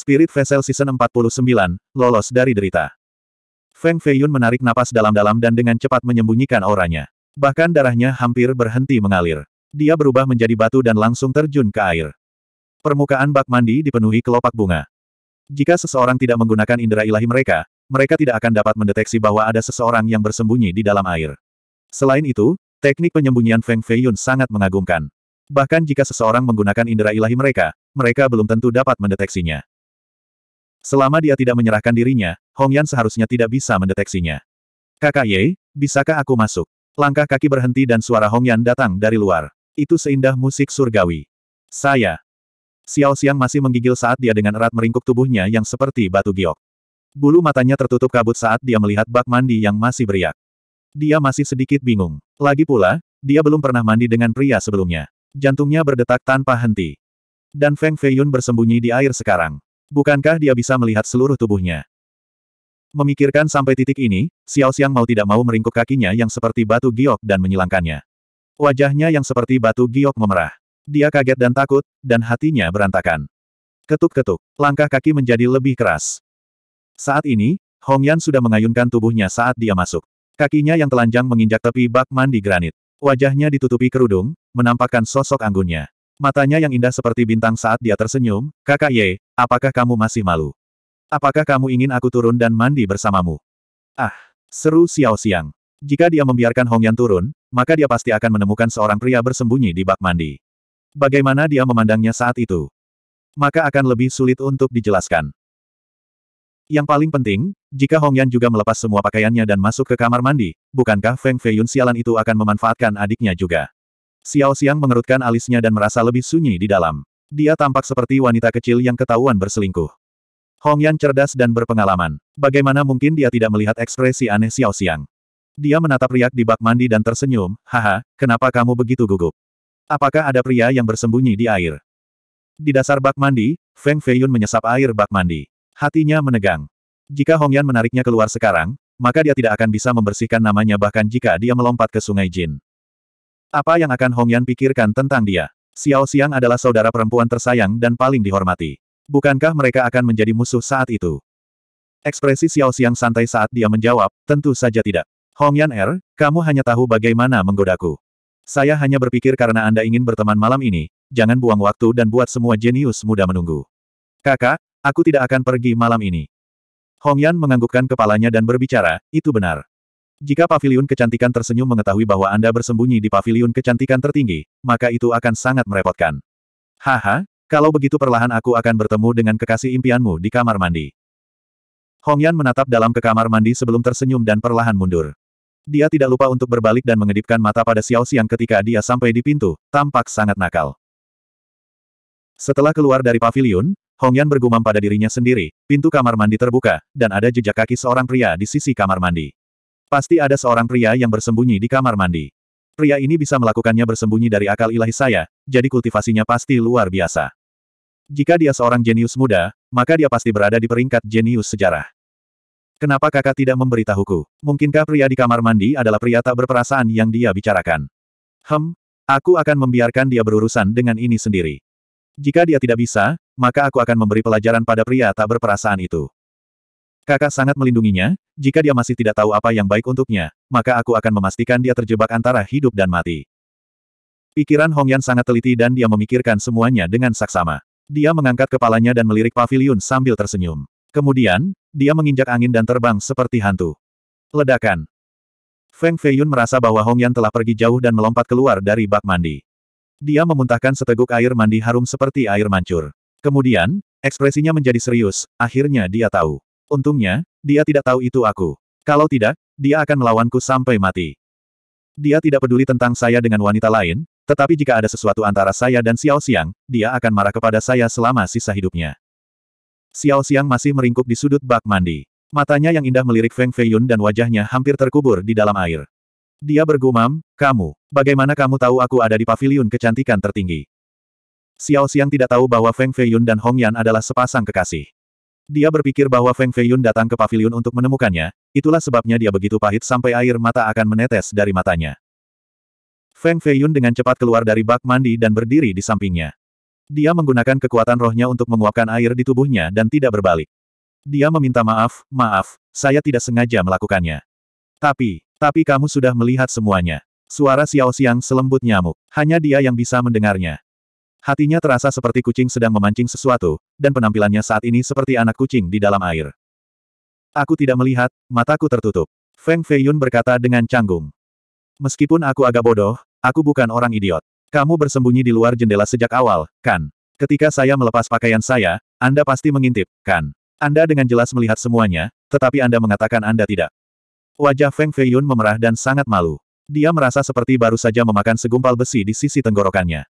Spirit Vessel Season 49, lolos dari derita. Feng Feiyun menarik napas dalam-dalam dan dengan cepat menyembunyikan auranya. Bahkan darahnya hampir berhenti mengalir. Dia berubah menjadi batu dan langsung terjun ke air. Permukaan bak mandi dipenuhi kelopak bunga. Jika seseorang tidak menggunakan indera ilahi mereka, mereka tidak akan dapat mendeteksi bahwa ada seseorang yang bersembunyi di dalam air. Selain itu, teknik penyembunyian Feng Feiyun sangat mengagumkan. Bahkan jika seseorang menggunakan indera ilahi mereka, mereka belum tentu dapat mendeteksinya. Selama dia tidak menyerahkan dirinya, Hong Yan seharusnya tidak bisa mendeteksinya. Kakak Ye, bisakah aku masuk? Langkah kaki berhenti dan suara Hong Yan datang dari luar. Itu seindah musik surgawi. Saya. Xiao Xiang masih menggigil saat dia dengan erat meringkuk tubuhnya yang seperti batu giok. Bulu matanya tertutup kabut saat dia melihat bak mandi yang masih beriak. Dia masih sedikit bingung. Lagi pula, dia belum pernah mandi dengan pria sebelumnya. Jantungnya berdetak tanpa henti. Dan Feng Feiyun bersembunyi di air sekarang. Bukankah dia bisa melihat seluruh tubuhnya? Memikirkan sampai titik ini, Xiao Xiang mau tidak mau meringkuk kakinya yang seperti batu giok dan menyilangkannya. Wajahnya yang seperti batu giok memerah. Dia kaget dan takut, dan hatinya berantakan. Ketuk-ketuk, langkah kaki menjadi lebih keras. Saat ini, Hong Yan sudah mengayunkan tubuhnya saat dia masuk. Kakinya yang telanjang menginjak tepi bak mandi granit. Wajahnya ditutupi kerudung, menampakkan sosok anggunnya. Matanya yang indah seperti bintang saat dia tersenyum, kakak Ye, apakah kamu masih malu? Apakah kamu ingin aku turun dan mandi bersamamu? Ah, seru Xiao Xiang. Jika dia membiarkan Hong Yan turun, maka dia pasti akan menemukan seorang pria bersembunyi di bak mandi. Bagaimana dia memandangnya saat itu? Maka akan lebih sulit untuk dijelaskan. Yang paling penting, jika Hong Yan juga melepas semua pakaiannya dan masuk ke kamar mandi, bukankah Feng Feiyun sialan itu akan memanfaatkan adiknya juga? Xiao Xiang mengerutkan alisnya dan merasa lebih sunyi di dalam. Dia tampak seperti wanita kecil yang ketahuan berselingkuh. Hong Yan cerdas dan berpengalaman. Bagaimana mungkin dia tidak melihat ekspresi aneh Xiao Xiang? Dia menatap riak di bak mandi dan tersenyum, haha, kenapa kamu begitu gugup? Apakah ada pria yang bersembunyi di air? Di dasar bak mandi, Feng Feiyun menyesap air bak mandi. Hatinya menegang. Jika Hong Yan menariknya keluar sekarang, maka dia tidak akan bisa membersihkan namanya bahkan jika dia melompat ke sungai Jin. Apa yang akan Hong Yan pikirkan tentang dia? Xiao Xiang adalah saudara perempuan tersayang dan paling dihormati. Bukankah mereka akan menjadi musuh saat itu? Ekspresi Xiao Xiang santai saat dia menjawab, tentu saja tidak. Hong Yan Er, kamu hanya tahu bagaimana menggodaku. Saya hanya berpikir karena Anda ingin berteman malam ini, jangan buang waktu dan buat semua jenius muda menunggu. Kakak, aku tidak akan pergi malam ini. Hong Yan menganggukkan kepalanya dan berbicara, itu benar. Jika pavilion kecantikan tersenyum mengetahui bahwa Anda bersembunyi di pavilion kecantikan tertinggi, maka itu akan sangat merepotkan. Haha, kalau begitu perlahan aku akan bertemu dengan kekasih impianmu di kamar mandi. Hongyan menatap dalam ke kamar mandi sebelum tersenyum dan perlahan mundur. Dia tidak lupa untuk berbalik dan mengedipkan mata pada Xiao Xiang ketika dia sampai di pintu, tampak sangat nakal. Setelah keluar dari pavilion, Hongyan bergumam pada dirinya sendiri, pintu kamar mandi terbuka, dan ada jejak kaki seorang pria di sisi kamar mandi. Pasti ada seorang pria yang bersembunyi di kamar mandi. Pria ini bisa melakukannya bersembunyi dari akal ilahi saya, jadi kultivasinya pasti luar biasa. Jika dia seorang jenius muda, maka dia pasti berada di peringkat jenius sejarah. Kenapa kakak tidak memberitahuku? Mungkinkah pria di kamar mandi adalah pria tak berperasaan yang dia bicarakan? Hem, aku akan membiarkan dia berurusan dengan ini sendiri. Jika dia tidak bisa, maka aku akan memberi pelajaran pada pria tak berperasaan itu. Kakak sangat melindunginya, jika dia masih tidak tahu apa yang baik untuknya, maka aku akan memastikan dia terjebak antara hidup dan mati. Pikiran Hong Yan sangat teliti dan dia memikirkan semuanya dengan saksama. Dia mengangkat kepalanya dan melirik pavilion sambil tersenyum. Kemudian, dia menginjak angin dan terbang seperti hantu. Ledakan. Feng Feiyun merasa bahwa Hong Yan telah pergi jauh dan melompat keluar dari bak mandi. Dia memuntahkan seteguk air mandi harum seperti air mancur. Kemudian, ekspresinya menjadi serius, akhirnya dia tahu. Untungnya, dia tidak tahu itu aku. Kalau tidak, dia akan melawanku sampai mati. Dia tidak peduli tentang saya dengan wanita lain, tetapi jika ada sesuatu antara saya dan Xiao Xiang, dia akan marah kepada saya selama sisa hidupnya. Xiao Xiang masih meringkuk di sudut bak mandi. Matanya yang indah melirik Feng Feiyun dan wajahnya hampir terkubur di dalam air. Dia bergumam, kamu, bagaimana kamu tahu aku ada di paviliun kecantikan tertinggi? Xiao Xiang tidak tahu bahwa Feng Feiyun dan Hong Yan adalah sepasang kekasih. Dia berpikir bahwa Feng Feiyun datang ke pavilion untuk menemukannya, itulah sebabnya dia begitu pahit sampai air mata akan menetes dari matanya. Feng Feiyun dengan cepat keluar dari bak mandi dan berdiri di sampingnya. Dia menggunakan kekuatan rohnya untuk menguapkan air di tubuhnya dan tidak berbalik. Dia meminta maaf, maaf, saya tidak sengaja melakukannya. Tapi, tapi kamu sudah melihat semuanya. Suara Xiao Xiang selembut nyamuk. Hanya dia yang bisa mendengarnya. Hatinya terasa seperti kucing sedang memancing sesuatu, dan penampilannya saat ini seperti anak kucing di dalam air. Aku tidak melihat, mataku tertutup. Feng Feiyun berkata dengan canggung. Meskipun aku agak bodoh, aku bukan orang idiot. Kamu bersembunyi di luar jendela sejak awal, kan? Ketika saya melepas pakaian saya, Anda pasti mengintip, kan? Anda dengan jelas melihat semuanya, tetapi Anda mengatakan Anda tidak. Wajah Feng Feiyun memerah dan sangat malu. Dia merasa seperti baru saja memakan segumpal besi di sisi tenggorokannya.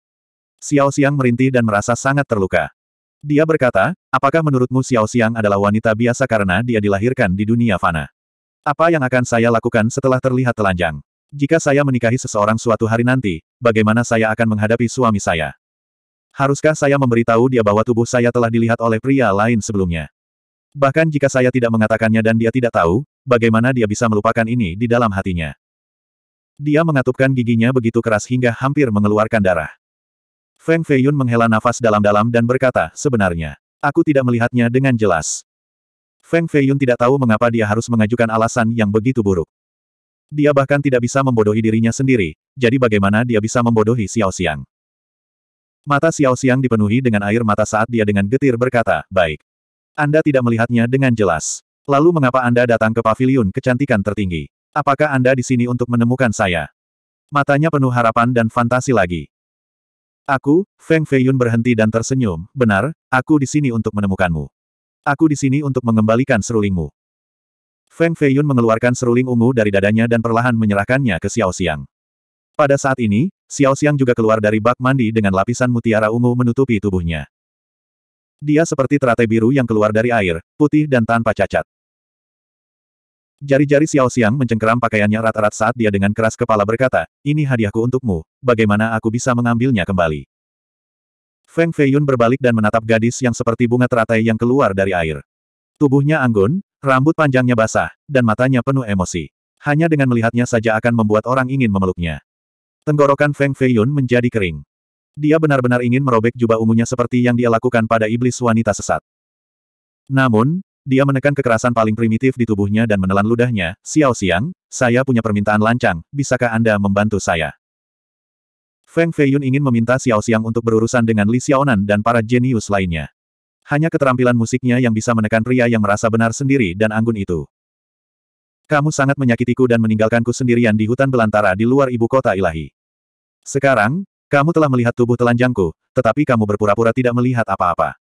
Xiao Xiang merintih dan merasa sangat terluka. Dia berkata, apakah menurutmu Xiao Xiang adalah wanita biasa karena dia dilahirkan di dunia fana? Apa yang akan saya lakukan setelah terlihat telanjang? Jika saya menikahi seseorang suatu hari nanti, bagaimana saya akan menghadapi suami saya? Haruskah saya memberitahu dia bahwa tubuh saya telah dilihat oleh pria lain sebelumnya? Bahkan jika saya tidak mengatakannya dan dia tidak tahu, bagaimana dia bisa melupakan ini di dalam hatinya? Dia mengatupkan giginya begitu keras hingga hampir mengeluarkan darah. Feng Feiyun menghela nafas dalam-dalam dan berkata, sebenarnya, aku tidak melihatnya dengan jelas. Feng Feiyun tidak tahu mengapa dia harus mengajukan alasan yang begitu buruk. Dia bahkan tidak bisa membodohi dirinya sendiri, jadi bagaimana dia bisa membodohi Xiao Xiang? Mata Xiao Xiang dipenuhi dengan air mata saat dia dengan getir berkata, baik. Anda tidak melihatnya dengan jelas. Lalu mengapa Anda datang ke paviliun kecantikan tertinggi? Apakah Anda di sini untuk menemukan saya? Matanya penuh harapan dan fantasi lagi. Aku, Feng Feiyun berhenti dan tersenyum, benar, aku di sini untuk menemukanmu. Aku di sini untuk mengembalikan serulingmu. Feng Feiyun mengeluarkan seruling ungu dari dadanya dan perlahan menyerahkannya ke Xiao Xiang. Pada saat ini, Xiao Xiang juga keluar dari bak mandi dengan lapisan mutiara ungu menutupi tubuhnya. Dia seperti teratai biru yang keluar dari air, putih dan tanpa cacat. Jari-jari Xiao Xiang mencengkeram pakaiannya rata rat saat dia dengan keras kepala berkata, ini hadiahku untukmu, bagaimana aku bisa mengambilnya kembali? Feng Feiyun berbalik dan menatap gadis yang seperti bunga teratai yang keluar dari air. Tubuhnya anggun, rambut panjangnya basah, dan matanya penuh emosi. Hanya dengan melihatnya saja akan membuat orang ingin memeluknya. Tenggorokan Feng Feiyun menjadi kering. Dia benar-benar ingin merobek jubah ungunya seperti yang dia lakukan pada iblis wanita sesat. Namun, dia menekan kekerasan paling primitif di tubuhnya dan menelan ludahnya, Xiao Xiang, saya punya permintaan lancang, bisakah Anda membantu saya? Feng Feiyun ingin meminta Xiao Xiang untuk berurusan dengan Li Xiaonan dan para jenius lainnya. Hanya keterampilan musiknya yang bisa menekan pria yang merasa benar sendiri dan anggun itu. Kamu sangat menyakitiku dan meninggalkanku sendirian di hutan belantara di luar ibu kota ilahi. Sekarang, kamu telah melihat tubuh telanjangku, tetapi kamu berpura-pura tidak melihat apa-apa.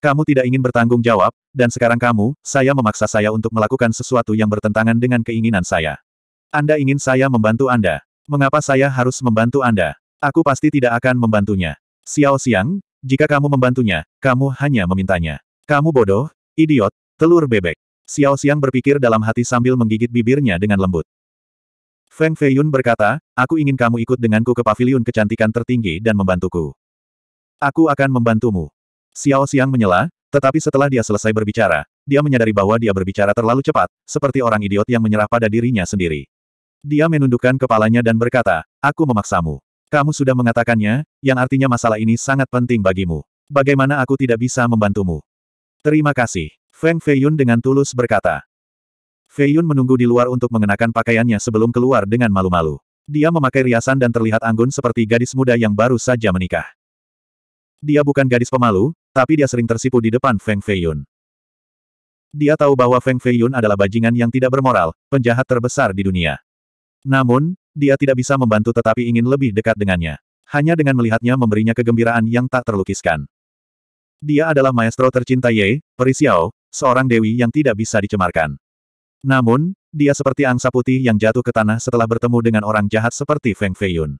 Kamu tidak ingin bertanggung jawab, dan sekarang kamu, saya memaksa saya untuk melakukan sesuatu yang bertentangan dengan keinginan saya. Anda ingin saya membantu Anda. Mengapa saya harus membantu Anda? Aku pasti tidak akan membantunya. Xiao Xiang, jika kamu membantunya, kamu hanya memintanya. Kamu bodoh, idiot, telur bebek. Xiao Xiang berpikir dalam hati sambil menggigit bibirnya dengan lembut. Feng Feiyun berkata, aku ingin kamu ikut denganku ke paviliun kecantikan tertinggi dan membantuku. Aku akan membantumu. Xiao Xiang menyela, tetapi setelah dia selesai berbicara, dia menyadari bahwa dia berbicara terlalu cepat, seperti orang idiot yang menyerah pada dirinya sendiri. Dia menundukkan kepalanya dan berkata, aku memaksamu. Kamu sudah mengatakannya, yang artinya masalah ini sangat penting bagimu. Bagaimana aku tidak bisa membantumu? Terima kasih. Feng Feiyun dengan tulus berkata. Feiyun menunggu di luar untuk mengenakan pakaiannya sebelum keluar dengan malu-malu. Dia memakai riasan dan terlihat anggun seperti gadis muda yang baru saja menikah. Dia bukan gadis pemalu, tapi dia sering tersipu di depan Feng Feiyun. Dia tahu bahwa Feng Feiyun adalah bajingan yang tidak bermoral, penjahat terbesar di dunia. Namun, dia tidak bisa membantu tetapi ingin lebih dekat dengannya. Hanya dengan melihatnya memberinya kegembiraan yang tak terlukiskan. Dia adalah maestro tercinta Ye, Perisiao, seorang dewi yang tidak bisa dicemarkan. Namun, dia seperti angsa putih yang jatuh ke tanah setelah bertemu dengan orang jahat seperti Feng Feiyun.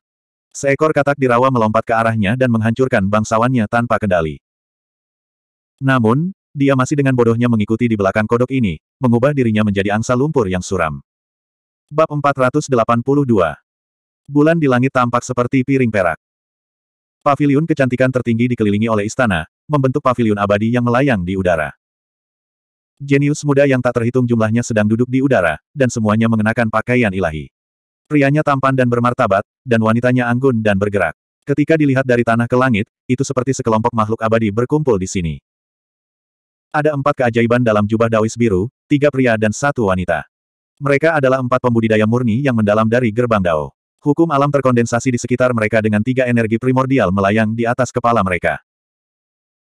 Seekor katak dirawa melompat ke arahnya dan menghancurkan bangsawannya tanpa kendali. Namun, dia masih dengan bodohnya mengikuti di belakang kodok ini, mengubah dirinya menjadi angsa lumpur yang suram. Bab 482 Bulan di langit tampak seperti piring perak. Pavilion kecantikan tertinggi dikelilingi oleh istana, membentuk pavilion abadi yang melayang di udara. Jenius muda yang tak terhitung jumlahnya sedang duduk di udara, dan semuanya mengenakan pakaian ilahi. Prianya tampan dan bermartabat, dan wanitanya anggun dan bergerak. Ketika dilihat dari tanah ke langit, itu seperti sekelompok makhluk abadi berkumpul di sini. Ada empat keajaiban dalam jubah dawis biru, tiga pria dan satu wanita. Mereka adalah empat pembudidaya murni yang mendalam dari gerbang Dao. Hukum alam terkondensasi di sekitar mereka dengan tiga energi primordial melayang di atas kepala mereka.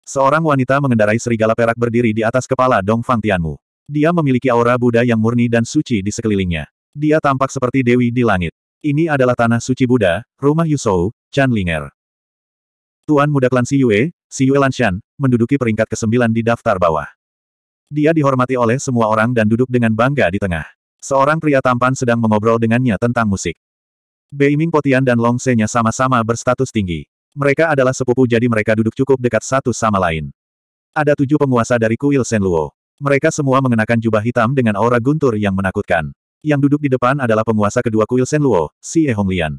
Seorang wanita mengendarai serigala perak berdiri di atas kepala Dong Fang Tianmu. Dia memiliki aura Buddha yang murni dan suci di sekelilingnya. Dia tampak seperti Dewi di langit. Ini adalah tanah suci Buddha, rumah Yusou, Chan Linger. Tuan muda klan Si Yue, Si Yue Lanshan, menduduki peringkat ke-9 di daftar bawah. Dia dihormati oleh semua orang dan duduk dengan bangga di tengah. Seorang pria tampan sedang mengobrol dengannya tentang musik. Beiming Potian dan Long Se-nya sama-sama berstatus tinggi. Mereka adalah sepupu jadi mereka duduk cukup dekat satu sama lain. Ada tujuh penguasa dari kuil Luo. Mereka semua mengenakan jubah hitam dengan aura guntur yang menakutkan. Yang duduk di depan adalah penguasa kedua kuil Luo, si Ye Honglian.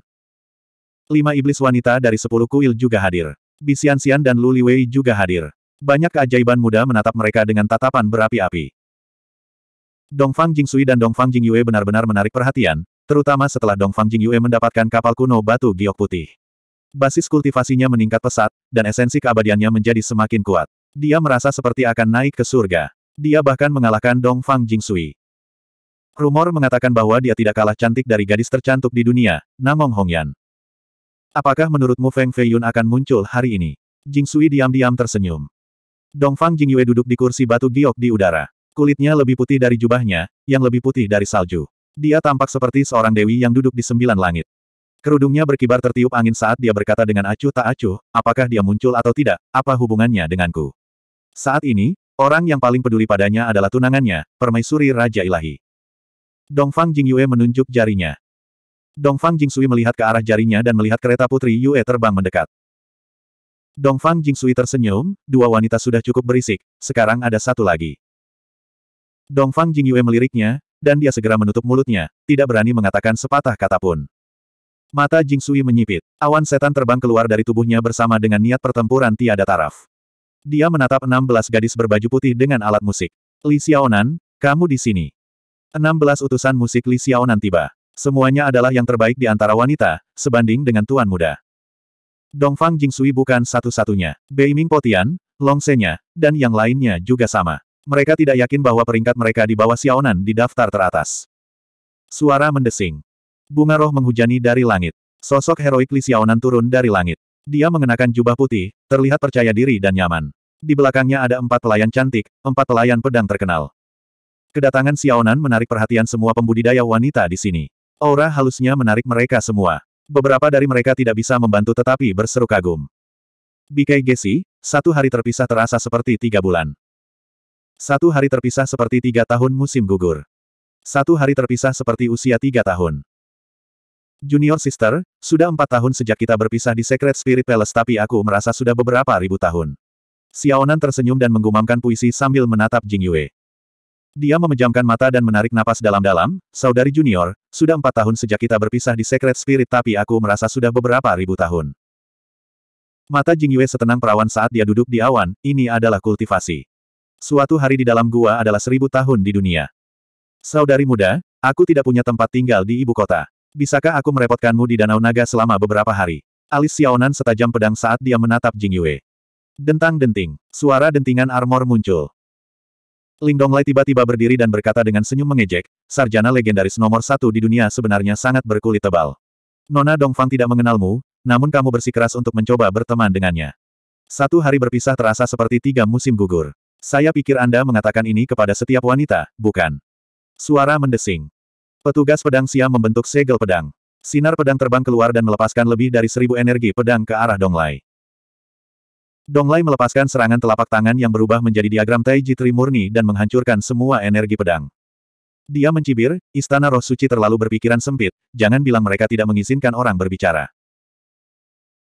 Lima iblis wanita dari sepuluh kuil juga hadir. Bisian-sian dan Lu Liwei juga hadir. Banyak keajaiban muda menatap mereka dengan tatapan berapi-api. Dongfang Jingsui dan Dongfang Jingyue benar-benar menarik perhatian, terutama setelah Dongfang Jingyue mendapatkan kapal kuno batu giok putih. Basis kultivasinya meningkat pesat, dan esensi keabadiannya menjadi semakin kuat. Dia merasa seperti akan naik ke surga. Dia bahkan mengalahkan Dongfang Jingsui. Rumor mengatakan bahwa dia tidak kalah cantik dari gadis tercantik di dunia, Namong Hongyan. Apakah menurutmu Feng Feiyun akan muncul hari ini? Jing Sui diam-diam tersenyum. Dongfang Yue duduk di kursi batu giok di udara. Kulitnya lebih putih dari jubahnya, yang lebih putih dari salju. Dia tampak seperti seorang dewi yang duduk di sembilan langit. Kerudungnya berkibar tertiup angin saat dia berkata dengan acuh tak acuh, apakah dia muncul atau tidak, apa hubungannya denganku. Saat ini, orang yang paling peduli padanya adalah tunangannya, permaisuri Raja Ilahi. Dongfang Jingyue menunjuk jarinya. Dongfang Jingsui melihat ke arah jarinya dan melihat kereta Putri Yue terbang mendekat. Dongfang Jingsui tersenyum, dua wanita sudah cukup berisik, sekarang ada satu lagi. Dongfang Jingyue meliriknya, dan dia segera menutup mulutnya, tidak berani mengatakan sepatah kata pun. Mata Jingsui menyipit. Awan setan terbang keluar dari tubuhnya bersama dengan niat pertempuran tiada taraf. Dia menatap 16 gadis berbaju putih dengan alat musik. Li Xiaonan, kamu di sini. 16 utusan musik Li Xiaonan tiba. Semuanya adalah yang terbaik di antara wanita, sebanding dengan tuan muda. Dongfang Jingsui bukan satu-satunya. Beiming Potian, Longsenya, dan yang lainnya juga sama. Mereka tidak yakin bahwa peringkat mereka di bawah Xiaonan di daftar teratas. Suara mendesing. Bunga roh menghujani dari langit. Sosok heroik Li Xiaonan turun dari langit. Dia mengenakan jubah putih, terlihat percaya diri dan nyaman. Di belakangnya ada empat pelayan cantik, empat pelayan pedang terkenal. Kedatangan Xiaonan menarik perhatian semua pembudidaya wanita di sini. Aura halusnya menarik mereka semua. Beberapa dari mereka tidak bisa membantu tetapi berseru kagum. Bikai Gesi, satu hari terpisah terasa seperti tiga bulan. Satu hari terpisah seperti tiga tahun musim gugur. Satu hari terpisah seperti usia tiga tahun. Junior Sister, sudah empat tahun sejak kita berpisah di Secret Spirit Palace tapi aku merasa sudah beberapa ribu tahun. Xiaonan tersenyum dan menggumamkan puisi sambil menatap Jingyue. Dia memejamkan mata dan menarik napas dalam-dalam, saudari junior, sudah empat tahun sejak kita berpisah di Secret Spirit tapi aku merasa sudah beberapa ribu tahun. Mata Jing Yue setenang perawan saat dia duduk di awan, ini adalah kultivasi. Suatu hari di dalam gua adalah seribu tahun di dunia. Saudari muda, aku tidak punya tempat tinggal di ibu kota. Bisakah aku merepotkanmu di Danau Naga selama beberapa hari? Alis Xiaonan setajam pedang saat dia menatap Jing Yue. Dentang-denting, suara dentingan armor muncul. Ling Donglai tiba-tiba berdiri dan berkata dengan senyum mengejek, sarjana legendaris nomor satu di dunia sebenarnya sangat berkulit tebal. Nona Dongfang tidak mengenalmu, namun kamu bersikeras untuk mencoba berteman dengannya. Satu hari berpisah terasa seperti tiga musim gugur. Saya pikir Anda mengatakan ini kepada setiap wanita, bukan? Suara mendesing. Petugas pedang Siam membentuk segel pedang. Sinar pedang terbang keluar dan melepaskan lebih dari seribu energi pedang ke arah Donglai. Dong Donglai melepaskan serangan telapak tangan yang berubah menjadi diagram Taiji Trimurni dan menghancurkan semua energi pedang. Dia mencibir, istana roh suci terlalu berpikiran sempit, jangan bilang mereka tidak mengizinkan orang berbicara.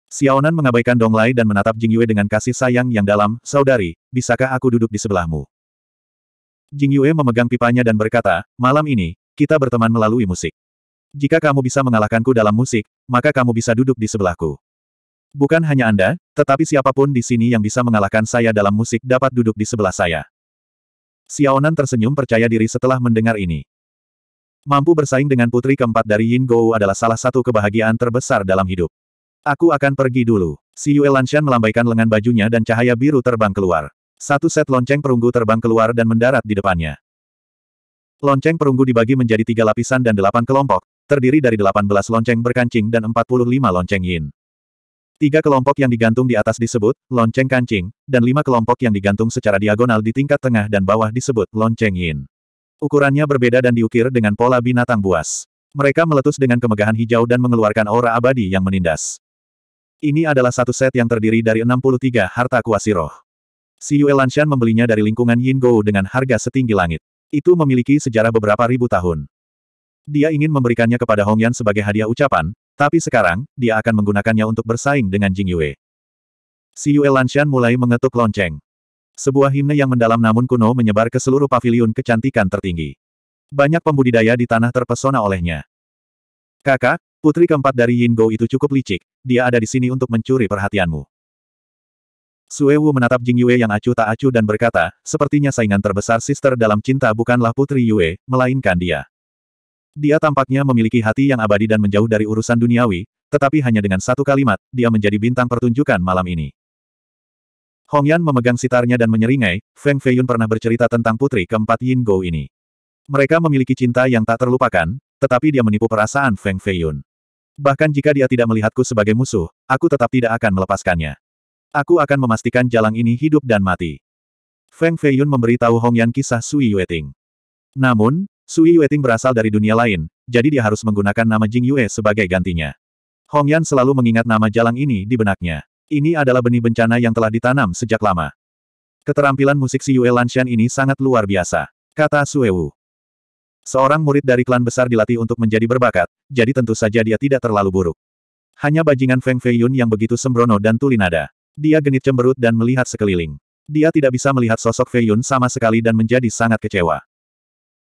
Xiaonan mengabaikan Dong Donglai dan menatap Jing Yue dengan kasih sayang yang dalam, Saudari, bisakah aku duduk di sebelahmu? Jing Yue memegang pipanya dan berkata, malam ini, kita berteman melalui musik. Jika kamu bisa mengalahkanku dalam musik, maka kamu bisa duduk di sebelahku. Bukan hanya Anda, tetapi siapapun di sini yang bisa mengalahkan saya dalam musik dapat duduk di sebelah saya. Xiaonan tersenyum percaya diri setelah mendengar ini. Mampu bersaing dengan putri keempat dari Yin Gou adalah salah satu kebahagiaan terbesar dalam hidup. Aku akan pergi dulu. Si Yue Lanshan melambaikan lengan bajunya dan cahaya biru terbang keluar. Satu set lonceng perunggu terbang keluar dan mendarat di depannya. Lonceng perunggu dibagi menjadi tiga lapisan dan delapan kelompok, terdiri dari delapan belas lonceng berkancing dan empat puluh lima lonceng yin. Tiga kelompok yang digantung di atas disebut lonceng kancing, dan lima kelompok yang digantung secara diagonal di tingkat tengah dan bawah disebut lonceng yin. Ukurannya berbeda dan diukir dengan pola binatang buas. Mereka meletus dengan kemegahan hijau dan mengeluarkan aura abadi yang menindas. Ini adalah satu set yang terdiri dari 63 harta kuasi roh. Si Yue Lanshan membelinya dari lingkungan Yin Gou dengan harga setinggi langit. Itu memiliki sejarah beberapa ribu tahun. Dia ingin memberikannya kepada Hong Yan sebagai hadiah ucapan, tapi sekarang, dia akan menggunakannya untuk bersaing dengan Jing Yue. Si Yue Lanshan mulai mengetuk lonceng. Sebuah himne yang mendalam namun kuno menyebar ke seluruh paviliun kecantikan tertinggi. Banyak pembudidaya di tanah terpesona olehnya. Kakak, putri keempat dari Yin Go itu cukup licik, dia ada di sini untuk mencuri perhatianmu. Sue Wu menatap Jing Yue yang acuh tak acuh dan berkata, sepertinya saingan terbesar sister dalam cinta bukanlah putri Yue, melainkan dia. Dia tampaknya memiliki hati yang abadi dan menjauh dari urusan duniawi, tetapi hanya dengan satu kalimat, dia menjadi bintang pertunjukan malam ini. Hong Yan memegang sitarnya dan menyeringai, Feng Feiyun pernah bercerita tentang putri keempat Yin Go ini. Mereka memiliki cinta yang tak terlupakan, tetapi dia menipu perasaan Feng Feiyun. Bahkan jika dia tidak melihatku sebagai musuh, aku tetap tidak akan melepaskannya. Aku akan memastikan jalan ini hidup dan mati. Feng Feiyun memberitahu Hong Yan kisah Sui Yueting. Namun, Sui Yueting berasal dari dunia lain, jadi dia harus menggunakan nama Jing Yue sebagai gantinya. Hong Yan selalu mengingat nama Jalang ini di benaknya. Ini adalah benih bencana yang telah ditanam sejak lama. Keterampilan musik si Yue Lanshan ini sangat luar biasa, kata Wu. Seorang murid dari klan besar dilatih untuk menjadi berbakat, jadi tentu saja dia tidak terlalu buruk. Hanya bajingan Feng Feiyun yang begitu sembrono dan nada. Dia genit cemberut dan melihat sekeliling. Dia tidak bisa melihat sosok Feiyun sama sekali dan menjadi sangat kecewa.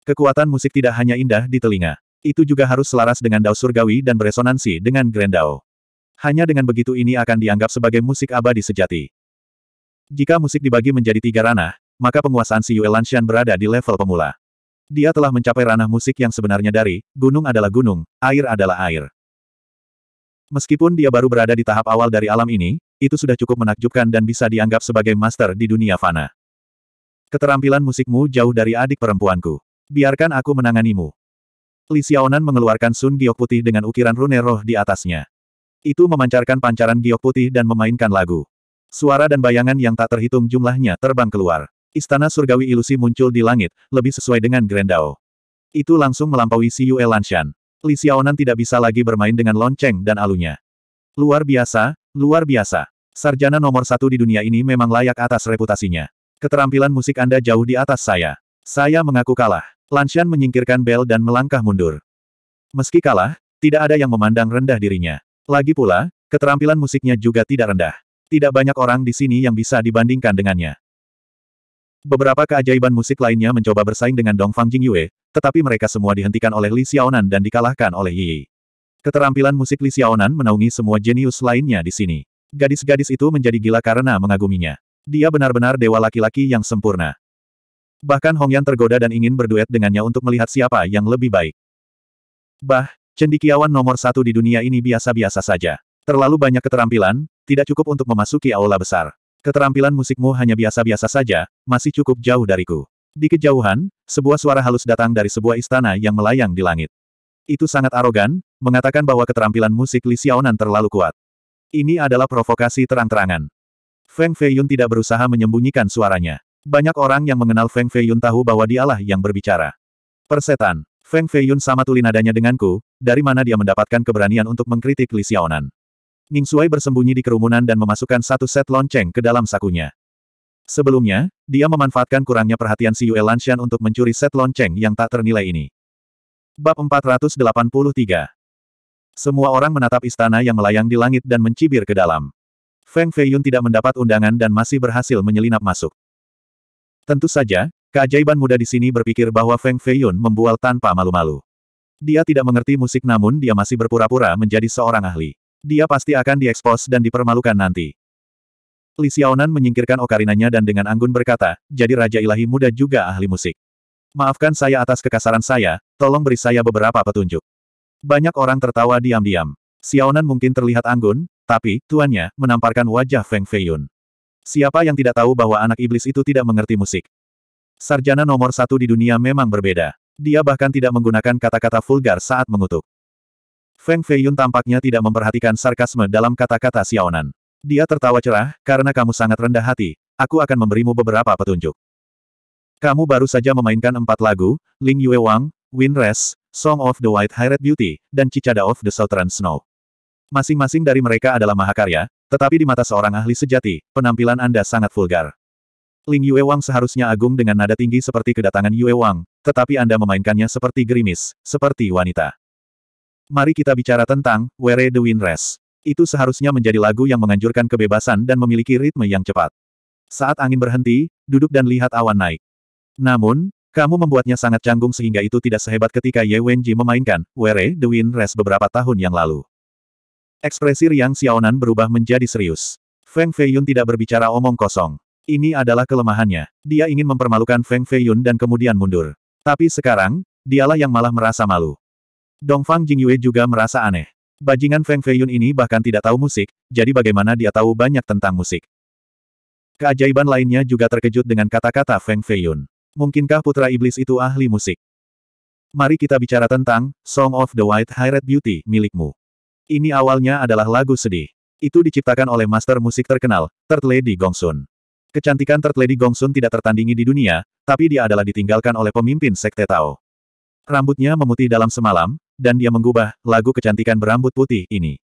Kekuatan musik tidak hanya indah di telinga. Itu juga harus selaras dengan dao surgawi dan beresonansi dengan grandao. Hanya dengan begitu ini akan dianggap sebagai musik abadi sejati. Jika musik dibagi menjadi tiga ranah, maka penguasaan si Yue Lanshan berada di level pemula. Dia telah mencapai ranah musik yang sebenarnya dari, gunung adalah gunung, air adalah air. Meskipun dia baru berada di tahap awal dari alam ini, itu sudah cukup menakjubkan dan bisa dianggap sebagai master di dunia fana. Keterampilan musikmu jauh dari adik perempuanku. Biarkan aku menanganimu. Li Xiaonan mengeluarkan Sun Giok Putih dengan ukiran rune roh di atasnya. Itu memancarkan pancaran giok putih dan memainkan lagu. Suara dan bayangan yang tak terhitung jumlahnya terbang keluar. Istana surgawi ilusi muncul di langit, lebih sesuai dengan Grendao. Itu langsung melampaui Siu Lanshan. Li Xiaonan tidak bisa lagi bermain dengan lonceng dan alunya. Luar biasa, luar biasa. Sarjana nomor satu di dunia ini memang layak atas reputasinya. Keterampilan musik Anda jauh di atas saya. Saya mengaku kalah. Lanshan menyingkirkan bel dan melangkah mundur. Meski kalah, tidak ada yang memandang rendah dirinya. Lagi pula, keterampilan musiknya juga tidak rendah. Tidak banyak orang di sini yang bisa dibandingkan dengannya. Beberapa keajaiban musik lainnya mencoba bersaing dengan Dong Fang Jing Yue, tetapi mereka semua dihentikan oleh Li Xiaonan dan dikalahkan oleh Yi. Keterampilan musik Li Xiaonan menaungi semua jenius lainnya di sini. Gadis-gadis itu menjadi gila karena mengaguminya. Dia benar-benar dewa laki-laki yang sempurna. Bahkan Hong Yan tergoda dan ingin berduet dengannya untuk melihat siapa yang lebih baik. Bah, cendikiawan nomor satu di dunia ini biasa-biasa saja. Terlalu banyak keterampilan, tidak cukup untuk memasuki aula besar. Keterampilan musikmu hanya biasa-biasa saja, masih cukup jauh dariku. Di kejauhan, sebuah suara halus datang dari sebuah istana yang melayang di langit. Itu sangat arogan, mengatakan bahwa keterampilan musik Li Xiaonan terlalu kuat. Ini adalah provokasi terang-terangan. Feng Feiyun tidak berusaha menyembunyikan suaranya. Banyak orang yang mengenal Feng Feiyun tahu bahwa dialah yang berbicara. Persetan, Feng Feiyun sama tuli nadanya denganku, dari mana dia mendapatkan keberanian untuk mengkritik Li Xiaonan. Ning Sui bersembunyi di kerumunan dan memasukkan satu set lonceng ke dalam sakunya. Sebelumnya, dia memanfaatkan kurangnya perhatian si Yue Lanshan untuk mencuri set lonceng yang tak ternilai ini. Bab 483 Semua orang menatap istana yang melayang di langit dan mencibir ke dalam. Feng Feiyun tidak mendapat undangan dan masih berhasil menyelinap masuk. Tentu saja, keajaiban muda di sini berpikir bahwa Feng Feiyun membual tanpa malu-malu. Dia tidak mengerti musik namun dia masih berpura-pura menjadi seorang ahli. Dia pasti akan diekspos dan dipermalukan nanti. Li Xiaonan menyingkirkan okarinanya dan dengan anggun berkata, jadi Raja Ilahi Muda juga ahli musik. Maafkan saya atas kekasaran saya, tolong beri saya beberapa petunjuk. Banyak orang tertawa diam-diam. Xiaonan mungkin terlihat anggun, tapi, tuannya, menamparkan wajah Feng Feiyun. Siapa yang tidak tahu bahwa anak iblis itu tidak mengerti musik? Sarjana nomor satu di dunia memang berbeda. Dia bahkan tidak menggunakan kata-kata vulgar saat mengutuk. Feng Feiyun tampaknya tidak memperhatikan sarkasme dalam kata-kata Xiaonan. Dia tertawa cerah, karena kamu sangat rendah hati, aku akan memberimu beberapa petunjuk. Kamu baru saja memainkan empat lagu, Ling Yue Wang, Wind Rest, Song of the White Hired Beauty, dan Cicada of the Southern Snow. Masing-masing dari mereka adalah mahakarya, tetapi di mata seorang ahli sejati, penampilan Anda sangat vulgar. Ling Yue Wang seharusnya agung dengan nada tinggi seperti kedatangan Yue Wang, tetapi Anda memainkannya seperti gerimis, seperti wanita. Mari kita bicara tentang, Where the Wind Rest. Itu seharusnya menjadi lagu yang menganjurkan kebebasan dan memiliki ritme yang cepat. Saat angin berhenti, duduk dan lihat awan naik. Namun, kamu membuatnya sangat canggung sehingga itu tidak sehebat ketika Ye Wenji memainkan Were the Wind Rest beberapa tahun yang lalu. Ekspresi Riang Xiaonan berubah menjadi serius. Feng Feiyun tidak berbicara omong kosong. Ini adalah kelemahannya. Dia ingin mempermalukan Feng Feiyun dan kemudian mundur. Tapi sekarang, dialah yang malah merasa malu. Dongfang Jingyue juga merasa aneh. Bajingan Feng Feiyun ini bahkan tidak tahu musik, jadi bagaimana dia tahu banyak tentang musik. Keajaiban lainnya juga terkejut dengan kata-kata Feng Feiyun. Mungkinkah putra iblis itu ahli musik? Mari kita bicara tentang Song of the White Hired Beauty milikmu. Ini awalnya adalah lagu sedih. Itu diciptakan oleh master musik terkenal, Third Lady Gongsun. Kecantikan Third Lady Gongsun tidak tertandingi di dunia, tapi dia adalah ditinggalkan oleh pemimpin Sekte Tao. Rambutnya memutih dalam semalam, dan dia mengubah lagu kecantikan berambut putih ini.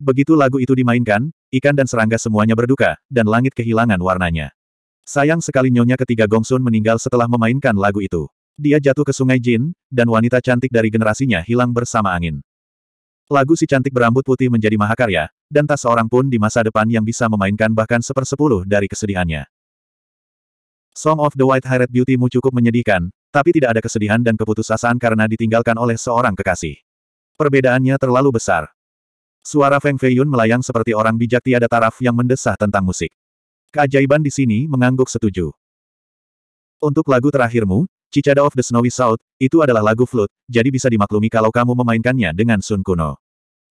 Begitu lagu itu dimainkan, ikan dan serangga semuanya berduka, dan langit kehilangan warnanya. Sayang sekali nyonya ketiga Gongsun meninggal setelah memainkan lagu itu. Dia jatuh ke sungai Jin, dan wanita cantik dari generasinya hilang bersama angin. Lagu si cantik berambut putih menjadi mahakarya, dan tak seorang pun di masa depan yang bisa memainkan bahkan sepersepuluh dari kesedihannya. Song of the White Hired Beauty-mu cukup menyedihkan, tapi tidak ada kesedihan dan keputusasaan karena ditinggalkan oleh seorang kekasih. Perbedaannya terlalu besar. Suara Feng Feiyun melayang seperti orang bijak tiada taraf yang mendesah tentang musik. Keajaiban di sini mengangguk setuju. Untuk lagu terakhirmu, Cicada of the Snowy South, itu adalah lagu flute, jadi bisa dimaklumi kalau kamu memainkannya dengan Sun Kuno.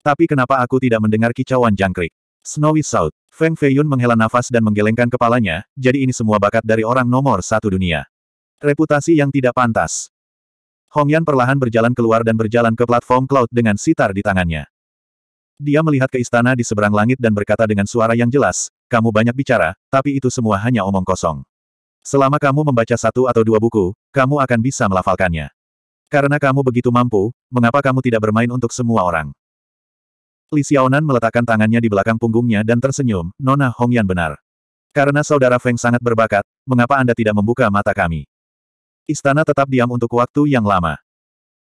Tapi kenapa aku tidak mendengar kicauan jangkrik? Snowy South, Feng Feiyun menghela nafas dan menggelengkan kepalanya, jadi ini semua bakat dari orang nomor satu dunia. Reputasi yang tidak pantas. Hongyan perlahan berjalan keluar dan berjalan ke platform cloud dengan sitar di tangannya. Dia melihat ke istana di seberang langit dan berkata dengan suara yang jelas, kamu banyak bicara, tapi itu semua hanya omong kosong. Selama kamu membaca satu atau dua buku, kamu akan bisa melafalkannya. Karena kamu begitu mampu, mengapa kamu tidak bermain untuk semua orang? Li Xiaonan meletakkan tangannya di belakang punggungnya dan tersenyum, Nona Hongyan benar. Karena saudara Feng sangat berbakat, mengapa Anda tidak membuka mata kami? Istana tetap diam untuk waktu yang lama.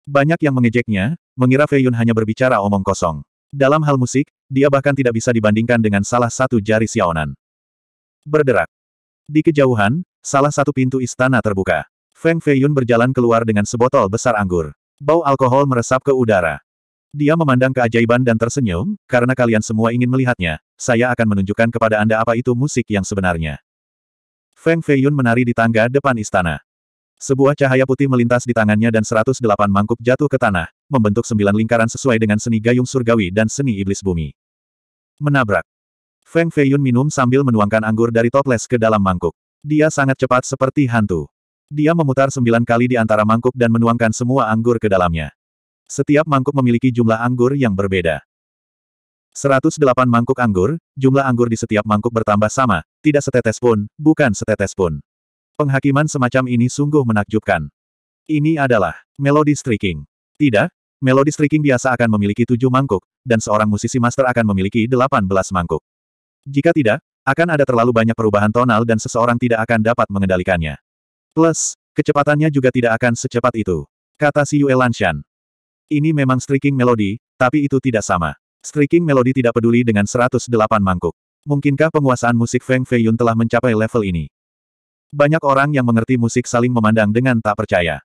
Banyak yang mengejeknya, mengira Fei Yun hanya berbicara omong kosong. Dalam hal musik, dia bahkan tidak bisa dibandingkan dengan salah satu jari Xiaonan. Berderak. Di kejauhan, salah satu pintu istana terbuka. Feng Feiyun berjalan keluar dengan sebotol besar anggur. Bau alkohol meresap ke udara. Dia memandang keajaiban dan tersenyum, karena kalian semua ingin melihatnya, saya akan menunjukkan kepada Anda apa itu musik yang sebenarnya. Feng Feiyun menari di tangga depan istana. Sebuah cahaya putih melintas di tangannya dan 108 mangkuk jatuh ke tanah, membentuk sembilan lingkaran sesuai dengan seni gayung surgawi dan seni iblis bumi. Menabrak. Feng Feiyun minum sambil menuangkan anggur dari toples ke dalam mangkuk. Dia sangat cepat seperti hantu. Dia memutar sembilan kali di antara mangkuk dan menuangkan semua anggur ke dalamnya. Setiap mangkuk memiliki jumlah anggur yang berbeda. 108 mangkuk anggur, jumlah anggur di setiap mangkuk bertambah sama, tidak setetes pun, bukan setetes pun. Penghakiman semacam ini sungguh menakjubkan. Ini adalah melodi streaking. Tidak, melodi streaking biasa akan memiliki tujuh mangkuk, dan seorang musisi master akan memiliki delapan belas mangkuk. Jika tidak, akan ada terlalu banyak perubahan tonal dan seseorang tidak akan dapat mengendalikannya. Plus, kecepatannya juga tidak akan secepat itu. Kata si Yue Lanshan. Ini memang streaking melodi, tapi itu tidak sama. Streaking melodi tidak peduli dengan 108 mangkuk. Mungkinkah penguasaan musik Feng Feiyun telah mencapai level ini? Banyak orang yang mengerti musik saling memandang dengan tak percaya.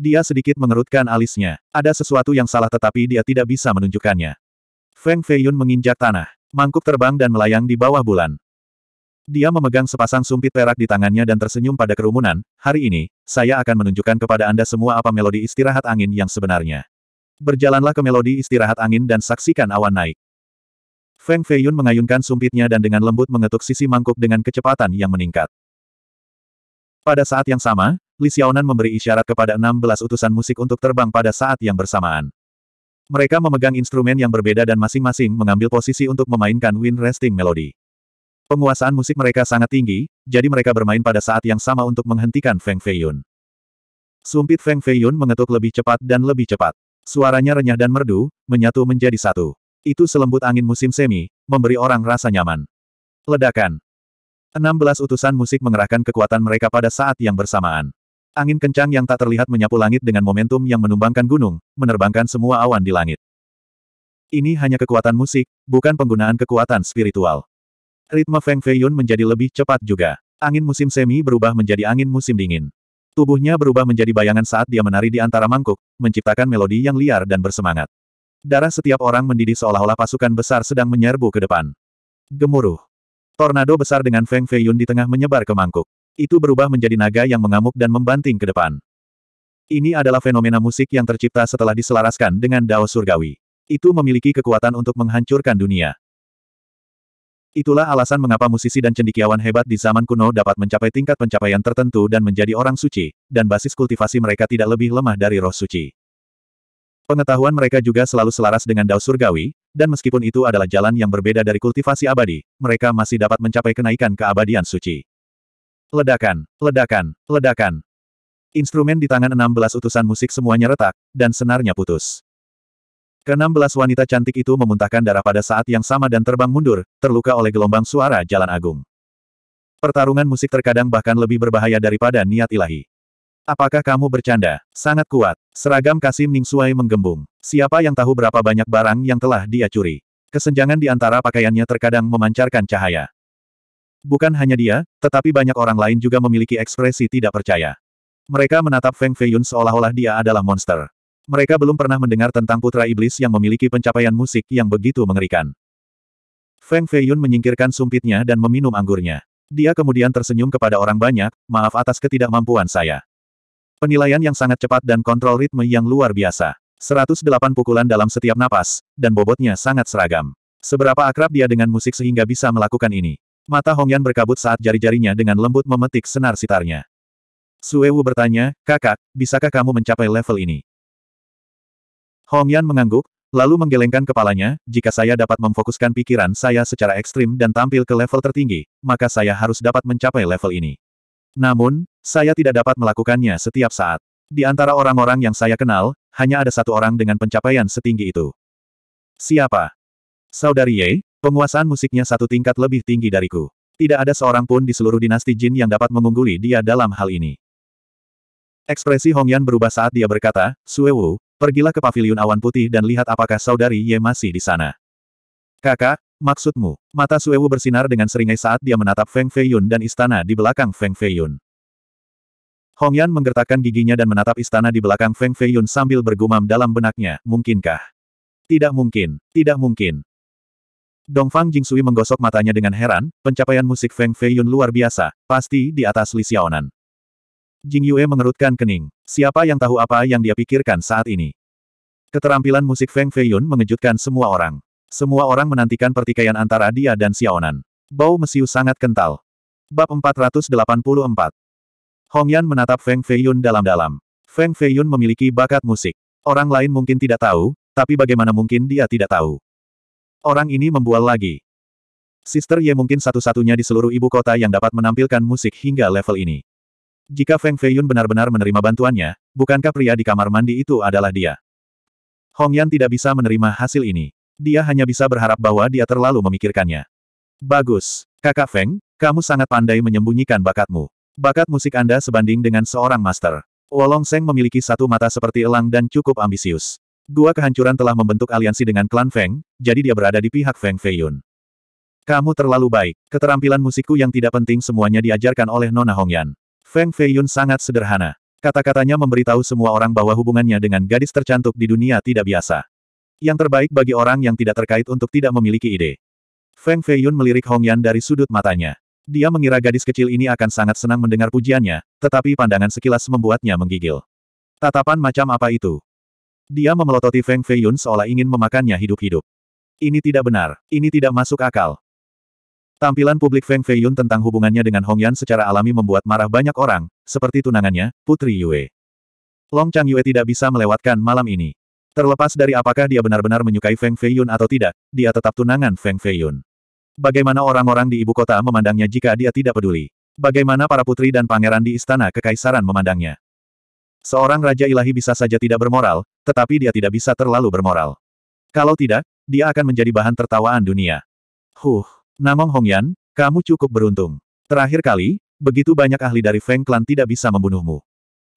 Dia sedikit mengerutkan alisnya. Ada sesuatu yang salah tetapi dia tidak bisa menunjukkannya. Feng Feiyun menginjak tanah mangkuk terbang dan melayang di bawah bulan. Dia memegang sepasang sumpit perak di tangannya dan tersenyum pada kerumunan, hari ini, saya akan menunjukkan kepada Anda semua apa melodi istirahat angin yang sebenarnya. Berjalanlah ke melodi istirahat angin dan saksikan awan naik. Feng Feiyun mengayunkan sumpitnya dan dengan lembut mengetuk sisi mangkuk dengan kecepatan yang meningkat. Pada saat yang sama, Li Xiaonan memberi isyarat kepada 16 utusan musik untuk terbang pada saat yang bersamaan. Mereka memegang instrumen yang berbeda dan masing-masing mengambil posisi untuk memainkan Wind Resting Melody. Penguasaan musik mereka sangat tinggi, jadi mereka bermain pada saat yang sama untuk menghentikan Feng Feiyun. Sumpit Feng Feiyun mengetuk lebih cepat dan lebih cepat. Suaranya renyah dan merdu, menyatu menjadi satu. Itu selembut angin musim semi, memberi orang rasa nyaman. Ledakan. 16 utusan musik mengerahkan kekuatan mereka pada saat yang bersamaan. Angin kencang yang tak terlihat menyapu langit dengan momentum yang menumbangkan gunung, menerbangkan semua awan di langit. Ini hanya kekuatan musik, bukan penggunaan kekuatan spiritual. Ritme Feng Feiyun menjadi lebih cepat juga. Angin musim semi berubah menjadi angin musim dingin. Tubuhnya berubah menjadi bayangan saat dia menari di antara mangkuk, menciptakan melodi yang liar dan bersemangat. Darah setiap orang mendidih seolah-olah pasukan besar sedang menyerbu ke depan. Gemuruh. Tornado besar dengan Feng Feiyun di tengah menyebar ke mangkuk itu berubah menjadi naga yang mengamuk dan membanting ke depan. Ini adalah fenomena musik yang tercipta setelah diselaraskan dengan Dao Surgawi. Itu memiliki kekuatan untuk menghancurkan dunia. Itulah alasan mengapa musisi dan cendikiawan hebat di zaman kuno dapat mencapai tingkat pencapaian tertentu dan menjadi orang suci, dan basis kultivasi mereka tidak lebih lemah dari roh suci. Pengetahuan mereka juga selalu selaras dengan dao surgawi, dan meskipun itu adalah jalan yang berbeda dari kultivasi abadi, mereka masih dapat mencapai kenaikan keabadian suci. Ledakan, ledakan, ledakan. Instrumen di tangan 16 utusan musik semuanya retak, dan senarnya putus. Ke-16 wanita cantik itu memuntahkan darah pada saat yang sama dan terbang mundur, terluka oleh gelombang suara jalan agung. Pertarungan musik terkadang bahkan lebih berbahaya daripada niat ilahi. Apakah kamu bercanda? Sangat kuat. Seragam Kasim Ning Suai menggembung. Siapa yang tahu berapa banyak barang yang telah dia curi? Kesenjangan di antara pakaiannya terkadang memancarkan cahaya. Bukan hanya dia, tetapi banyak orang lain juga memiliki ekspresi tidak percaya. Mereka menatap Feng Feiyun seolah-olah dia adalah monster. Mereka belum pernah mendengar tentang putra iblis yang memiliki pencapaian musik yang begitu mengerikan. Feng Feiyun menyingkirkan sumpitnya dan meminum anggurnya. Dia kemudian tersenyum kepada orang banyak, maaf atas ketidakmampuan saya. Penilaian yang sangat cepat dan kontrol ritme yang luar biasa. 108 pukulan dalam setiap napas, dan bobotnya sangat seragam. Seberapa akrab dia dengan musik sehingga bisa melakukan ini. Mata Hongyan berkabut saat jari-jarinya dengan lembut memetik senar sitarnya. Suewu bertanya, kakak, bisakah kamu mencapai level ini? Hongyan mengangguk, lalu menggelengkan kepalanya, jika saya dapat memfokuskan pikiran saya secara ekstrim dan tampil ke level tertinggi, maka saya harus dapat mencapai level ini. Namun, saya tidak dapat melakukannya setiap saat. Di antara orang-orang yang saya kenal, hanya ada satu orang dengan pencapaian setinggi itu. Siapa? Saudari Ye, Penguasaan musiknya satu tingkat lebih tinggi dariku. Tidak ada seorang pun di seluruh dinasti Jin yang dapat mengungguli dia dalam hal ini. Ekspresi Hongyan berubah saat dia berkata, Suewu, pergilah ke paviliun awan putih dan lihat apakah saudari Ye masih di sana. Kakak, maksudmu? Mata Suewu bersinar dengan seringai saat dia menatap Feng Feiyun dan istana di belakang Feng Feiyun. Hongyan menggertakkan giginya dan menatap istana di belakang Feng Feiyun sambil bergumam dalam benaknya, mungkinkah? Tidak mungkin, tidak mungkin. Dongfang Jingsui menggosok matanya dengan heran, pencapaian musik Feng Feiyun luar biasa, pasti di atas Li Xiaonan. Jing Yue mengerutkan kening. Siapa yang tahu apa yang dia pikirkan saat ini? Keterampilan musik Feng Feiyun mengejutkan semua orang. Semua orang menantikan pertikaian antara dia dan Xiaonan. Bau mesiu sangat kental. Bab 484 Hong Yan menatap Feng Feiyun dalam-dalam. Feng Feiyun memiliki bakat musik. Orang lain mungkin tidak tahu, tapi bagaimana mungkin dia tidak tahu? Orang ini membual lagi. Sister Ye mungkin satu-satunya di seluruh ibu kota yang dapat menampilkan musik hingga level ini. Jika Feng Feiyun benar-benar menerima bantuannya, bukankah pria di kamar mandi itu adalah dia? Hong Yan tidak bisa menerima hasil ini. Dia hanya bisa berharap bahwa dia terlalu memikirkannya. Bagus, kakak Feng, kamu sangat pandai menyembunyikan bakatmu. Bakat musik Anda sebanding dengan seorang master. Wolong Seng memiliki satu mata seperti elang dan cukup ambisius. Gua kehancuran telah membentuk aliansi dengan klan Feng, jadi dia berada di pihak Feng Feiyun. Kamu terlalu baik. Keterampilan musikku yang tidak penting semuanya diajarkan oleh Nona Hongyan. Feng Feiyun sangat sederhana. Kata-katanya memberitahu semua orang bahwa hubungannya dengan gadis tercantik di dunia tidak biasa. Yang terbaik bagi orang yang tidak terkait untuk tidak memiliki ide. Feng Feiyun melirik Hongyan dari sudut matanya. Dia mengira gadis kecil ini akan sangat senang mendengar pujiannya, tetapi pandangan sekilas membuatnya menggigil. Tatapan macam apa itu? Dia memelototi Feng Feiyun seolah ingin memakannya hidup-hidup. Ini tidak benar, ini tidak masuk akal. Tampilan publik Feng Feiyun tentang hubungannya dengan Hong Yan secara alami membuat marah banyak orang, seperti tunangannya, Putri Yue. Long Chang Yue tidak bisa melewatkan malam ini. Terlepas dari apakah dia benar-benar menyukai Feng Feiyun atau tidak, dia tetap tunangan Feng Feiyun. Bagaimana orang-orang di ibu kota memandangnya jika dia tidak peduli? Bagaimana para putri dan pangeran di istana kekaisaran memandangnya? Seorang Raja Ilahi bisa saja tidak bermoral, tetapi dia tidak bisa terlalu bermoral. Kalau tidak, dia akan menjadi bahan tertawaan dunia. Huh, Namong Hongyan, kamu cukup beruntung. Terakhir kali, begitu banyak ahli dari Feng Clan tidak bisa membunuhmu.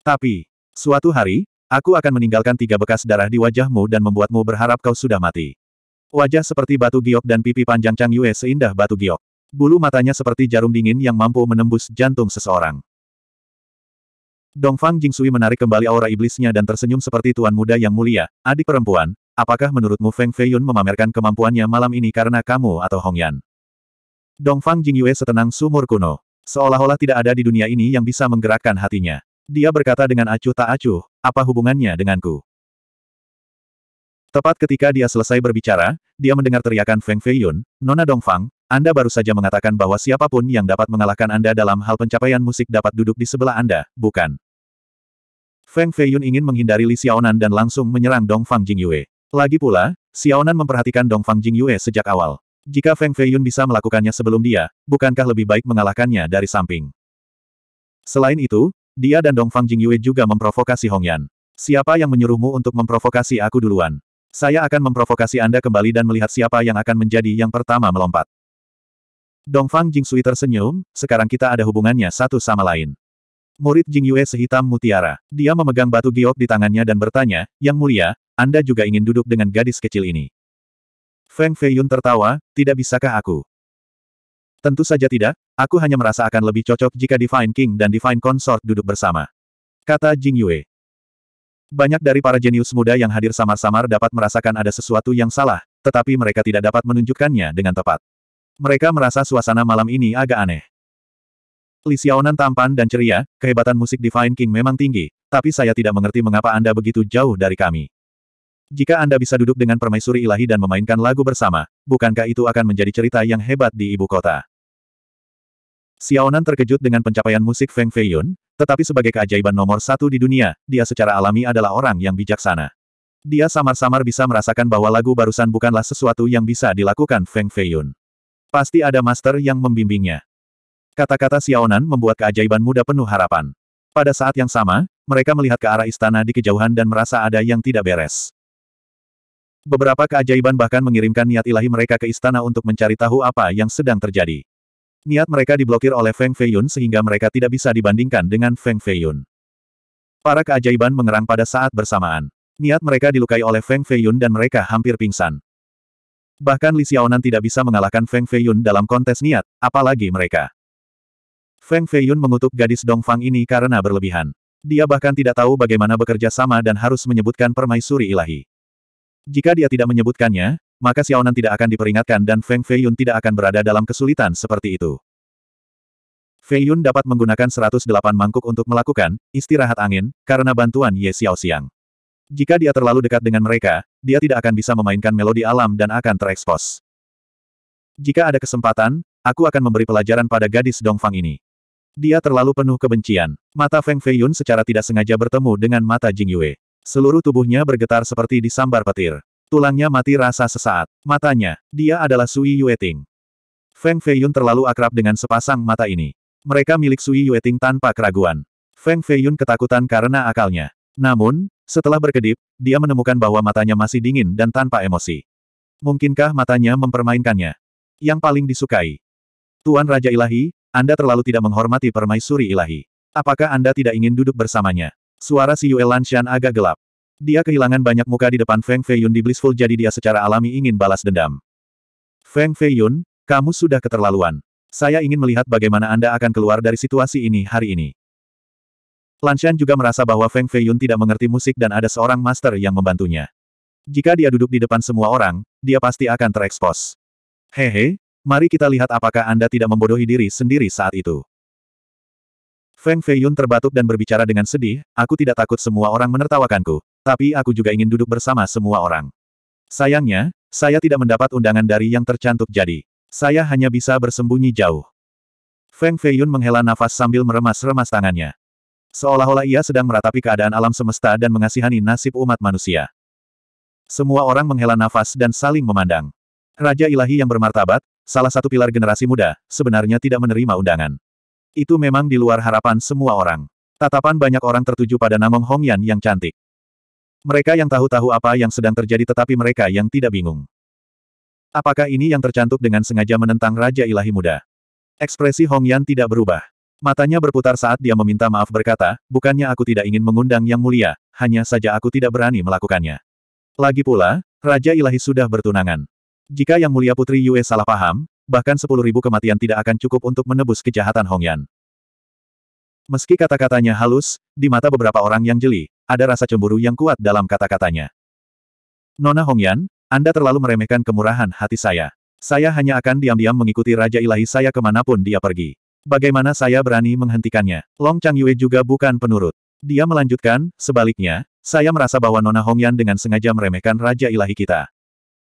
Tapi, suatu hari, aku akan meninggalkan tiga bekas darah di wajahmu dan membuatmu berharap kau sudah mati. Wajah seperti batu giok dan pipi panjang Chang Yue seindah batu giok. Bulu matanya seperti jarum dingin yang mampu menembus jantung seseorang. Dongfang Jingsui menarik kembali aura iblisnya dan tersenyum seperti tuan muda yang mulia, adik perempuan, apakah menurutmu Feng Feiyun memamerkan kemampuannya malam ini karena kamu atau Hongyan? Dongfang Yue setenang sumur kuno. Seolah-olah tidak ada di dunia ini yang bisa menggerakkan hatinya. Dia berkata dengan acuh tak acuh, apa hubungannya denganku? Tepat ketika dia selesai berbicara, dia mendengar teriakan Feng Feiyun, Nona Dongfang, Anda baru saja mengatakan bahwa siapapun yang dapat mengalahkan Anda dalam hal pencapaian musik dapat duduk di sebelah Anda, bukan? Feng Feiyun ingin menghindari Li Xiaonan dan langsung menyerang Dong Fang Jingyue. Lagi pula, Xiaonan memperhatikan Dong Fang Jingyue sejak awal. Jika Feng Feiyun bisa melakukannya sebelum dia, bukankah lebih baik mengalahkannya dari samping? Selain itu, dia dan Dong Fang Jingyue juga memprovokasi Hongyan. Siapa yang menyuruhmu untuk memprovokasi aku duluan? Saya akan memprovokasi Anda kembali dan melihat siapa yang akan menjadi yang pertama melompat. Dong Dongfang Jingsui tersenyum, sekarang kita ada hubungannya satu sama lain. Murid Jing Yue sehitam mutiara. Dia memegang batu giok di tangannya dan bertanya, Yang mulia, Anda juga ingin duduk dengan gadis kecil ini. Feng Feiyun tertawa, tidak bisakah aku? Tentu saja tidak, aku hanya merasa akan lebih cocok jika Divine King dan Divine Consort duduk bersama. Kata Jing Yue. Banyak dari para jenius muda yang hadir samar-samar dapat merasakan ada sesuatu yang salah, tetapi mereka tidak dapat menunjukkannya dengan tepat. Mereka merasa suasana malam ini agak aneh. Li Xiaonan tampan dan ceria, kehebatan musik Divine King memang tinggi, tapi saya tidak mengerti mengapa Anda begitu jauh dari kami. Jika Anda bisa duduk dengan permaisuri ilahi dan memainkan lagu bersama, bukankah itu akan menjadi cerita yang hebat di ibu kota? Xiaonan terkejut dengan pencapaian musik Feng Feiyun, tetapi sebagai keajaiban nomor satu di dunia, dia secara alami adalah orang yang bijaksana. Dia samar-samar bisa merasakan bahwa lagu barusan bukanlah sesuatu yang bisa dilakukan Feng Feiyun. Pasti ada master yang membimbingnya. Kata-kata Xiaonan membuat keajaiban muda penuh harapan. Pada saat yang sama, mereka melihat ke arah istana di kejauhan dan merasa ada yang tidak beres. Beberapa keajaiban bahkan mengirimkan niat ilahi mereka ke istana untuk mencari tahu apa yang sedang terjadi. Niat mereka diblokir oleh Feng Feiyun sehingga mereka tidak bisa dibandingkan dengan Feng Feiyun. Para keajaiban mengerang pada saat bersamaan. Niat mereka dilukai oleh Feng Feiyun dan mereka hampir pingsan. Bahkan Li Xiaonan tidak bisa mengalahkan Feng Feiyun dalam kontes niat, apalagi mereka. Feng Feiyun mengutuk gadis Dongfang ini karena berlebihan. Dia bahkan tidak tahu bagaimana bekerja sama dan harus menyebutkan permaisuri ilahi. Jika dia tidak menyebutkannya, maka Xiaonan tidak akan diperingatkan dan Feng Feiyun tidak akan berada dalam kesulitan seperti itu. Feiyun dapat menggunakan 108 mangkuk untuk melakukan istirahat angin, karena bantuan Ye Xiao Xiang. Jika dia terlalu dekat dengan mereka, dia tidak akan bisa memainkan melodi alam dan akan terekspos. Jika ada kesempatan, aku akan memberi pelajaran pada gadis Dongfang ini. Dia terlalu penuh kebencian. Mata Feng Feiyun secara tidak sengaja bertemu dengan mata Jing Yue. Seluruh tubuhnya bergetar seperti disambar petir. Tulangnya mati rasa sesaat. Matanya, dia adalah Sui Yue Ting. Feng Feiyun terlalu akrab dengan sepasang mata ini. Mereka milik Sui Yue Ting tanpa keraguan. Feng Feiyun ketakutan karena akalnya. Namun, setelah berkedip, dia menemukan bahwa matanya masih dingin dan tanpa emosi. Mungkinkah matanya mempermainkannya? Yang paling disukai. Tuan Raja Ilahi, anda terlalu tidak menghormati permaisuri ilahi. Apakah Anda tidak ingin duduk bersamanya? Suara si Yue Lanshan agak gelap. Dia kehilangan banyak muka di depan Feng Feiyun di Blissful jadi dia secara alami ingin balas dendam. Feng Feiyun, kamu sudah keterlaluan. Saya ingin melihat bagaimana Anda akan keluar dari situasi ini hari ini. Lanshan juga merasa bahwa Feng Feiyun tidak mengerti musik dan ada seorang master yang membantunya. Jika dia duduk di depan semua orang, dia pasti akan terekspos. Hehe, Mari kita lihat apakah Anda tidak membodohi diri sendiri saat itu. Feng Feiyun terbatuk dan berbicara dengan sedih, aku tidak takut semua orang menertawakanku, tapi aku juga ingin duduk bersama semua orang. Sayangnya, saya tidak mendapat undangan dari yang tercantik jadi. Saya hanya bisa bersembunyi jauh. Feng Feiyun menghela nafas sambil meremas-remas tangannya. Seolah-olah ia sedang meratapi keadaan alam semesta dan mengasihani nasib umat manusia. Semua orang menghela nafas dan saling memandang. Raja ilahi yang bermartabat, salah satu pilar generasi muda, sebenarnya tidak menerima undangan. Itu memang di luar harapan semua orang. Tatapan banyak orang tertuju pada Namong Hongyan yang cantik. Mereka yang tahu-tahu apa yang sedang terjadi tetapi mereka yang tidak bingung. Apakah ini yang tercantum dengan sengaja menentang Raja Ilahi Muda? Ekspresi Hongyan tidak berubah. Matanya berputar saat dia meminta maaf berkata, bukannya aku tidak ingin mengundang yang mulia, hanya saja aku tidak berani melakukannya. Lagi pula, Raja Ilahi sudah bertunangan. Jika Yang Mulia Putri Yue salah paham, bahkan sepuluh ribu kematian tidak akan cukup untuk menebus kejahatan Hongyan. Meski kata-katanya halus, di mata beberapa orang yang jeli, ada rasa cemburu yang kuat dalam kata-katanya. Nona Hongyan, Anda terlalu meremehkan kemurahan hati saya. Saya hanya akan diam-diam mengikuti Raja Ilahi saya kemanapun dia pergi. Bagaimana saya berani menghentikannya? Long Chang Yue juga bukan penurut. Dia melanjutkan, sebaliknya, saya merasa bahwa Nona Hongyan dengan sengaja meremehkan Raja Ilahi kita.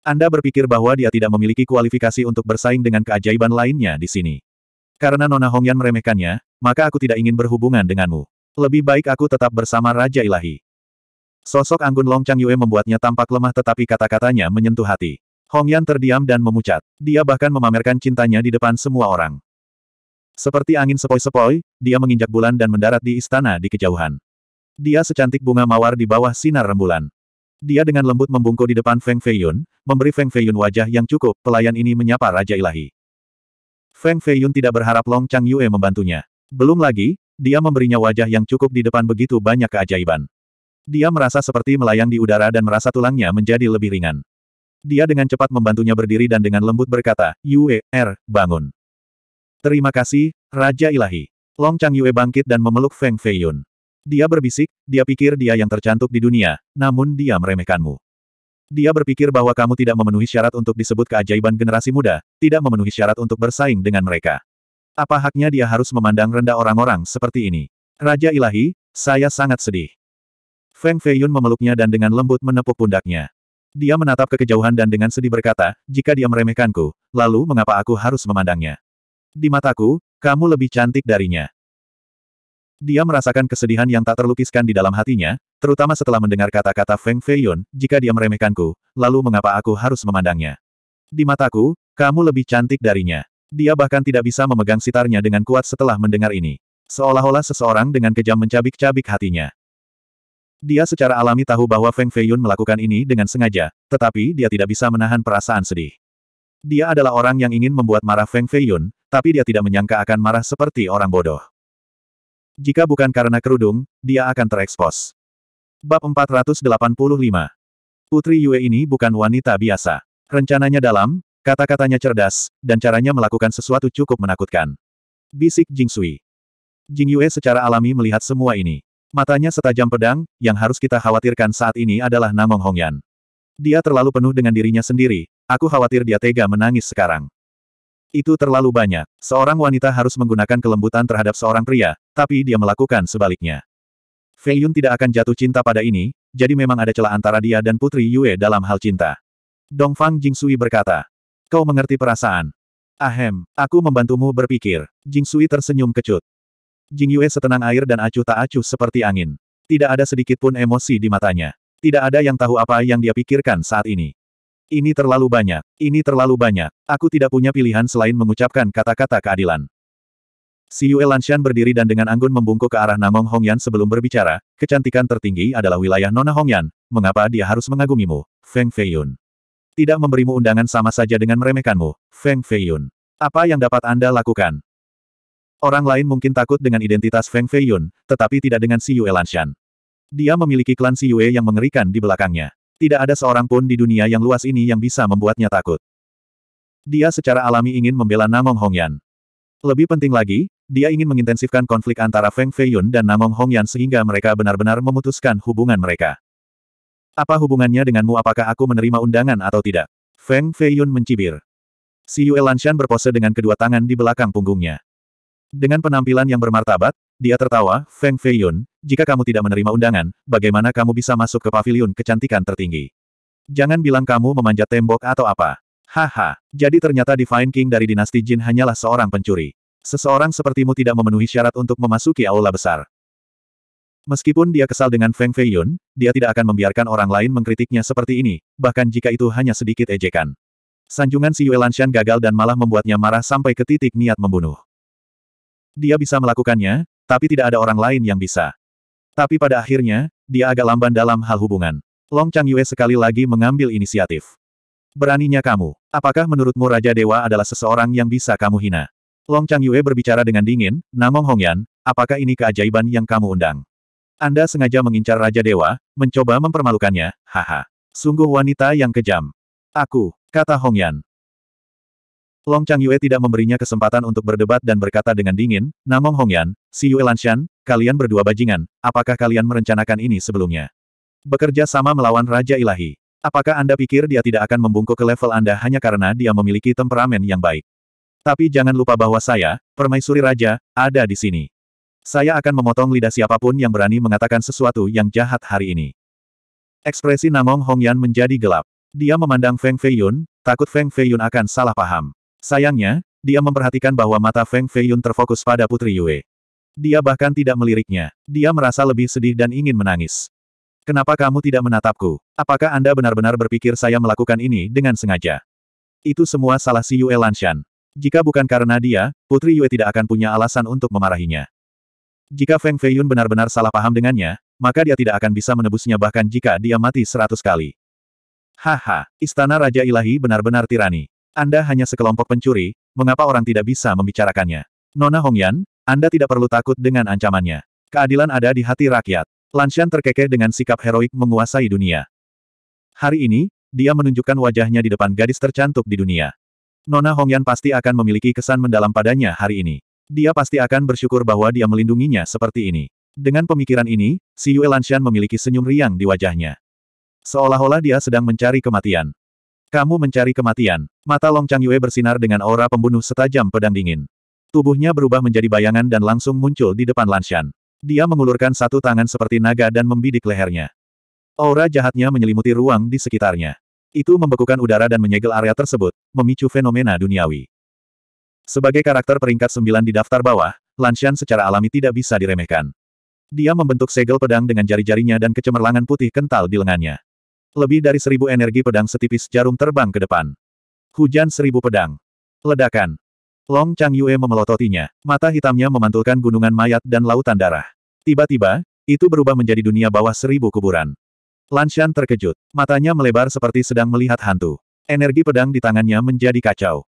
Anda berpikir bahwa dia tidak memiliki kualifikasi untuk bersaing dengan keajaiban lainnya di sini. Karena Nona Hongyan meremehkannya, maka aku tidak ingin berhubungan denganmu. Lebih baik aku tetap bersama Raja Ilahi. Sosok anggun Long Chang Yue membuatnya tampak lemah tetapi kata-katanya menyentuh hati. Hongyan terdiam dan memucat. Dia bahkan memamerkan cintanya di depan semua orang. Seperti angin sepoi-sepoi, dia menginjak bulan dan mendarat di istana di kejauhan. Dia secantik bunga mawar di bawah sinar rembulan. Dia dengan lembut membungkuk di depan Feng Feiyun, memberi Feng Feiyun wajah yang cukup, pelayan ini menyapa Raja Ilahi. Feng Feiyun tidak berharap Long Chang Yue membantunya. Belum lagi, dia memberinya wajah yang cukup di depan begitu banyak keajaiban. Dia merasa seperti melayang di udara dan merasa tulangnya menjadi lebih ringan. Dia dengan cepat membantunya berdiri dan dengan lembut berkata, Yue, Er, bangun. Terima kasih, Raja Ilahi. Long Chang Yue bangkit dan memeluk Feng Feiyun. Dia berbisik, dia pikir dia yang tercantik di dunia, namun dia meremehkanmu. Dia berpikir bahwa kamu tidak memenuhi syarat untuk disebut keajaiban generasi muda, tidak memenuhi syarat untuk bersaing dengan mereka. Apa haknya dia harus memandang rendah orang-orang seperti ini? Raja ilahi, saya sangat sedih. Feng Feiyun memeluknya dan dengan lembut menepuk pundaknya. Dia menatap ke kejauhan dan dengan sedih berkata, jika dia meremehkanku, lalu mengapa aku harus memandangnya? Di mataku, kamu lebih cantik darinya. Dia merasakan kesedihan yang tak terlukiskan di dalam hatinya, terutama setelah mendengar kata-kata Feng Feiyun, jika dia meremehkanku, lalu mengapa aku harus memandangnya? Di mataku, kamu lebih cantik darinya. Dia bahkan tidak bisa memegang sitarnya dengan kuat setelah mendengar ini. Seolah-olah seseorang dengan kejam mencabik-cabik hatinya. Dia secara alami tahu bahwa Feng Feiyun melakukan ini dengan sengaja, tetapi dia tidak bisa menahan perasaan sedih. Dia adalah orang yang ingin membuat marah Feng Feiyun, tapi dia tidak menyangka akan marah seperti orang bodoh. Jika bukan karena kerudung, dia akan terekspos. Bab 485 Putri Yue ini bukan wanita biasa. Rencananya dalam, kata-katanya cerdas, dan caranya melakukan sesuatu cukup menakutkan. Bisik Jing Sui. Jing Yue secara alami melihat semua ini. Matanya setajam pedang, yang harus kita khawatirkan saat ini adalah Namong Hongyan. Dia terlalu penuh dengan dirinya sendiri, aku khawatir dia tega menangis sekarang. Itu terlalu banyak. Seorang wanita harus menggunakan kelembutan terhadap seorang pria, tapi dia melakukan sebaliknya. Fei Yun tidak akan jatuh cinta pada ini, jadi memang ada celah antara dia dan Putri Yue dalam hal cinta. Dong Dongfang Jingsui berkata, Kau mengerti perasaan. Ahem, aku membantumu berpikir. Jingsui tersenyum kecut. Jing Yue setenang air dan acuh tak acuh seperti angin. Tidak ada sedikit pun emosi di matanya. Tidak ada yang tahu apa yang dia pikirkan saat ini. Ini terlalu banyak. Ini terlalu banyak. Aku tidak punya pilihan selain mengucapkan kata-kata keadilan. Si Yue Lanshan berdiri dan dengan anggun membungkuk ke arah Namong Hongyan sebelum berbicara, kecantikan tertinggi adalah wilayah Nona Hongyan, mengapa dia harus mengagumimu, Feng Feiyun. Tidak memberimu undangan sama saja dengan meremehkanmu, Feng Feiyun. Apa yang dapat Anda lakukan? Orang lain mungkin takut dengan identitas Feng Feiyun, tetapi tidak dengan si Yue Lanshan. Dia memiliki klan si Yue yang mengerikan di belakangnya. Tidak ada seorang pun di dunia yang luas ini yang bisa membuatnya takut. Dia secara alami ingin membela Namong Hongyan. Lebih penting lagi, dia ingin mengintensifkan konflik antara Feng Feiyun dan Namong Hongyan sehingga mereka benar-benar memutuskan hubungan mereka. Apa hubungannya denganmu apakah aku menerima undangan atau tidak? Feng Feiyun mencibir. Si Yue Lanshan berpose dengan kedua tangan di belakang punggungnya. Dengan penampilan yang bermartabat, dia tertawa, Feng Feiyun, jika kamu tidak menerima undangan, bagaimana kamu bisa masuk ke paviliun kecantikan tertinggi? Jangan bilang kamu memanjat tembok atau apa. Haha, jadi ternyata Divine King dari dinasti Jin hanyalah seorang pencuri. Seseorang sepertimu tidak memenuhi syarat untuk memasuki aula besar. Meskipun dia kesal dengan Feng Feiyun, dia tidak akan membiarkan orang lain mengkritiknya seperti ini, bahkan jika itu hanya sedikit ejekan. Sanjungan si Yue Lanshan gagal dan malah membuatnya marah sampai ke titik niat membunuh. Dia bisa melakukannya, tapi tidak ada orang lain yang bisa. Tapi pada akhirnya, dia agak lamban dalam hal hubungan. Long Chang Yue sekali lagi mengambil inisiatif. Beraninya kamu, apakah menurutmu Raja Dewa adalah seseorang yang bisa kamu hina? Long Chang Yue berbicara dengan dingin, Namong Hongyan, apakah ini keajaiban yang kamu undang? Anda sengaja mengincar Raja Dewa, mencoba mempermalukannya, haha. Sungguh wanita yang kejam. Aku, kata Hongyan. Long Chang Yue tidak memberinya kesempatan untuk berdebat dan berkata dengan dingin, Namong Hongyan, Si Yue Lanshan, kalian berdua bajingan, apakah kalian merencanakan ini sebelumnya? Bekerja sama melawan Raja Ilahi. Apakah Anda pikir dia tidak akan membungkuk ke level Anda hanya karena dia memiliki temperamen yang baik? Tapi jangan lupa bahwa saya, permaisuri raja, ada di sini. Saya akan memotong lidah siapapun yang berani mengatakan sesuatu yang jahat hari ini. Ekspresi Namong Hongyan menjadi gelap. Dia memandang Feng Feiyun, takut Feng Feiyun akan salah paham. Sayangnya, dia memperhatikan bahwa mata Feng Feiyun terfokus pada Putri Yue. Dia bahkan tidak meliriknya. Dia merasa lebih sedih dan ingin menangis. Kenapa kamu tidak menatapku? Apakah Anda benar-benar berpikir saya melakukan ini dengan sengaja? Itu semua salah si Yue Lanshan. Jika bukan karena dia, Putri Yue tidak akan punya alasan untuk memarahinya. Jika Feng Feiyun benar-benar salah paham dengannya, maka dia tidak akan bisa menebusnya bahkan jika dia mati seratus kali. Haha, istana Raja Ilahi benar-benar tirani. Anda hanya sekelompok pencuri, mengapa orang tidak bisa membicarakannya? Nona Hongyan, Anda tidak perlu takut dengan ancamannya. Keadilan ada di hati rakyat. Lanshan terkekeh dengan sikap heroik menguasai dunia. Hari ini, dia menunjukkan wajahnya di depan gadis tercantik di dunia. Nona Hongyan pasti akan memiliki kesan mendalam padanya hari ini. Dia pasti akan bersyukur bahwa dia melindunginya seperti ini. Dengan pemikiran ini, Si Yue Lanshan memiliki senyum riang di wajahnya. Seolah-olah dia sedang mencari kematian. Kamu mencari kematian. Mata Long Chang Yue bersinar dengan aura pembunuh setajam pedang dingin. Tubuhnya berubah menjadi bayangan dan langsung muncul di depan Lanshan. Dia mengulurkan satu tangan seperti naga dan membidik lehernya. Aura jahatnya menyelimuti ruang di sekitarnya. Itu membekukan udara dan menyegel area tersebut, memicu fenomena duniawi. Sebagai karakter peringkat sembilan di daftar bawah, Lanshan secara alami tidak bisa diremehkan. Dia membentuk segel pedang dengan jari-jarinya dan kecemerlangan putih kental di lengannya. Lebih dari seribu energi pedang setipis jarum terbang ke depan. Hujan seribu pedang. Ledakan. Long Chang Yue memelototinya. Mata hitamnya memantulkan gunungan mayat dan lautan darah. Tiba-tiba, itu berubah menjadi dunia bawah seribu kuburan. Lanshan terkejut. Matanya melebar seperti sedang melihat hantu. Energi pedang di tangannya menjadi kacau.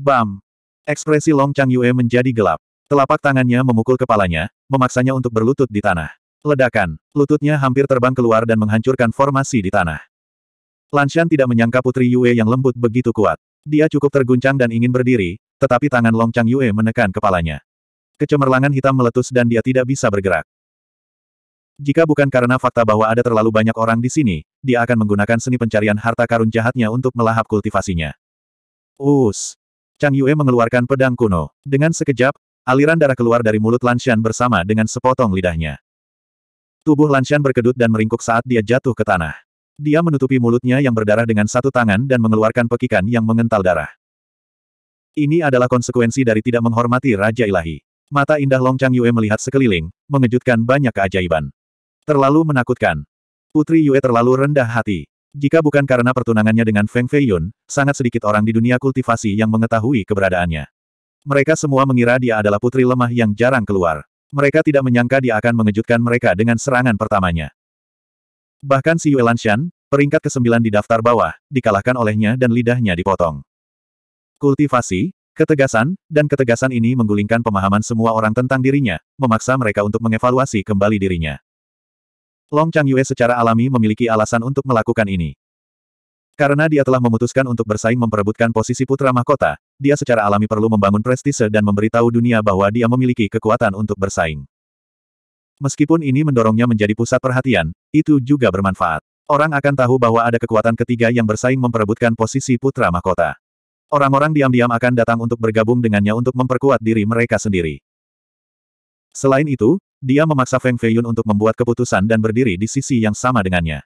Bam! Ekspresi Long Chang Yue menjadi gelap. Telapak tangannya memukul kepalanya, memaksanya untuk berlutut di tanah. Ledakan. Lututnya hampir terbang keluar dan menghancurkan formasi di tanah. Lanshan tidak menyangka Putri Yue yang lembut begitu kuat. Dia cukup terguncang dan ingin berdiri, tetapi tangan Longcang Yue menekan kepalanya. Kecemerlangan hitam meletus dan dia tidak bisa bergerak. Jika bukan karena fakta bahwa ada terlalu banyak orang di sini, dia akan menggunakan seni pencarian harta karun jahatnya untuk melahap kultivasinya. Us! Chang Yue mengeluarkan pedang kuno. Dengan sekejap, aliran darah keluar dari mulut Lanshan bersama dengan sepotong lidahnya. Tubuh Lanshan berkedut dan meringkuk saat dia jatuh ke tanah. Dia menutupi mulutnya yang berdarah dengan satu tangan dan mengeluarkan pekikan yang mengental darah. Ini adalah konsekuensi dari tidak menghormati Raja Ilahi. Mata indah Long Chang Yue melihat sekeliling, mengejutkan banyak keajaiban. Terlalu menakutkan. Putri Yue terlalu rendah hati. Jika bukan karena pertunangannya dengan Feng Feiyun, sangat sedikit orang di dunia kultivasi yang mengetahui keberadaannya. Mereka semua mengira dia adalah putri lemah yang jarang keluar. Mereka tidak menyangka dia akan mengejutkan mereka dengan serangan pertamanya. Bahkan si Yue peringkat ke-9 di daftar bawah, dikalahkan olehnya dan lidahnya dipotong. Kultivasi, ketegasan, dan ketegasan ini menggulingkan pemahaman semua orang tentang dirinya, memaksa mereka untuk mengevaluasi kembali dirinya. Long Chang Yue secara alami memiliki alasan untuk melakukan ini. Karena dia telah memutuskan untuk bersaing memperebutkan posisi putra mahkota, dia secara alami perlu membangun prestise dan memberitahu dunia bahwa dia memiliki kekuatan untuk bersaing. Meskipun ini mendorongnya menjadi pusat perhatian, itu juga bermanfaat. Orang akan tahu bahwa ada kekuatan ketiga yang bersaing memperebutkan posisi putra mahkota. Orang-orang diam-diam akan datang untuk bergabung dengannya untuk memperkuat diri mereka sendiri. Selain itu, dia memaksa Feng Feiyun untuk membuat keputusan dan berdiri di sisi yang sama dengannya.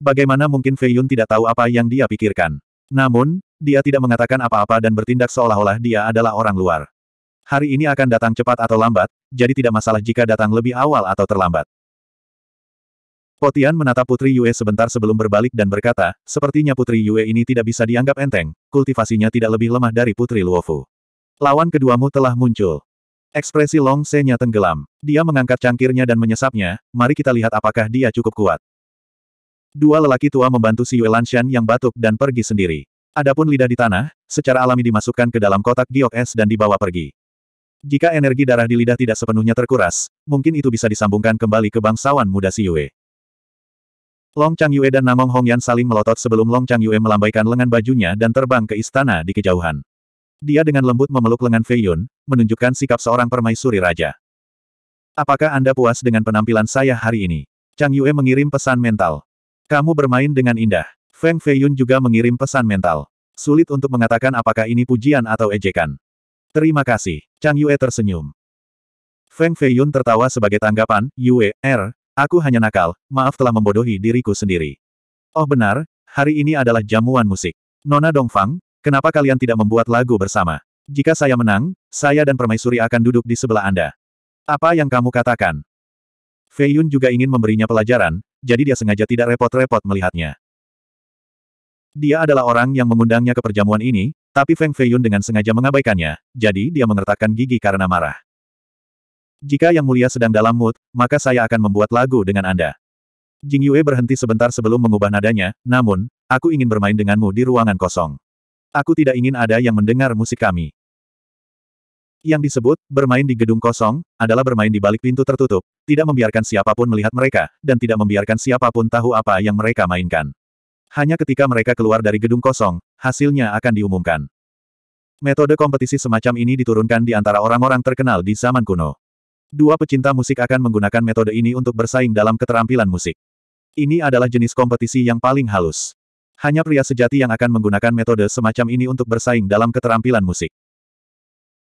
Bagaimana mungkin Feiyun tidak tahu apa yang dia pikirkan? Namun, dia tidak mengatakan apa-apa dan bertindak seolah-olah dia adalah orang luar. Hari ini akan datang cepat atau lambat, jadi tidak masalah jika datang lebih awal atau terlambat. Potian menatap Putri Yue sebentar sebelum berbalik dan berkata, sepertinya Putri Yue ini tidak bisa dianggap enteng, kultivasinya tidak lebih lemah dari Putri Luofu. Lawan keduamu telah muncul. Ekspresi Long Se-nya tenggelam. Dia mengangkat cangkirnya dan menyesapnya, mari kita lihat apakah dia cukup kuat. Dua lelaki tua membantu si Yue Lanshan yang batuk dan pergi sendiri. Adapun lidah di tanah, secara alami dimasukkan ke dalam kotak giok es dan dibawa pergi. Jika energi darah di lidah tidak sepenuhnya terkuras, mungkin itu bisa disambungkan kembali ke bangsawan muda si Yue. Long Chang Yue dan Namong Hongyan saling melotot sebelum Long Chang Yue melambaikan lengan bajunya dan terbang ke istana di kejauhan. Dia dengan lembut memeluk lengan Fei Yun, menunjukkan sikap seorang permaisuri raja. Apakah Anda puas dengan penampilan saya hari ini? Chang Yue mengirim pesan mental. Kamu bermain dengan indah. Feng Feiyun juga mengirim pesan mental. Sulit untuk mengatakan apakah ini pujian atau ejekan. Terima kasih. Chang Yue tersenyum. Feng Feiyun tertawa sebagai tanggapan, Yue, Er, aku hanya nakal, maaf telah membodohi diriku sendiri. Oh benar, hari ini adalah jamuan musik. Nona Dongfang, kenapa kalian tidak membuat lagu bersama? Jika saya menang, saya dan permaisuri akan duduk di sebelah Anda. Apa yang kamu katakan? Feiyun juga ingin memberinya pelajaran, jadi dia sengaja tidak repot-repot melihatnya. Dia adalah orang yang mengundangnya ke perjamuan ini, tapi Feng Feiyun dengan sengaja mengabaikannya, jadi dia mengertakkan gigi karena marah. Jika Yang Mulia sedang dalam mood, maka saya akan membuat lagu dengan Anda. Jing Yue berhenti sebentar sebelum mengubah nadanya, namun, aku ingin bermain denganmu di ruangan kosong. Aku tidak ingin ada yang mendengar musik kami. Yang disebut, bermain di gedung kosong, adalah bermain di balik pintu tertutup, tidak membiarkan siapapun melihat mereka, dan tidak membiarkan siapapun tahu apa yang mereka mainkan. Hanya ketika mereka keluar dari gedung kosong, hasilnya akan diumumkan. Metode kompetisi semacam ini diturunkan di antara orang-orang terkenal di zaman kuno. Dua pecinta musik akan menggunakan metode ini untuk bersaing dalam keterampilan musik. Ini adalah jenis kompetisi yang paling halus. Hanya pria sejati yang akan menggunakan metode semacam ini untuk bersaing dalam keterampilan musik.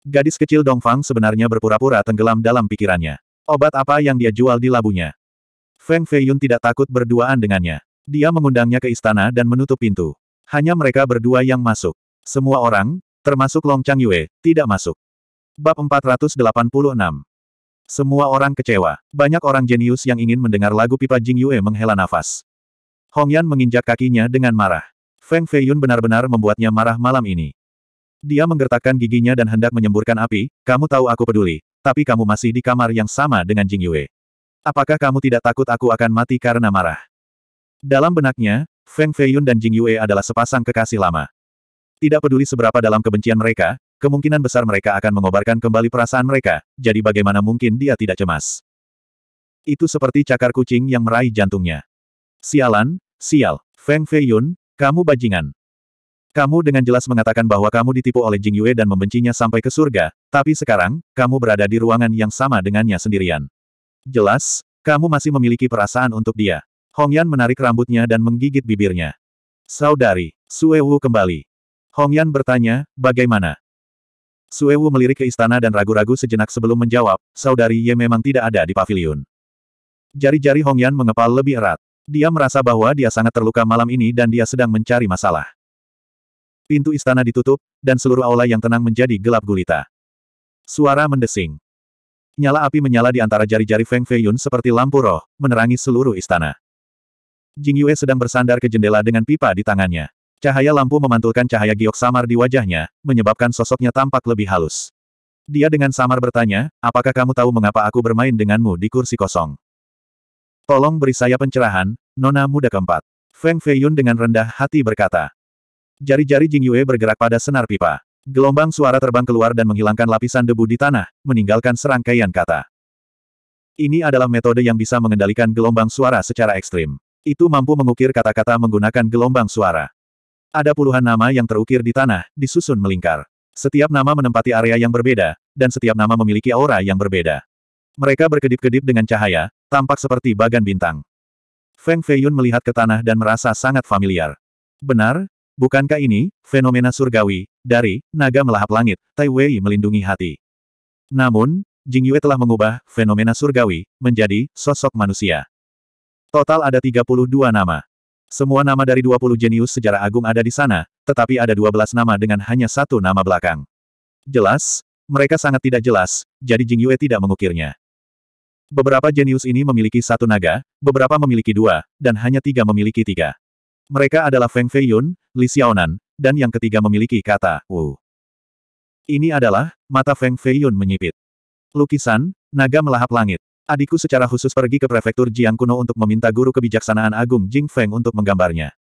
Gadis kecil Dongfang sebenarnya berpura-pura tenggelam dalam pikirannya. Obat apa yang dia jual di labunya? Feng Feiyun tidak takut berduaan dengannya. Dia mengundangnya ke istana dan menutup pintu. Hanya mereka berdua yang masuk. Semua orang, termasuk Long Chang Yue, tidak masuk. Bab 486 Semua orang kecewa. Banyak orang jenius yang ingin mendengar lagu pipa Jing Yue menghela nafas. Hong Yan menginjak kakinya dengan marah. Feng Feiyun benar-benar membuatnya marah malam ini. Dia menggertakkan giginya dan hendak menyemburkan api, kamu tahu aku peduli, tapi kamu masih di kamar yang sama dengan Jing Yue. Apakah kamu tidak takut aku akan mati karena marah? Dalam benaknya, Feng Feiyun dan Jing Yue adalah sepasang kekasih lama. Tidak peduli seberapa dalam kebencian mereka, kemungkinan besar mereka akan mengobarkan kembali perasaan mereka, jadi bagaimana mungkin dia tidak cemas. Itu seperti cakar kucing yang meraih jantungnya. Sialan, sial, Feng Feiyun, kamu bajingan. Kamu dengan jelas mengatakan bahwa kamu ditipu oleh Jing Yue dan membencinya sampai ke surga, tapi sekarang, kamu berada di ruangan yang sama dengannya sendirian. Jelas, kamu masih memiliki perasaan untuk dia. Hong Yan menarik rambutnya dan menggigit bibirnya. Saudari, Sue Wu kembali. Hong Yan bertanya, bagaimana? Sue Wu melirik ke istana dan ragu-ragu sejenak sebelum menjawab, Saudari Ye memang tidak ada di pavilion. Jari-jari Hong Yan mengepal lebih erat. Dia merasa bahwa dia sangat terluka malam ini dan dia sedang mencari masalah pintu istana ditutup, dan seluruh aula yang tenang menjadi gelap gulita. Suara mendesing. Nyala api menyala di antara jari-jari Feng Feiyun seperti lampu roh, menerangi seluruh istana. Jing Yue sedang bersandar ke jendela dengan pipa di tangannya. Cahaya lampu memantulkan cahaya giok samar di wajahnya, menyebabkan sosoknya tampak lebih halus. Dia dengan samar bertanya, apakah kamu tahu mengapa aku bermain denganmu di kursi kosong? Tolong beri saya pencerahan, nona muda keempat. Feng Feiyun dengan rendah hati berkata. Jari-jari Jing Yue bergerak pada senar pipa. Gelombang suara terbang keluar dan menghilangkan lapisan debu di tanah, meninggalkan serangkaian kata. Ini adalah metode yang bisa mengendalikan gelombang suara secara ekstrim. Itu mampu mengukir kata-kata menggunakan gelombang suara. Ada puluhan nama yang terukir di tanah, disusun melingkar. Setiap nama menempati area yang berbeda, dan setiap nama memiliki aura yang berbeda. Mereka berkedip-kedip dengan cahaya, tampak seperti bagan bintang. Feng Feiyun melihat ke tanah dan merasa sangat familiar. Benar, Bukankah ini, fenomena surgawi, dari, naga melahap langit, Tai Wei melindungi hati. Namun, Jing Yue telah mengubah, fenomena surgawi, menjadi, sosok manusia. Total ada 32 nama. Semua nama dari 20 jenius sejarah agung ada di sana, tetapi ada 12 nama dengan hanya satu nama belakang. Jelas? Mereka sangat tidak jelas, jadi Jing Yue tidak mengukirnya. Beberapa jenius ini memiliki satu naga, beberapa memiliki dua, dan hanya tiga memiliki tiga. Mereka adalah Feng Feiyun, Li Xiaonan, dan yang ketiga memiliki kata Wu. Ini adalah, mata Feng Feiyun menyipit. Lukisan, naga melahap langit. Adikku secara khusus pergi ke prefektur Jiang kuno untuk meminta guru kebijaksanaan agung Jing Feng untuk menggambarnya.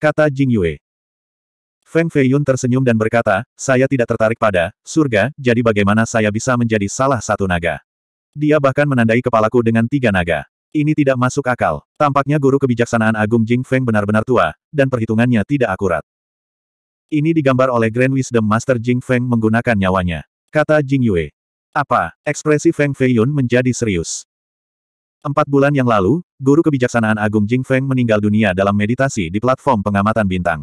Kata Jing Yue. Feng Feiyun tersenyum dan berkata, saya tidak tertarik pada surga, jadi bagaimana saya bisa menjadi salah satu naga? Dia bahkan menandai kepalaku dengan tiga naga. Ini tidak masuk akal. Tampaknya guru kebijaksanaan agung Jing Feng benar-benar tua, dan perhitungannya tidak akurat. Ini digambar oleh Grand Wisdom Master Jing Feng menggunakan nyawanya. Kata Jing Yue. Apa? Ekspresi Feng Feiyun menjadi serius. Empat bulan yang lalu, guru kebijaksanaan agung Jing Feng meninggal dunia dalam meditasi di platform pengamatan bintang.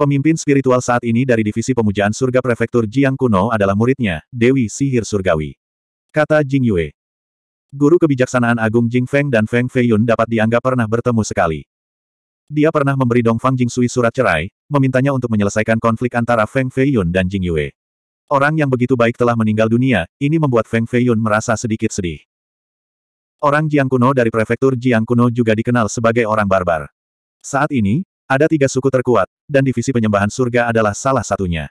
Pemimpin spiritual saat ini dari Divisi Pemujaan Surga Prefektur Jiang Kuno adalah muridnya, Dewi Sihir Surgawi. Kata Jing Yue. Guru kebijaksanaan agung Jing Feng dan Feng Feiyun dapat dianggap pernah bertemu sekali. Dia pernah memberi Dong Fang Jing Sui surat cerai, memintanya untuk menyelesaikan konflik antara Feng Feiyun dan Jing Yue. Orang yang begitu baik telah meninggal dunia, ini membuat Feng Feiyun merasa sedikit sedih. Orang Jiang kuno dari prefektur Jiang kuno juga dikenal sebagai orang barbar. Saat ini, ada tiga suku terkuat, dan divisi penyembahan surga adalah salah satunya.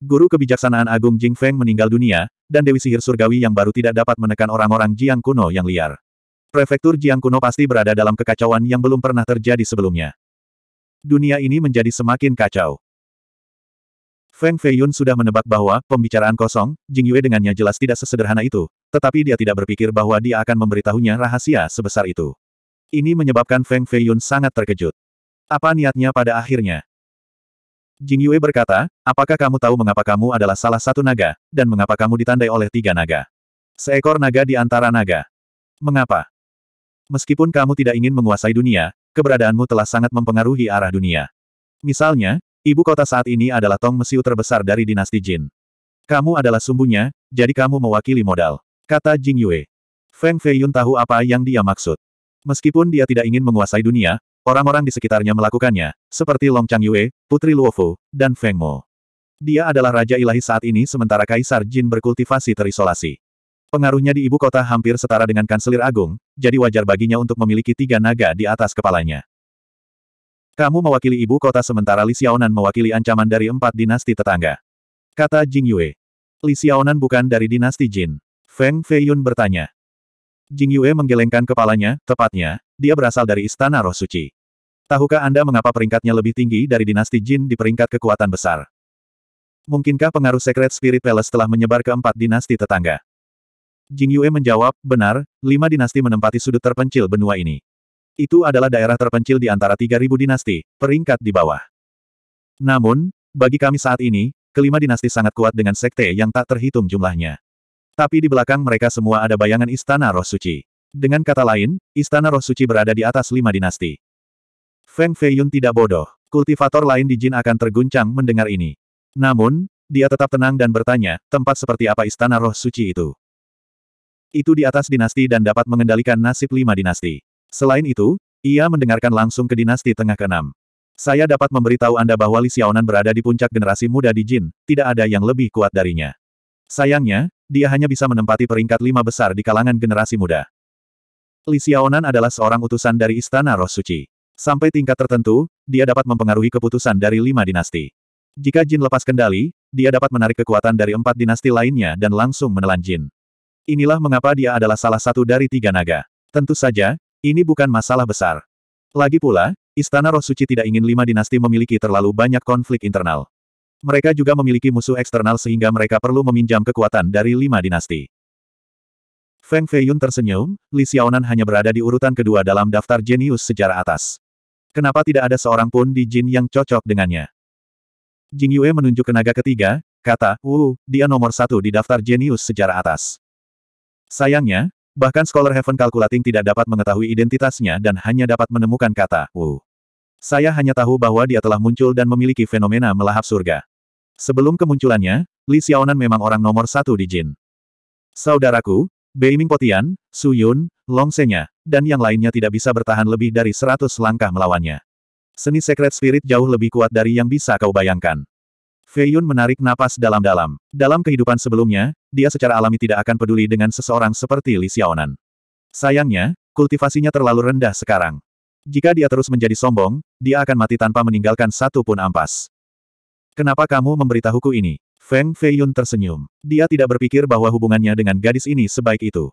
Guru kebijaksanaan agung Jing Feng meninggal dunia, dan Dewi Sihir Surgawi yang baru tidak dapat menekan orang-orang Jiang kuno yang liar. Prefektur Jiang kuno pasti berada dalam kekacauan yang belum pernah terjadi sebelumnya. Dunia ini menjadi semakin kacau. Feng Feiyun sudah menebak bahwa pembicaraan kosong, Jing Yue dengannya jelas tidak sesederhana itu, tetapi dia tidak berpikir bahwa dia akan memberitahunya rahasia sebesar itu. Ini menyebabkan Feng Feiyun sangat terkejut. Apa niatnya pada akhirnya? Jing Yue berkata, apakah kamu tahu mengapa kamu adalah salah satu naga, dan mengapa kamu ditandai oleh tiga naga? Seekor naga di antara naga. Mengapa? Meskipun kamu tidak ingin menguasai dunia, keberadaanmu telah sangat mempengaruhi arah dunia. Misalnya, ibu kota saat ini adalah tong mesiu terbesar dari dinasti Jin. Kamu adalah sumbunya, jadi kamu mewakili modal. Kata Jing Yue. Feng Feiyun tahu apa yang dia maksud. Meskipun dia tidak ingin menguasai dunia, Orang-orang di sekitarnya melakukannya, seperti Long Chang Yue, Putri Luofu, dan Feng Mo. Dia adalah Raja Ilahi saat ini sementara Kaisar Jin berkultivasi terisolasi. Pengaruhnya di ibu kota hampir setara dengan Kanselir Agung, jadi wajar baginya untuk memiliki tiga naga di atas kepalanya. Kamu mewakili ibu kota sementara Li Xiaonan mewakili ancaman dari empat dinasti tetangga. Kata Jing Yue. Li Xiaonan bukan dari dinasti Jin. Feng Feiyun bertanya. Jing Yue menggelengkan kepalanya, tepatnya, dia berasal dari Istana Roh Suci. Tahukah Anda mengapa peringkatnya lebih tinggi dari dinasti Jin di peringkat kekuatan besar? Mungkinkah pengaruh Secret Spirit Palace telah menyebar ke empat dinasti tetangga? Jing Yue menjawab, benar, lima dinasti menempati sudut terpencil benua ini. Itu adalah daerah terpencil di antara 3.000 dinasti, peringkat di bawah. Namun, bagi kami saat ini, kelima dinasti sangat kuat dengan sekte yang tak terhitung jumlahnya. Tapi di belakang mereka semua ada bayangan istana roh suci. Dengan kata lain, Istana Roh Suci berada di atas lima dinasti. Feng Feiyun tidak bodoh. Kultivator lain di Jin akan terguncang mendengar ini. Namun, dia tetap tenang dan bertanya, tempat seperti apa Istana Roh Suci itu? Itu di atas dinasti dan dapat mengendalikan nasib lima dinasti. Selain itu, ia mendengarkan langsung ke dinasti tengah keenam. Saya dapat memberitahu Anda bahwa Li Xiaonan berada di puncak generasi muda di Jin, tidak ada yang lebih kuat darinya. Sayangnya, dia hanya bisa menempati peringkat lima besar di kalangan generasi muda. Li Xiaonan adalah seorang utusan dari Istana Roh Suci. Sampai tingkat tertentu, dia dapat mempengaruhi keputusan dari lima dinasti. Jika Jin lepas kendali, dia dapat menarik kekuatan dari empat dinasti lainnya dan langsung menelan Jin. Inilah mengapa dia adalah salah satu dari tiga naga. Tentu saja, ini bukan masalah besar. Lagi pula, Istana Roh Suci tidak ingin lima dinasti memiliki terlalu banyak konflik internal. Mereka juga memiliki musuh eksternal sehingga mereka perlu meminjam kekuatan dari lima dinasti. Feng Fei Yun tersenyum, Li Xiaonan hanya berada di urutan kedua dalam daftar jenius sejarah atas. Kenapa tidak ada seorang pun di Jin yang cocok dengannya? Jing Yue menunjuk ke naga ketiga, kata, Wu, dia nomor satu di daftar jenius sejarah atas. Sayangnya, bahkan Scholar Heaven Calculating tidak dapat mengetahui identitasnya dan hanya dapat menemukan kata, Wu. Saya hanya tahu bahwa dia telah muncul dan memiliki fenomena melahap surga. Sebelum kemunculannya, Li Xiaonan memang orang nomor satu di Jin. Saudaraku, Beiming Potian, Su Yun, Long Senya, dan yang lainnya tidak bisa bertahan lebih dari seratus langkah melawannya. Seni Secret Spirit jauh lebih kuat dari yang bisa kau bayangkan. Fei Yun menarik napas dalam-dalam. Dalam kehidupan sebelumnya, dia secara alami tidak akan peduli dengan seseorang seperti Li Xiaonan. Sayangnya, kultivasinya terlalu rendah sekarang. Jika dia terus menjadi sombong, dia akan mati tanpa meninggalkan satu pun ampas. Kenapa kamu memberitahuku ini? Feng Feiyun tersenyum. Dia tidak berpikir bahwa hubungannya dengan gadis ini sebaik itu.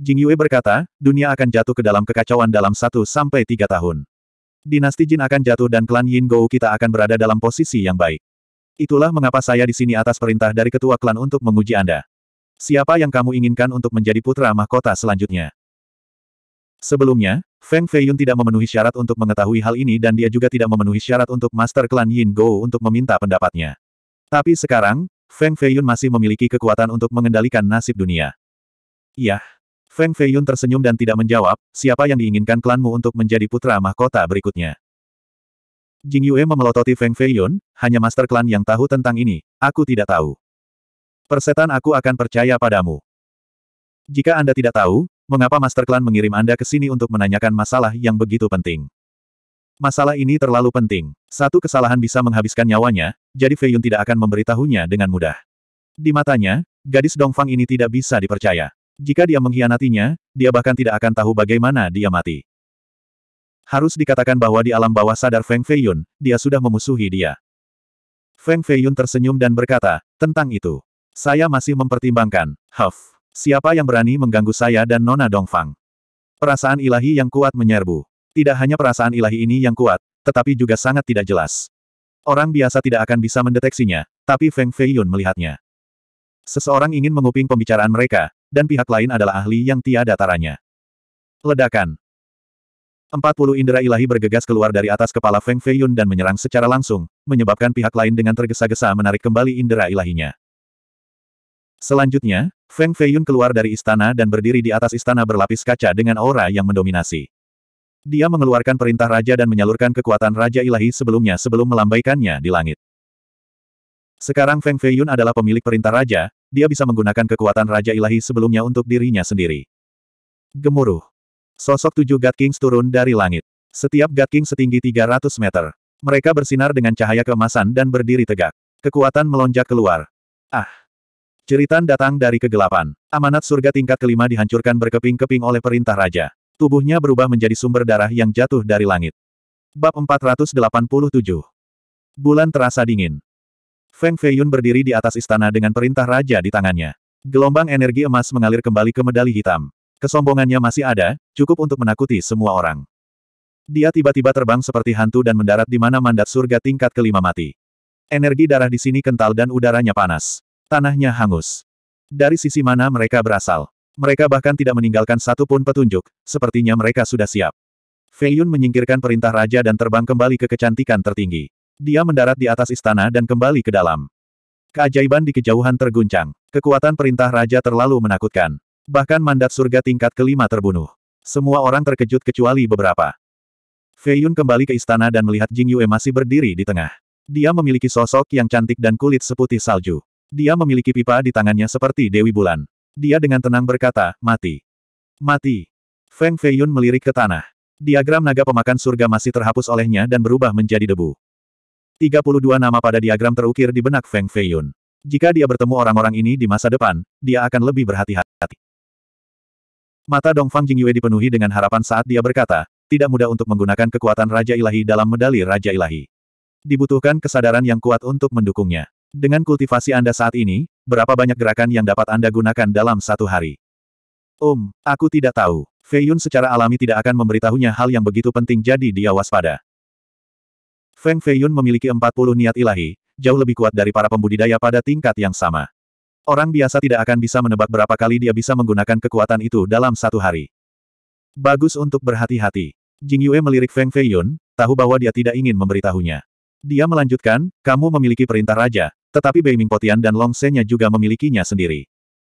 Jing Yue berkata, dunia akan jatuh ke dalam kekacauan dalam satu sampai tiga tahun. Dinasti Jin akan jatuh dan klan Yin Gou kita akan berada dalam posisi yang baik. Itulah mengapa saya di sini atas perintah dari ketua klan untuk menguji Anda. Siapa yang kamu inginkan untuk menjadi putra mahkota selanjutnya? Sebelumnya, Feng Feiyun tidak memenuhi syarat untuk mengetahui hal ini dan dia juga tidak memenuhi syarat untuk Master Klan Yin Go untuk meminta pendapatnya. Tapi sekarang, Feng Feiyun masih memiliki kekuatan untuk mengendalikan nasib dunia. Yah. Feng Feiyun tersenyum dan tidak menjawab, siapa yang diinginkan klanmu untuk menjadi putra mahkota berikutnya. Jing Yue memelototi Feng Feiyun, hanya master klan yang tahu tentang ini, aku tidak tahu. Persetan aku akan percaya padamu. Jika Anda tidak tahu, mengapa master klan mengirim Anda ke sini untuk menanyakan masalah yang begitu penting? Masalah ini terlalu penting. Satu kesalahan bisa menghabiskan nyawanya, jadi Fei Yun tidak akan memberitahunya dengan mudah. Di matanya, gadis Dongfang ini tidak bisa dipercaya. Jika dia mengkhianatinya, dia bahkan tidak akan tahu bagaimana dia mati. Harus dikatakan bahwa di alam bawah sadar Feng Feiyun, dia sudah memusuhi dia. Feng Feiyun tersenyum dan berkata, tentang itu. Saya masih mempertimbangkan, Huff. Siapa yang berani mengganggu saya dan Nona Dongfang? Perasaan ilahi yang kuat menyerbu. Tidak hanya perasaan ilahi ini yang kuat, tetapi juga sangat tidak jelas. Orang biasa tidak akan bisa mendeteksinya, tapi Feng Feiyun melihatnya. Seseorang ingin menguping pembicaraan mereka, dan pihak lain adalah ahli yang tiada taranya. Ledakan. 40 indera ilahi bergegas keluar dari atas kepala Feng Feiyun dan menyerang secara langsung, menyebabkan pihak lain dengan tergesa-gesa menarik kembali indera ilahinya. Selanjutnya, Feng Feiyun keluar dari istana dan berdiri di atas istana berlapis kaca dengan aura yang mendominasi. Dia mengeluarkan perintah raja dan menyalurkan kekuatan raja ilahi sebelumnya sebelum melambaikannya di langit. Sekarang Feng Feiyun adalah pemilik perintah raja, dia bisa menggunakan kekuatan raja ilahi sebelumnya untuk dirinya sendiri. Gemuruh. Sosok tujuh God Kings turun dari langit. Setiap God King setinggi 300 meter. Mereka bersinar dengan cahaya keemasan dan berdiri tegak. Kekuatan melonjak keluar. Ah! Ceritan datang dari kegelapan. Amanat surga tingkat kelima dihancurkan berkeping-keping oleh perintah raja. Tubuhnya berubah menjadi sumber darah yang jatuh dari langit. Bab 487 Bulan terasa dingin. Feng Feiyun berdiri di atas istana dengan perintah raja di tangannya. Gelombang energi emas mengalir kembali ke medali hitam. Kesombongannya masih ada, cukup untuk menakuti semua orang. Dia tiba-tiba terbang seperti hantu dan mendarat di mana mandat surga tingkat kelima mati. Energi darah di sini kental dan udaranya panas. Tanahnya hangus. Dari sisi mana mereka berasal? Mereka bahkan tidak meninggalkan satu pun petunjuk, sepertinya mereka sudah siap. Fei Yun menyingkirkan perintah raja dan terbang kembali ke kecantikan tertinggi. Dia mendarat di atas istana dan kembali ke dalam. Keajaiban di kejauhan terguncang. Kekuatan perintah raja terlalu menakutkan. Bahkan mandat surga tingkat kelima terbunuh. Semua orang terkejut kecuali beberapa. Fei Yun kembali ke istana dan melihat Jing Yue masih berdiri di tengah. Dia memiliki sosok yang cantik dan kulit seputih salju. Dia memiliki pipa di tangannya seperti Dewi Bulan. Dia dengan tenang berkata, mati. Mati. Feng Feiyun melirik ke tanah. Diagram naga pemakan surga masih terhapus olehnya dan berubah menjadi debu. 32 nama pada diagram terukir di benak Feng Feiyun. Jika dia bertemu orang-orang ini di masa depan, dia akan lebih berhati-hati. Mata Dongfang Jingyue dipenuhi dengan harapan saat dia berkata, tidak mudah untuk menggunakan kekuatan Raja Ilahi dalam medali Raja Ilahi. Dibutuhkan kesadaran yang kuat untuk mendukungnya. Dengan kultivasi Anda saat ini, berapa banyak gerakan yang dapat Anda gunakan dalam satu hari? Om, um, aku tidak tahu. Fei Yun secara alami tidak akan memberitahunya hal yang begitu penting jadi dia waspada. Feng Fei Yun memiliki 40 niat ilahi, jauh lebih kuat dari para pembudidaya pada tingkat yang sama. Orang biasa tidak akan bisa menebak berapa kali dia bisa menggunakan kekuatan itu dalam satu hari. Bagus untuk berhati-hati. Jing Yue melirik Feng Fei Yun, tahu bahwa dia tidak ingin memberitahunya. Dia melanjutkan, kamu memiliki perintah raja, tetapi Bei Potian dan Long Senya juga memilikinya sendiri.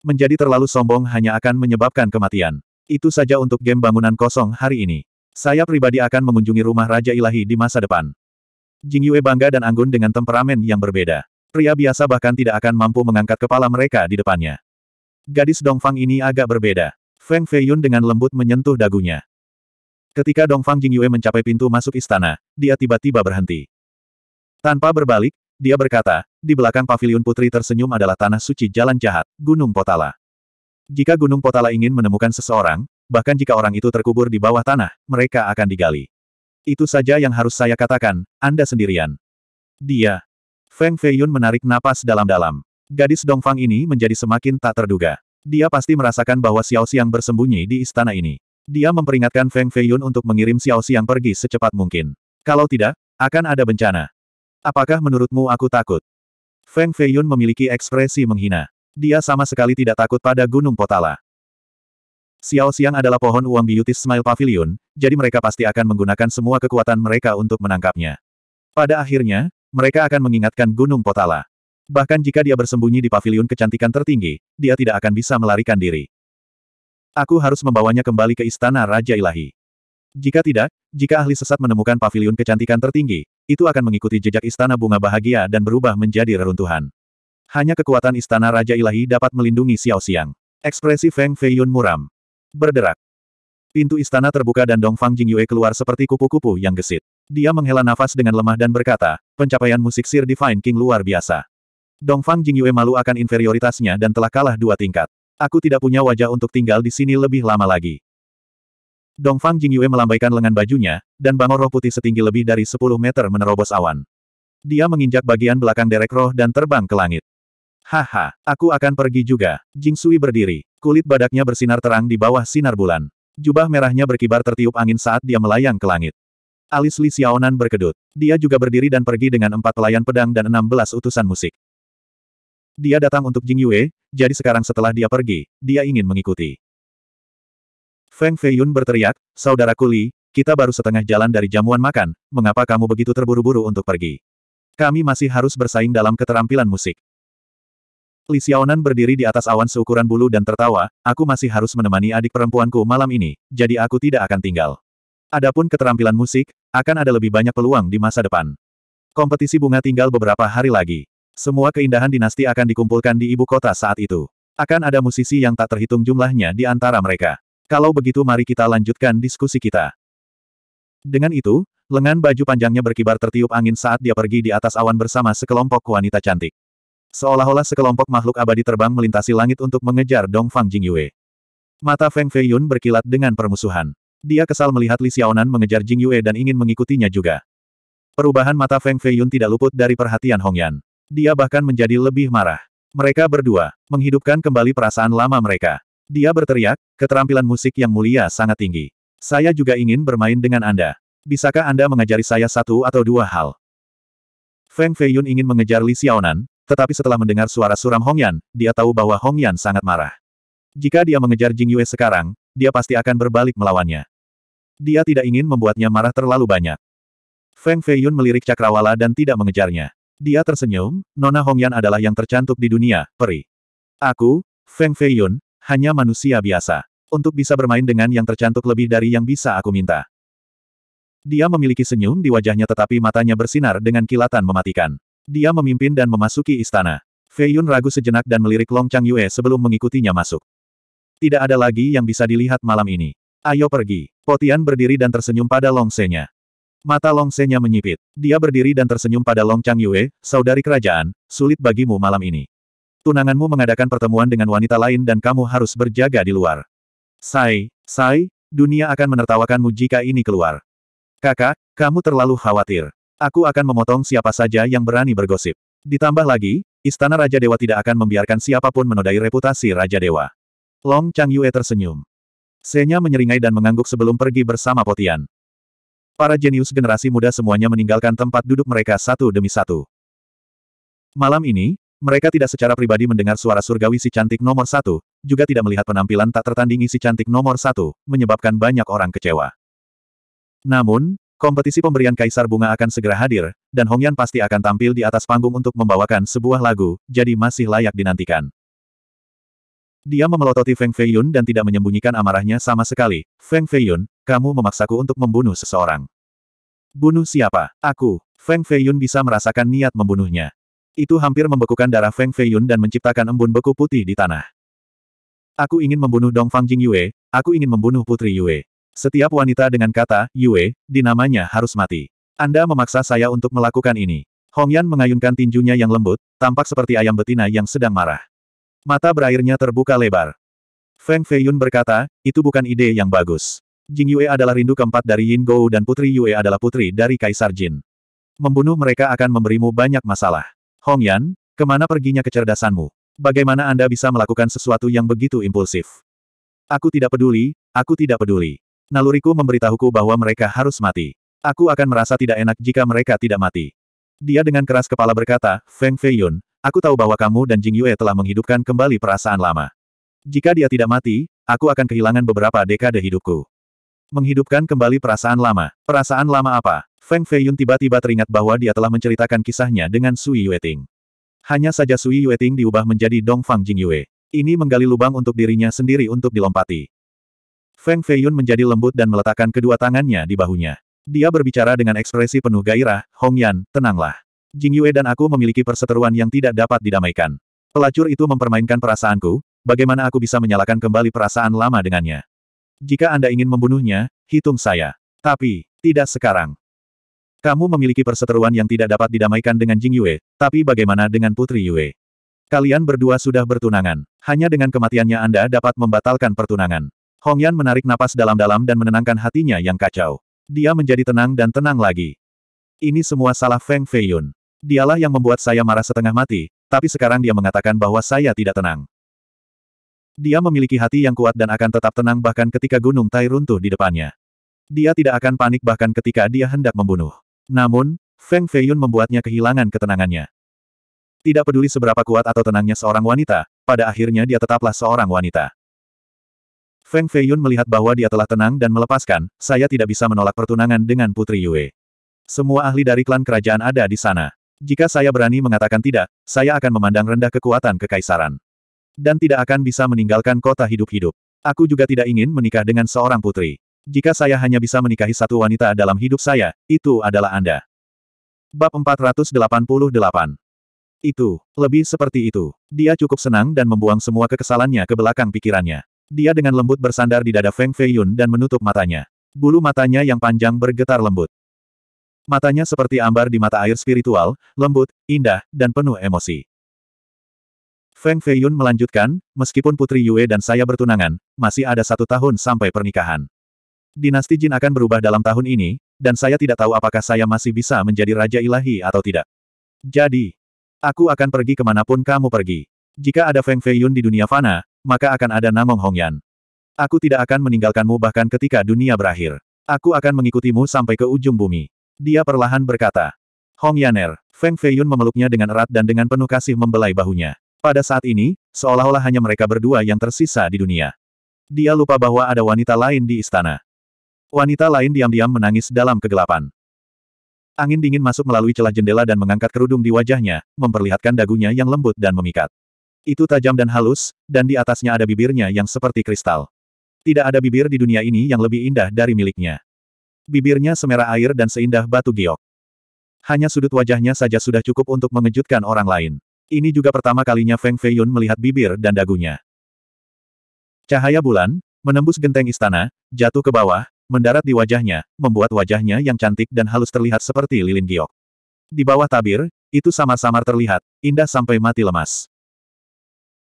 Menjadi terlalu sombong hanya akan menyebabkan kematian. Itu saja untuk game bangunan kosong hari ini. Saya pribadi akan mengunjungi rumah Raja Ilahi di masa depan. Jing Yue bangga dan anggun dengan temperamen yang berbeda. Pria biasa bahkan tidak akan mampu mengangkat kepala mereka di depannya. Gadis Dongfang ini agak berbeda. Feng Feiyun dengan lembut menyentuh dagunya. Ketika Dongfang Jing Yue mencapai pintu masuk istana, dia tiba-tiba berhenti. Tanpa berbalik, dia berkata, di belakang pavilion putri tersenyum adalah tanah suci jalan jahat, Gunung Potala. Jika Gunung Potala ingin menemukan seseorang, bahkan jika orang itu terkubur di bawah tanah, mereka akan digali. Itu saja yang harus saya katakan, Anda sendirian. Dia. Feng Feiyun menarik napas dalam-dalam. Gadis Dongfang ini menjadi semakin tak terduga. Dia pasti merasakan bahwa Xiao Xiang bersembunyi di istana ini. Dia memperingatkan Feng Feiyun untuk mengirim Xiao Xiang pergi secepat mungkin. Kalau tidak, akan ada bencana. Apakah menurutmu aku takut? Feng Feiyun memiliki ekspresi menghina. Dia sama sekali tidak takut pada Gunung Potala. Xiao Xiang adalah pohon uang biutis Smile Pavilion, jadi mereka pasti akan menggunakan semua kekuatan mereka untuk menangkapnya. Pada akhirnya, mereka akan mengingatkan Gunung Potala. Bahkan jika dia bersembunyi di pavilion kecantikan tertinggi, dia tidak akan bisa melarikan diri. Aku harus membawanya kembali ke istana Raja Ilahi. Jika tidak, jika ahli sesat menemukan pavilion kecantikan tertinggi, itu akan mengikuti jejak istana bunga bahagia dan berubah menjadi reruntuhan. Hanya kekuatan istana Raja Ilahi dapat melindungi Xiao Xiang. Ekspresi Feng Fei Yun muram. Berderak. Pintu istana terbuka dan Dong Dongfang Yue keluar seperti kupu-kupu yang gesit. Dia menghela nafas dengan lemah dan berkata, pencapaian musik Sir Divine King luar biasa. Dong Dongfang Yue malu akan inferioritasnya dan telah kalah dua tingkat. Aku tidak punya wajah untuk tinggal di sini lebih lama lagi. Dongfang Jingyue melambaikan lengan bajunya, dan bangor roh putih setinggi lebih dari 10 meter menerobos awan. Dia menginjak bagian belakang derek roh dan terbang ke langit. Haha, aku akan pergi juga. Jing Sui berdiri. Kulit badaknya bersinar terang di bawah sinar bulan. Jubah merahnya berkibar tertiup angin saat dia melayang ke langit. Alis Li Xiaonan berkedut. Dia juga berdiri dan pergi dengan empat pelayan pedang dan enam belas utusan musik. Dia datang untuk Jing Yue, jadi sekarang setelah dia pergi, dia ingin mengikuti. Feng Feiyun berteriak, Saudara Kuli, kita baru setengah jalan dari jamuan makan, mengapa kamu begitu terburu-buru untuk pergi? Kami masih harus bersaing dalam keterampilan musik. Li Xiaonan berdiri di atas awan seukuran bulu dan tertawa, aku masih harus menemani adik perempuanku malam ini, jadi aku tidak akan tinggal. Adapun keterampilan musik, akan ada lebih banyak peluang di masa depan. Kompetisi bunga tinggal beberapa hari lagi. Semua keindahan dinasti akan dikumpulkan di ibu kota saat itu. Akan ada musisi yang tak terhitung jumlahnya di antara mereka. Kalau begitu mari kita lanjutkan diskusi kita. Dengan itu, lengan baju panjangnya berkibar tertiup angin saat dia pergi di atas awan bersama sekelompok wanita cantik. Seolah-olah sekelompok makhluk abadi terbang melintasi langit untuk mengejar Dong Fang Jing Yue. Mata Feng Feiyun berkilat dengan permusuhan. Dia kesal melihat Li Xiaonan mengejar Yue dan ingin mengikutinya juga. Perubahan mata Feng Feiyun tidak luput dari perhatian Hongyan. Dia bahkan menjadi lebih marah. Mereka berdua menghidupkan kembali perasaan lama mereka. Dia berteriak, keterampilan musik yang mulia sangat tinggi. Saya juga ingin bermain dengan Anda. Bisakah Anda mengajari saya satu atau dua hal? Feng Feiyun ingin mengejar Li Xiaonan, tetapi setelah mendengar suara suram Hongyan, dia tahu bahwa Hongyan sangat marah. Jika dia mengejar Jing Yue sekarang, dia pasti akan berbalik melawannya. Dia tidak ingin membuatnya marah terlalu banyak. Feng Feiyun melirik cakrawala dan tidak mengejarnya. Dia tersenyum, Nona Hongyan adalah yang tercantik di dunia, peri. Aku, Feng Feiyun, hanya manusia biasa. Untuk bisa bermain dengan yang tercantuk lebih dari yang bisa aku minta. Dia memiliki senyum di wajahnya tetapi matanya bersinar dengan kilatan mematikan. Dia memimpin dan memasuki istana. Fei Yun ragu sejenak dan melirik Long Chang Yue sebelum mengikutinya masuk. Tidak ada lagi yang bisa dilihat malam ini. Ayo pergi. Potian berdiri dan tersenyum pada Long se Mata Long se menyipit. Dia berdiri dan tersenyum pada Long Chang Yue, saudari kerajaan, sulit bagimu malam ini. Tunanganmu mengadakan pertemuan dengan wanita lain dan kamu harus berjaga di luar. Sai, Sai, dunia akan menertawakanmu jika ini keluar. Kakak, kamu terlalu khawatir. Aku akan memotong siapa saja yang berani bergosip. Ditambah lagi, Istana Raja Dewa tidak akan membiarkan siapapun menodai reputasi Raja Dewa. Long Chang Yue tersenyum. Senya menyeringai dan mengangguk sebelum pergi bersama Potian. Para jenius generasi muda semuanya meninggalkan tempat duduk mereka satu demi satu. Malam ini, mereka tidak secara pribadi mendengar suara surgawi si cantik nomor satu, juga tidak melihat penampilan tak tertandingi si cantik nomor satu, menyebabkan banyak orang kecewa. Namun, kompetisi pemberian Kaisar Bunga akan segera hadir, dan Hongyan pasti akan tampil di atas panggung untuk membawakan sebuah lagu, jadi masih layak dinantikan. Dia memelototi Feng Feiyun dan tidak menyembunyikan amarahnya sama sekali. Feng Feiyun, kamu memaksaku untuk membunuh seseorang. Bunuh siapa? Aku. Feng Feiyun bisa merasakan niat membunuhnya. Itu hampir membekukan darah Feng Feiyun dan menciptakan embun beku putih di tanah. Aku ingin membunuh Dong Fang Jing Yue, aku ingin membunuh Putri Yue. Setiap wanita dengan kata, Yue, dinamanya harus mati. Anda memaksa saya untuk melakukan ini. Hong Yan mengayunkan tinjunya yang lembut, tampak seperti ayam betina yang sedang marah. Mata berairnya terbuka lebar. Feng Feiyun berkata, itu bukan ide yang bagus. Jing Yue adalah rindu keempat dari Yin Gou dan Putri Yue adalah putri dari Kaisar Jin. Membunuh mereka akan memberimu banyak masalah. Hong Yan, kemana perginya kecerdasanmu? Bagaimana Anda bisa melakukan sesuatu yang begitu impulsif? Aku tidak peduli, aku tidak peduli. Naluriku memberitahuku bahwa mereka harus mati. Aku akan merasa tidak enak jika mereka tidak mati. Dia dengan keras kepala berkata, Feng Feiyun, aku tahu bahwa kamu dan Jing Yue telah menghidupkan kembali perasaan lama. Jika dia tidak mati, aku akan kehilangan beberapa dekade hidupku. Menghidupkan kembali perasaan lama. Perasaan lama apa? Feng Feiyun tiba-tiba teringat bahwa dia telah menceritakan kisahnya dengan Sui Yueting. Hanya saja Sui Yueting diubah menjadi Dong Fang Jingyue. Ini menggali lubang untuk dirinya sendiri untuk dilompati. Feng Feiyun menjadi lembut dan meletakkan kedua tangannya di bahunya. Dia berbicara dengan ekspresi penuh gairah, Hong Yan, tenanglah. Jingyue dan aku memiliki perseteruan yang tidak dapat didamaikan. Pelacur itu mempermainkan perasaanku, bagaimana aku bisa menyalakan kembali perasaan lama dengannya. Jika Anda ingin membunuhnya, hitung saya. Tapi, tidak sekarang. Kamu memiliki perseteruan yang tidak dapat didamaikan dengan Jing Yue, tapi bagaimana dengan Putri Yue? Kalian berdua sudah bertunangan. Hanya dengan kematiannya Anda dapat membatalkan pertunangan. Hong Yan menarik napas dalam-dalam dan menenangkan hatinya yang kacau. Dia menjadi tenang dan tenang lagi. Ini semua salah Feng Feiyun. Dialah yang membuat saya marah setengah mati, tapi sekarang dia mengatakan bahwa saya tidak tenang. Dia memiliki hati yang kuat dan akan tetap tenang bahkan ketika gunung Tai runtuh di depannya. Dia tidak akan panik bahkan ketika dia hendak membunuh. Namun, Feng Feiyun membuatnya kehilangan ketenangannya. Tidak peduli seberapa kuat atau tenangnya seorang wanita, pada akhirnya dia tetaplah seorang wanita. Feng Feiyun melihat bahwa dia telah tenang dan melepaskan, saya tidak bisa menolak pertunangan dengan Putri Yue. Semua ahli dari klan kerajaan ada di sana. Jika saya berani mengatakan tidak, saya akan memandang rendah kekuatan kekaisaran. Dan tidak akan bisa meninggalkan kota hidup-hidup. Aku juga tidak ingin menikah dengan seorang putri. Jika saya hanya bisa menikahi satu wanita dalam hidup saya, itu adalah Anda. Bab 488 Itu, lebih seperti itu. Dia cukup senang dan membuang semua kekesalannya ke belakang pikirannya. Dia dengan lembut bersandar di dada Feng Feiyun dan menutup matanya. Bulu matanya yang panjang bergetar lembut. Matanya seperti ambar di mata air spiritual, lembut, indah, dan penuh emosi. Feng Feiyun melanjutkan, meskipun Putri Yue dan saya bertunangan, masih ada satu tahun sampai pernikahan. Dinasti Jin akan berubah dalam tahun ini, dan saya tidak tahu apakah saya masih bisa menjadi Raja Ilahi atau tidak. Jadi, aku akan pergi kemanapun kamu pergi. Jika ada Feng Feiyun di dunia fana, maka akan ada Namong Hongyan. Aku tidak akan meninggalkanmu bahkan ketika dunia berakhir. Aku akan mengikutimu sampai ke ujung bumi. Dia perlahan berkata. Hong Yaner, Feng Feiyun memeluknya dengan erat dan dengan penuh kasih membelai bahunya. Pada saat ini, seolah-olah hanya mereka berdua yang tersisa di dunia. Dia lupa bahwa ada wanita lain di istana. Wanita lain diam-diam menangis dalam kegelapan. Angin dingin masuk melalui celah jendela dan mengangkat kerudung di wajahnya, memperlihatkan dagunya yang lembut dan memikat. Itu tajam dan halus, dan di atasnya ada bibirnya yang seperti kristal. Tidak ada bibir di dunia ini yang lebih indah dari miliknya. Bibirnya semerah air dan seindah batu giok. Hanya sudut wajahnya saja sudah cukup untuk mengejutkan orang lain. Ini juga pertama kalinya Feng Feiyun melihat bibir dan dagunya. Cahaya bulan, menembus genteng istana, jatuh ke bawah, mendarat di wajahnya, membuat wajahnya yang cantik dan halus terlihat seperti lilin giok. Di bawah tabir, itu samar-samar terlihat, indah sampai mati lemas.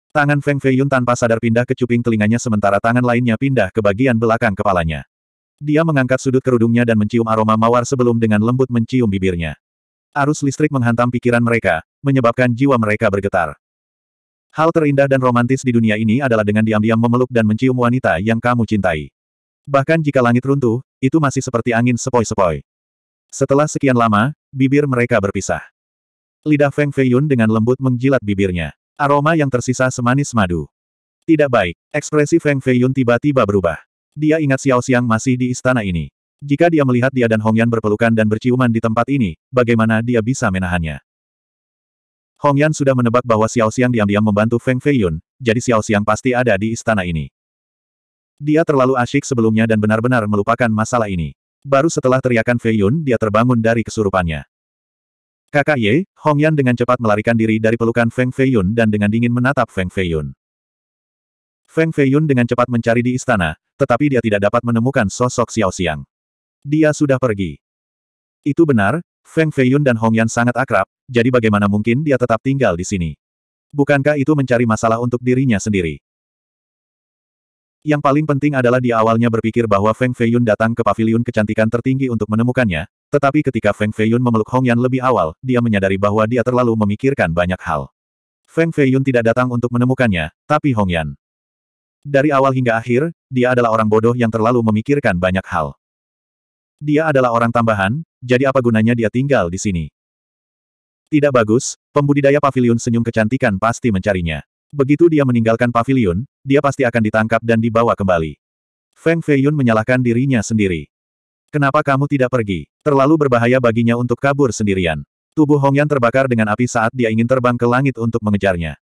Tangan Feng Fei Yun tanpa sadar pindah ke cuping telinganya sementara tangan lainnya pindah ke bagian belakang kepalanya. Dia mengangkat sudut kerudungnya dan mencium aroma mawar sebelum dengan lembut mencium bibirnya. Arus listrik menghantam pikiran mereka, menyebabkan jiwa mereka bergetar. Hal terindah dan romantis di dunia ini adalah dengan diam-diam memeluk dan mencium wanita yang kamu cintai. Bahkan jika langit runtuh, itu masih seperti angin sepoi-sepoi. Setelah sekian lama, bibir mereka berpisah. Lidah Feng Feiyun dengan lembut menjilat bibirnya. Aroma yang tersisa semanis madu. Tidak baik, ekspresi Feng Feiyun tiba-tiba berubah. Dia ingat Xiao Xiang masih di istana ini. Jika dia melihat dia dan Hongyan berpelukan dan berciuman di tempat ini, bagaimana dia bisa menahannya? Hongyan sudah menebak bahwa Xiao Xiang diam-diam membantu Feng Feiyun, jadi Xiao Xiang pasti ada di istana ini. Dia terlalu asyik sebelumnya dan benar-benar melupakan masalah ini. Baru setelah teriakan Fei Yun dia terbangun dari kesurupannya. Kakak Ye, Hong Yan dengan cepat melarikan diri dari pelukan Feng Fei Yun dan dengan dingin menatap Feng Fei Yun. Feng Fei Yun dengan cepat mencari di istana, tetapi dia tidak dapat menemukan sosok Xiao Xiang. Dia sudah pergi. Itu benar, Feng Fei Yun dan Hong Yan sangat akrab, jadi bagaimana mungkin dia tetap tinggal di sini? Bukankah itu mencari masalah untuk dirinya sendiri? Yang paling penting adalah di awalnya berpikir bahwa Feng Feiyun datang ke Pavilion kecantikan tertinggi untuk menemukannya, tetapi ketika Feng Feiyun memeluk Hong Yan lebih awal, dia menyadari bahwa dia terlalu memikirkan banyak hal. Feng Feiyun tidak datang untuk menemukannya, tapi Hong Yan. Dari awal hingga akhir, dia adalah orang bodoh yang terlalu memikirkan banyak hal. Dia adalah orang tambahan, jadi apa gunanya dia tinggal di sini? Tidak bagus, pembudidaya Pavilion senyum kecantikan pasti mencarinya. Begitu dia meninggalkan pavilion, dia pasti akan ditangkap dan dibawa kembali. Feng Feiyun menyalahkan dirinya sendiri. Kenapa kamu tidak pergi? Terlalu berbahaya baginya untuk kabur sendirian. Tubuh Hongyan terbakar dengan api saat dia ingin terbang ke langit untuk mengejarnya.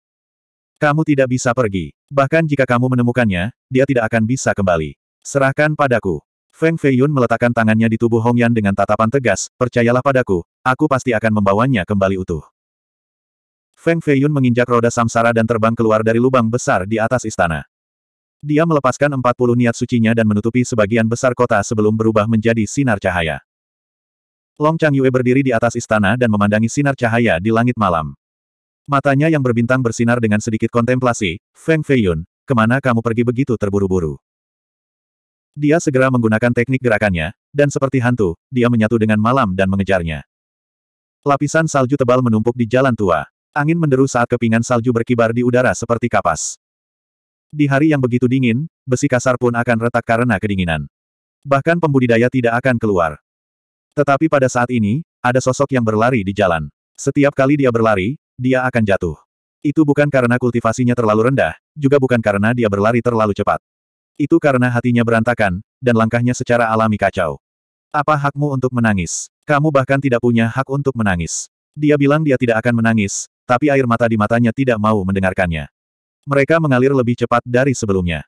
Kamu tidak bisa pergi. Bahkan jika kamu menemukannya, dia tidak akan bisa kembali. Serahkan padaku. Feng Feiyun meletakkan tangannya di tubuh Hongyan dengan tatapan tegas, percayalah padaku, aku pasti akan membawanya kembali utuh. Feng Feiyun menginjak roda samsara dan terbang keluar dari lubang besar di atas istana. Dia melepaskan 40 niat sucinya dan menutupi sebagian besar kota sebelum berubah menjadi sinar cahaya. Long Chang Yue berdiri di atas istana dan memandangi sinar cahaya di langit malam. Matanya yang berbintang bersinar dengan sedikit kontemplasi, Feng Feiyun, kemana kamu pergi begitu terburu-buru? Dia segera menggunakan teknik gerakannya, dan seperti hantu, dia menyatu dengan malam dan mengejarnya. Lapisan salju tebal menumpuk di jalan tua. Angin menderu saat kepingan salju berkibar di udara seperti kapas. Di hari yang begitu dingin, besi kasar pun akan retak karena kedinginan. Bahkan pembudidaya tidak akan keluar. Tetapi pada saat ini, ada sosok yang berlari di jalan. Setiap kali dia berlari, dia akan jatuh. Itu bukan karena kultivasinya terlalu rendah, juga bukan karena dia berlari terlalu cepat. Itu karena hatinya berantakan, dan langkahnya secara alami kacau. Apa hakmu untuk menangis? Kamu bahkan tidak punya hak untuk menangis. Dia bilang dia tidak akan menangis, tapi air mata di matanya tidak mau mendengarkannya. Mereka mengalir lebih cepat dari sebelumnya.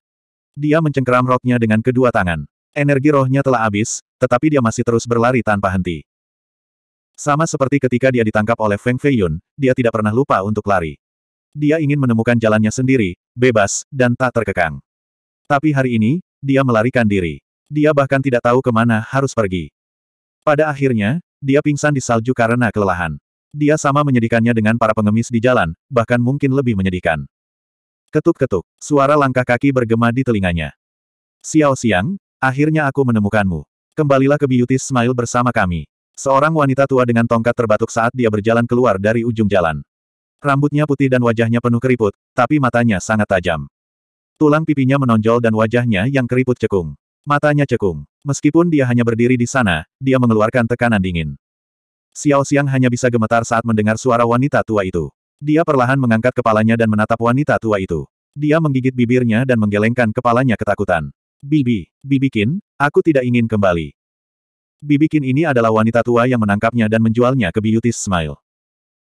Dia mencengkeram roknya dengan kedua tangan. Energi rohnya telah habis, tetapi dia masih terus berlari tanpa henti. Sama seperti ketika dia ditangkap oleh Feng Feiyun, dia tidak pernah lupa untuk lari. Dia ingin menemukan jalannya sendiri, bebas, dan tak terkekang. Tapi hari ini, dia melarikan diri. Dia bahkan tidak tahu kemana harus pergi. Pada akhirnya, dia pingsan di salju karena kelelahan. Dia sama menyedihkannya dengan para pengemis di jalan, bahkan mungkin lebih menyedihkan. Ketuk-ketuk, suara langkah kaki bergema di telinganya. Xiao Xiang, akhirnya aku menemukanmu. Kembalilah ke Beauty Smile bersama kami. Seorang wanita tua dengan tongkat terbatuk saat dia berjalan keluar dari ujung jalan. Rambutnya putih dan wajahnya penuh keriput, tapi matanya sangat tajam. Tulang pipinya menonjol dan wajahnya yang keriput cekung. Matanya cekung. Meskipun dia hanya berdiri di sana, dia mengeluarkan tekanan dingin. Xiao Xiang hanya bisa gemetar saat mendengar suara wanita tua itu. Dia perlahan mengangkat kepalanya dan menatap wanita tua itu. Dia menggigit bibirnya dan menggelengkan kepalanya ketakutan. Bibi, Bibikin, aku tidak ingin kembali. Bibikin ini adalah wanita tua yang menangkapnya dan menjualnya ke Beauty Smile.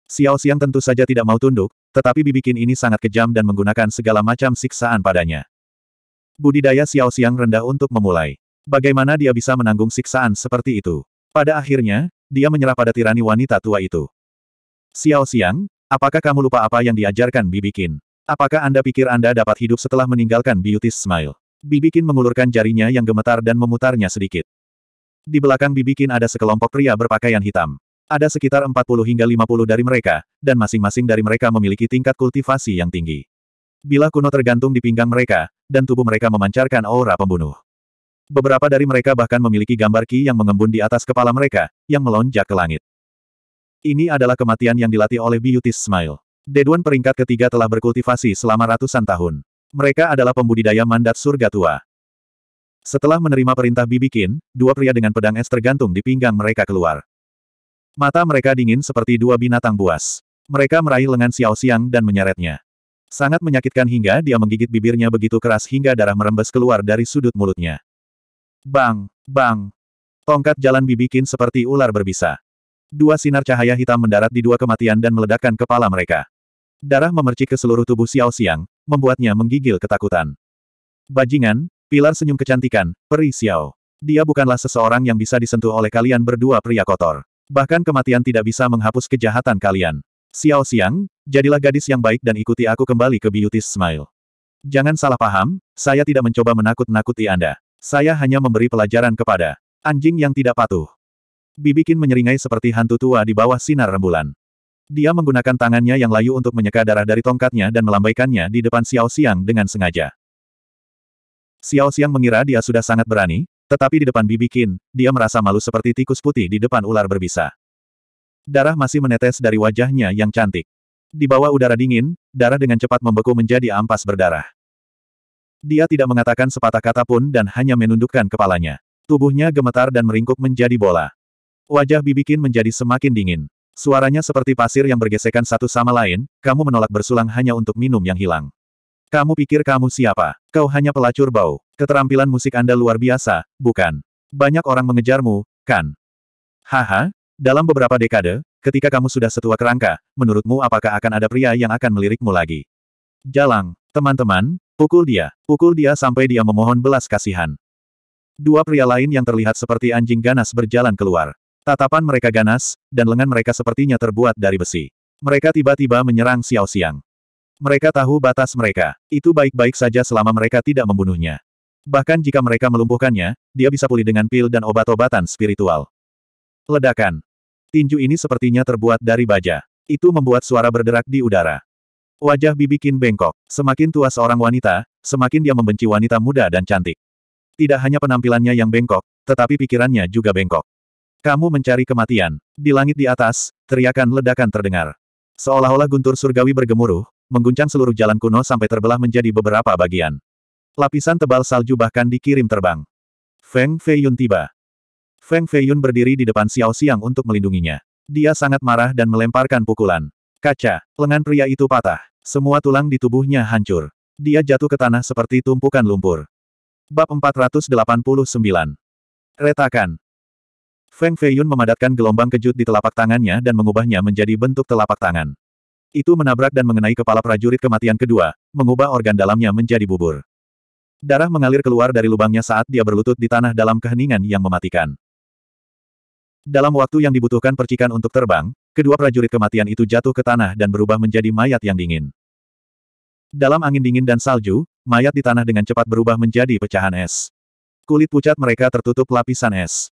Xiao Xiang tentu saja tidak mau tunduk, tetapi Bibikin ini sangat kejam dan menggunakan segala macam siksaan padanya. Budidaya Xiao Xiang rendah untuk memulai. Bagaimana dia bisa menanggung siksaan seperti itu? Pada akhirnya, dia menyerah pada tirani wanita tua itu. Xiao Xiang, apakah kamu lupa apa yang diajarkan Bibi Qin? Apakah Anda pikir Anda dapat hidup setelah meninggalkan Beauty Smile? Bibi Qin mengulurkan jarinya yang gemetar dan memutarnya sedikit. Di belakang Bibi Qin ada sekelompok pria berpakaian hitam. Ada sekitar 40 hingga 50 dari mereka, dan masing-masing dari mereka memiliki tingkat kultivasi yang tinggi. Bila kuno tergantung di pinggang mereka, dan tubuh mereka memancarkan aura pembunuh. Beberapa dari mereka bahkan memiliki gambar Ki yang mengembun di atas kepala mereka, yang melonjak ke langit. Ini adalah kematian yang dilatih oleh Beauty Smile. Deduan peringkat ketiga telah berkultivasi selama ratusan tahun. Mereka adalah pembudidaya mandat surga tua. Setelah menerima perintah Bibikin, dua pria dengan pedang es tergantung di pinggang mereka keluar. Mata mereka dingin seperti dua binatang buas. Mereka meraih lengan Xiao Xiang dan menyeretnya. Sangat menyakitkan hingga dia menggigit bibirnya begitu keras hingga darah merembes keluar dari sudut mulutnya. Bang, bang. Tongkat jalan bibikin seperti ular berbisa. Dua sinar cahaya hitam mendarat di dua kematian dan meledakkan kepala mereka. Darah memercik ke seluruh tubuh Xiao Xiang, membuatnya menggigil ketakutan. Bajingan, pilar senyum kecantikan, peri Xiao. Dia bukanlah seseorang yang bisa disentuh oleh kalian berdua pria kotor. Bahkan kematian tidak bisa menghapus kejahatan kalian. Xiao Xiang, jadilah gadis yang baik dan ikuti aku kembali ke Beauty Smile. Jangan salah paham, saya tidak mencoba menakut-nakuti Anda. Saya hanya memberi pelajaran kepada anjing yang tidak patuh. Bibikin menyeringai seperti hantu tua di bawah sinar rembulan. Dia menggunakan tangannya yang layu untuk menyeka darah dari tongkatnya dan melambaikannya di depan Xiao Xiang dengan sengaja. Xiao Xiang mengira dia sudah sangat berani, tetapi di depan Bibikin, dia merasa malu seperti tikus putih di depan ular berbisa. Darah masih menetes dari wajahnya yang cantik. Di bawah udara dingin, darah dengan cepat membeku menjadi ampas berdarah. Dia tidak mengatakan sepatah kata pun dan hanya menundukkan kepalanya. Tubuhnya gemetar dan meringkuk menjadi bola. Wajah Bibikin menjadi semakin dingin. Suaranya seperti pasir yang bergesekan satu sama lain, kamu menolak bersulang hanya untuk minum yang hilang. Kamu pikir kamu siapa? Kau hanya pelacur bau. Keterampilan musik Anda luar biasa, bukan? Banyak orang mengejarmu, kan? Haha, dalam beberapa dekade, ketika kamu sudah setua kerangka, menurutmu apakah akan ada pria yang akan melirikmu lagi? Jalang, teman-teman, Pukul dia, pukul dia sampai dia memohon belas kasihan. Dua pria lain yang terlihat seperti anjing ganas berjalan keluar. Tatapan mereka ganas, dan lengan mereka sepertinya terbuat dari besi. Mereka tiba-tiba menyerang Xiao Xiang. Mereka tahu batas mereka. Itu baik-baik saja selama mereka tidak membunuhnya. Bahkan jika mereka melumpuhkannya, dia bisa pulih dengan pil dan obat-obatan spiritual. Ledakan. Tinju ini sepertinya terbuat dari baja. Itu membuat suara berderak di udara. Wajah Bibi bengkok. Semakin tua seorang wanita, semakin dia membenci wanita muda dan cantik. Tidak hanya penampilannya yang bengkok, tetapi pikirannya juga bengkok. Kamu mencari kematian. Di langit di atas, teriakan ledakan terdengar. Seolah-olah guntur surgawi bergemuruh, mengguncang seluruh jalan kuno sampai terbelah menjadi beberapa bagian. Lapisan tebal salju bahkan dikirim terbang. Feng Feiyun tiba. Feng Feiyun berdiri di depan Xiao Xiang untuk melindunginya. Dia sangat marah dan melemparkan pukulan. Kaca, lengan pria itu patah. Semua tulang di tubuhnya hancur. Dia jatuh ke tanah seperti tumpukan lumpur. Bab 489 Retakan Feng Feiyun memadatkan gelombang kejut di telapak tangannya dan mengubahnya menjadi bentuk telapak tangan. Itu menabrak dan mengenai kepala prajurit kematian kedua, mengubah organ dalamnya menjadi bubur. Darah mengalir keluar dari lubangnya saat dia berlutut di tanah dalam keheningan yang mematikan. Dalam waktu yang dibutuhkan percikan untuk terbang, kedua prajurit kematian itu jatuh ke tanah dan berubah menjadi mayat yang dingin. Dalam angin dingin dan salju, mayat di tanah dengan cepat berubah menjadi pecahan es. Kulit pucat mereka tertutup lapisan es.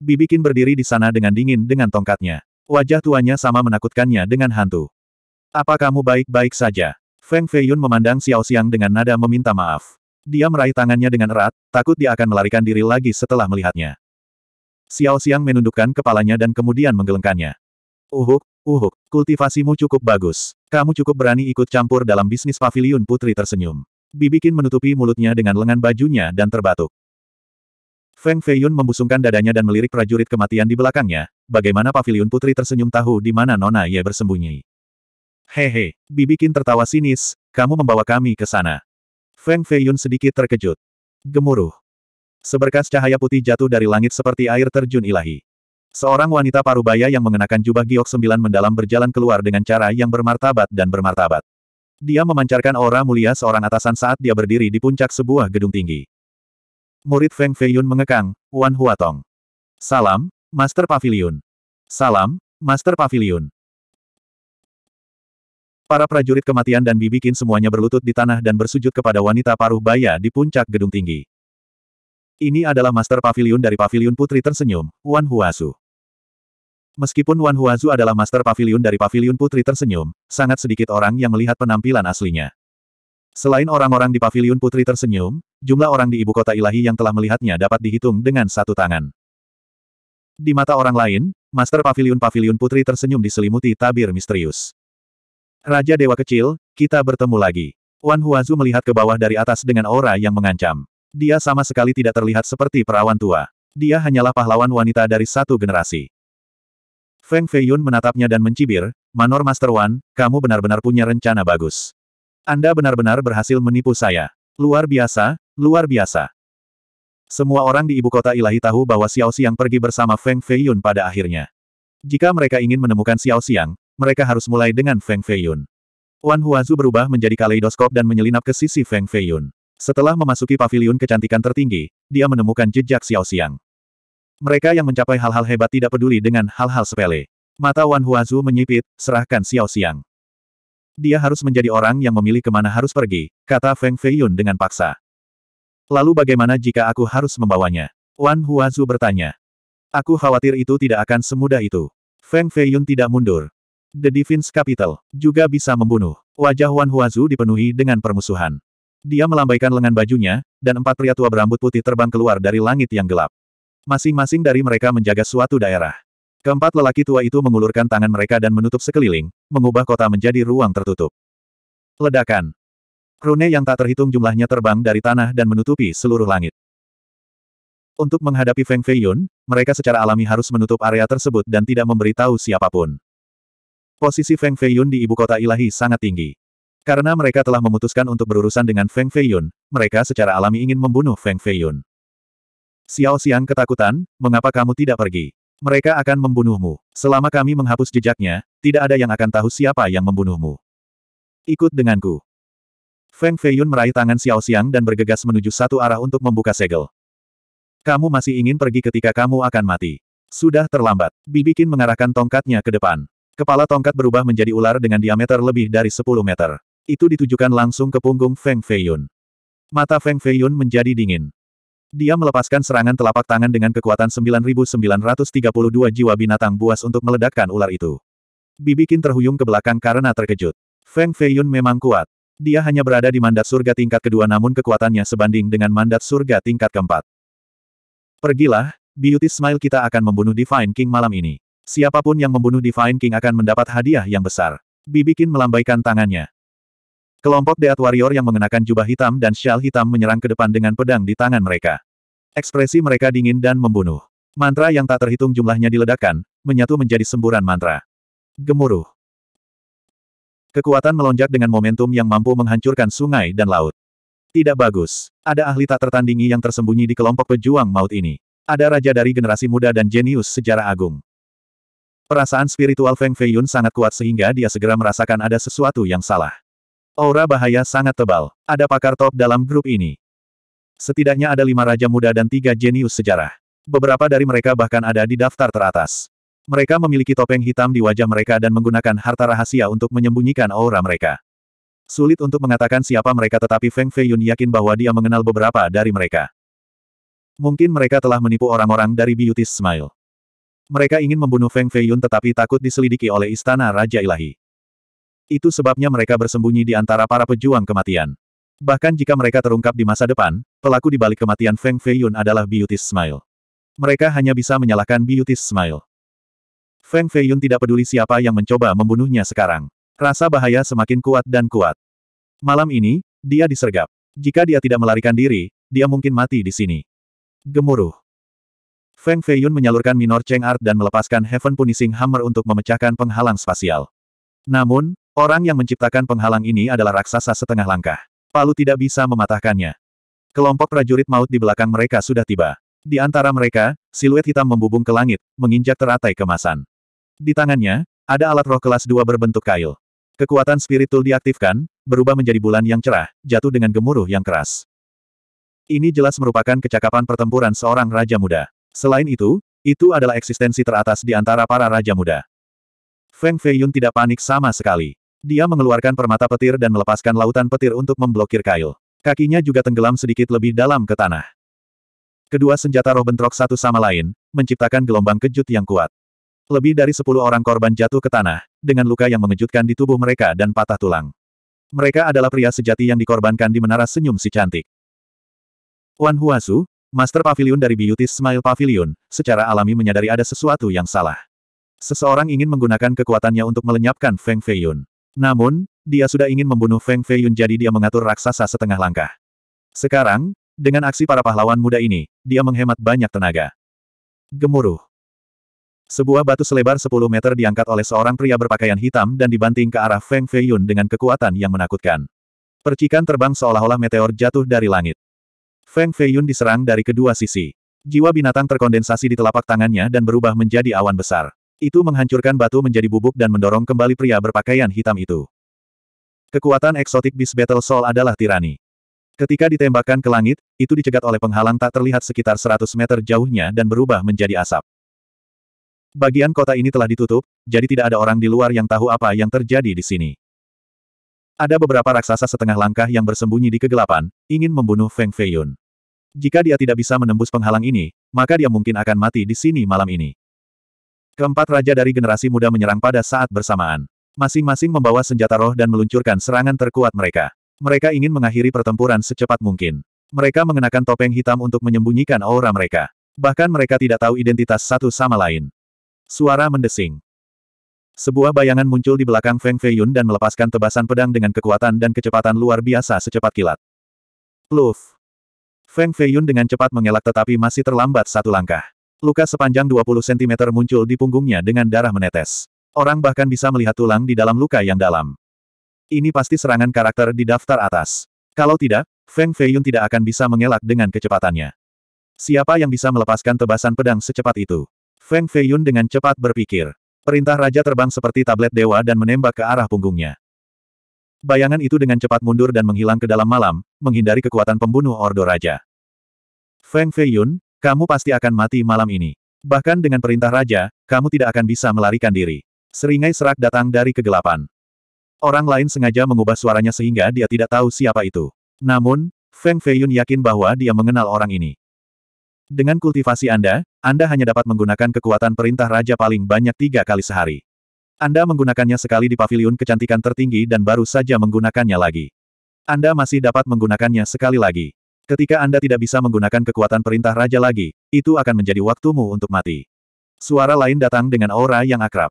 Bibikin berdiri di sana dengan dingin dengan tongkatnya. Wajah tuanya sama menakutkannya dengan hantu. Apa kamu baik-baik saja? Feng Feiyun memandang Xiao Xiang dengan nada meminta maaf. Dia meraih tangannya dengan erat, takut dia akan melarikan diri lagi setelah melihatnya. Xiao Xiang menundukkan kepalanya dan kemudian menggelengkannya. Uhuk, uhuk, uh, kultivasimu cukup bagus. Kamu cukup berani ikut campur dalam bisnis pavilion putri tersenyum. Bibikin menutupi mulutnya dengan lengan bajunya dan terbatuk. Feng Feiyun membusungkan dadanya dan melirik prajurit kematian di belakangnya, bagaimana pavilion putri tersenyum tahu di mana Nona Ye bersembunyi. Hehe, Bibikin tertawa sinis, kamu membawa kami ke sana. Feng Feiyun sedikit terkejut. Gemuruh. Seberkas cahaya putih jatuh dari langit seperti air terjun ilahi. Seorang wanita parubaya yang mengenakan jubah giok sembilan mendalam berjalan keluar dengan cara yang bermartabat dan bermartabat. Dia memancarkan aura mulia seorang atasan saat dia berdiri di puncak sebuah gedung tinggi. Murid Feng Feiyun mengekang, Wan Huatong. Salam, Master Pavilion. Salam, Master Pavilion. Para prajurit kematian dan bibikin semuanya berlutut di tanah dan bersujud kepada wanita paruh baya di puncak gedung tinggi. Ini adalah Master Pavilion dari Pavilion Putri tersenyum, Wan Huasu. Meskipun Wan Huazu adalah master pavilion dari pavilion putri tersenyum, sangat sedikit orang yang melihat penampilan aslinya. Selain orang-orang di pavilion putri tersenyum, jumlah orang di ibu kota ilahi yang telah melihatnya dapat dihitung dengan satu tangan. Di mata orang lain, master pavilion-pavilion putri tersenyum diselimuti tabir misterius. Raja Dewa Kecil, kita bertemu lagi. Wan Huazu melihat ke bawah dari atas dengan aura yang mengancam. Dia sama sekali tidak terlihat seperti perawan tua. Dia hanyalah pahlawan wanita dari satu generasi. Feng Feiyun menatapnya dan mencibir, Manor Master Wan, kamu benar-benar punya rencana bagus. Anda benar-benar berhasil menipu saya. Luar biasa, luar biasa. Semua orang di ibu kota ilahi tahu bahwa Xiao Xiang pergi bersama Feng Feiyun pada akhirnya. Jika mereka ingin menemukan Xiao Xiang, mereka harus mulai dengan Feng Feiyun. Wan Huazu berubah menjadi kaleidoskop dan menyelinap ke sisi Feng Feiyun. Setelah memasuki paviliun kecantikan tertinggi, dia menemukan jejak Xiao Xiang. Mereka yang mencapai hal-hal hebat tidak peduli dengan hal-hal sepele. Mata Wan Huazu menyipit, serahkan Xiao Xiang. Dia harus menjadi orang yang memilih kemana harus pergi, kata Feng Feiyun dengan paksa. Lalu bagaimana jika aku harus membawanya? Wan Huazu bertanya. Aku khawatir itu tidak akan semudah itu. Feng Feiyun tidak mundur. The Divine's Capital juga bisa membunuh. Wajah Wan Huazu dipenuhi dengan permusuhan. Dia melambaikan lengan bajunya, dan empat pria tua berambut putih terbang keluar dari langit yang gelap. Masing-masing dari mereka menjaga suatu daerah. Keempat lelaki tua itu mengulurkan tangan mereka dan menutup sekeliling, mengubah kota menjadi ruang tertutup. Ledakan. Rune yang tak terhitung jumlahnya terbang dari tanah dan menutupi seluruh langit. Untuk menghadapi Feng Feiyun, mereka secara alami harus menutup area tersebut dan tidak memberitahu siapapun. Posisi Feng Feiyun di ibu kota ilahi sangat tinggi. Karena mereka telah memutuskan untuk berurusan dengan Feng Feiyun, mereka secara alami ingin membunuh Feng Feiyun. Xiao Xiang ketakutan, mengapa kamu tidak pergi? Mereka akan membunuhmu. Selama kami menghapus jejaknya, tidak ada yang akan tahu siapa yang membunuhmu. Ikut denganku. Feng Feiyun meraih tangan Xiao Xiang dan bergegas menuju satu arah untuk membuka segel. Kamu masih ingin pergi ketika kamu akan mati. Sudah terlambat. Bibikin mengarahkan tongkatnya ke depan. Kepala tongkat berubah menjadi ular dengan diameter lebih dari 10 meter. Itu ditujukan langsung ke punggung Feng Feiyun. Mata Feng Feiyun menjadi dingin. Dia melepaskan serangan telapak tangan dengan kekuatan 9932 jiwa binatang buas untuk meledakkan ular itu. Bibikin terhuyung ke belakang karena terkejut. Feng Feiyun memang kuat. Dia hanya berada di mandat surga tingkat kedua namun kekuatannya sebanding dengan mandat surga tingkat keempat. Pergilah, Beauty Smile kita akan membunuh Divine King malam ini. Siapapun yang membunuh Divine King akan mendapat hadiah yang besar. Bibikin melambaikan tangannya. Kelompok Deat Warrior yang mengenakan jubah hitam dan syal hitam menyerang ke depan dengan pedang di tangan mereka. Ekspresi mereka dingin dan membunuh. Mantra yang tak terhitung jumlahnya diledakkan, menyatu menjadi semburan mantra. Gemuruh. Kekuatan melonjak dengan momentum yang mampu menghancurkan sungai dan laut. Tidak bagus. Ada ahli tak tertandingi yang tersembunyi di kelompok pejuang maut ini. Ada raja dari generasi muda dan jenius sejarah agung. Perasaan spiritual Feng Feiyun sangat kuat sehingga dia segera merasakan ada sesuatu yang salah. Aura bahaya sangat tebal. Ada pakar top dalam grup ini. Setidaknya ada lima raja muda dan tiga jenius sejarah. Beberapa dari mereka bahkan ada di daftar teratas. Mereka memiliki topeng hitam di wajah mereka dan menggunakan harta rahasia untuk menyembunyikan aura mereka. Sulit untuk mengatakan siapa mereka tetapi Feng Feiyun yakin bahwa dia mengenal beberapa dari mereka. Mungkin mereka telah menipu orang-orang dari Beauty Smile. Mereka ingin membunuh Feng Feiyun tetapi takut diselidiki oleh Istana Raja Ilahi. Itu sebabnya mereka bersembunyi di antara para pejuang kematian. Bahkan jika mereka terungkap di masa depan, pelaku di balik kematian Feng Feiyun adalah Beauty Smile. Mereka hanya bisa menyalahkan Beauty Smile. Feng Feiyun tidak peduli siapa yang mencoba membunuhnya sekarang. Rasa bahaya semakin kuat dan kuat. Malam ini, dia disergap. Jika dia tidak melarikan diri, dia mungkin mati di sini. Gemuruh. Feng Feiyun menyalurkan Minor Cheng Art dan melepaskan Heaven Punishing Hammer untuk memecahkan penghalang spasial. Namun, Orang yang menciptakan penghalang ini adalah raksasa setengah langkah. Palu tidak bisa mematahkannya. Kelompok prajurit maut di belakang mereka sudah tiba. Di antara mereka, siluet hitam membubung ke langit, menginjak teratai kemasan. Di tangannya, ada alat roh kelas 2 berbentuk kail. Kekuatan spiritual diaktifkan, berubah menjadi bulan yang cerah, jatuh dengan gemuruh yang keras. Ini jelas merupakan kecakapan pertempuran seorang raja muda. Selain itu, itu adalah eksistensi teratas di antara para raja muda. Feng Feiyun tidak panik sama sekali. Dia mengeluarkan permata petir dan melepaskan lautan petir untuk memblokir Kail. Kakinya juga tenggelam sedikit lebih dalam ke tanah. Kedua senjata roh bentrok satu sama lain, menciptakan gelombang kejut yang kuat. Lebih dari sepuluh orang korban jatuh ke tanah, dengan luka yang mengejutkan di tubuh mereka dan patah tulang. Mereka adalah pria sejati yang dikorbankan di menara senyum si cantik. Wan Huasu, Master Pavilion dari Beauty Smile Pavilion, secara alami menyadari ada sesuatu yang salah. Seseorang ingin menggunakan kekuatannya untuk melenyapkan Feng Feiyun. Namun, dia sudah ingin membunuh Feng Feiyun jadi dia mengatur raksasa setengah langkah. Sekarang, dengan aksi para pahlawan muda ini, dia menghemat banyak tenaga. Gemuruh. Sebuah batu selebar 10 meter diangkat oleh seorang pria berpakaian hitam dan dibanting ke arah Feng Feiyun dengan kekuatan yang menakutkan. Percikan terbang seolah-olah meteor jatuh dari langit. Feng Feiyun diserang dari kedua sisi. Jiwa binatang terkondensasi di telapak tangannya dan berubah menjadi awan besar. Itu menghancurkan batu menjadi bubuk dan mendorong kembali pria berpakaian hitam itu. Kekuatan eksotik Beast Battle Soul adalah tirani. Ketika ditembakkan ke langit, itu dicegat oleh penghalang tak terlihat sekitar 100 meter jauhnya dan berubah menjadi asap. Bagian kota ini telah ditutup, jadi tidak ada orang di luar yang tahu apa yang terjadi di sini. Ada beberapa raksasa setengah langkah yang bersembunyi di kegelapan, ingin membunuh Feng Feiyun. Jika dia tidak bisa menembus penghalang ini, maka dia mungkin akan mati di sini malam ini. Keempat raja dari generasi muda menyerang pada saat bersamaan. Masing-masing membawa senjata roh dan meluncurkan serangan terkuat mereka. Mereka ingin mengakhiri pertempuran secepat mungkin. Mereka mengenakan topeng hitam untuk menyembunyikan aura mereka. Bahkan mereka tidak tahu identitas satu sama lain. Suara mendesing. Sebuah bayangan muncul di belakang Feng Feiyun dan melepaskan tebasan pedang dengan kekuatan dan kecepatan luar biasa secepat kilat. Pluf! Feng Feiyun dengan cepat mengelak tetapi masih terlambat satu langkah. Luka sepanjang 20 cm muncul di punggungnya dengan darah menetes. Orang bahkan bisa melihat tulang di dalam luka yang dalam. Ini pasti serangan karakter di daftar atas. Kalau tidak, Feng Feiyun tidak akan bisa mengelak dengan kecepatannya. Siapa yang bisa melepaskan tebasan pedang secepat itu? Feng Feiyun dengan cepat berpikir. Perintah Raja terbang seperti tablet dewa dan menembak ke arah punggungnya. Bayangan itu dengan cepat mundur dan menghilang ke dalam malam, menghindari kekuatan pembunuh Ordo Raja. Feng Feiyun, kamu pasti akan mati malam ini. Bahkan dengan perintah raja, kamu tidak akan bisa melarikan diri. Seringai serak datang dari kegelapan. Orang lain sengaja mengubah suaranya sehingga dia tidak tahu siapa itu. Namun, Feng Feiyun yakin bahwa dia mengenal orang ini. Dengan kultivasi Anda, Anda hanya dapat menggunakan kekuatan perintah raja paling banyak tiga kali sehari. Anda menggunakannya sekali di pavilion kecantikan tertinggi dan baru saja menggunakannya lagi. Anda masih dapat menggunakannya sekali lagi. Ketika Anda tidak bisa menggunakan kekuatan perintah raja lagi, itu akan menjadi waktumu untuk mati. Suara lain datang dengan aura yang akrab.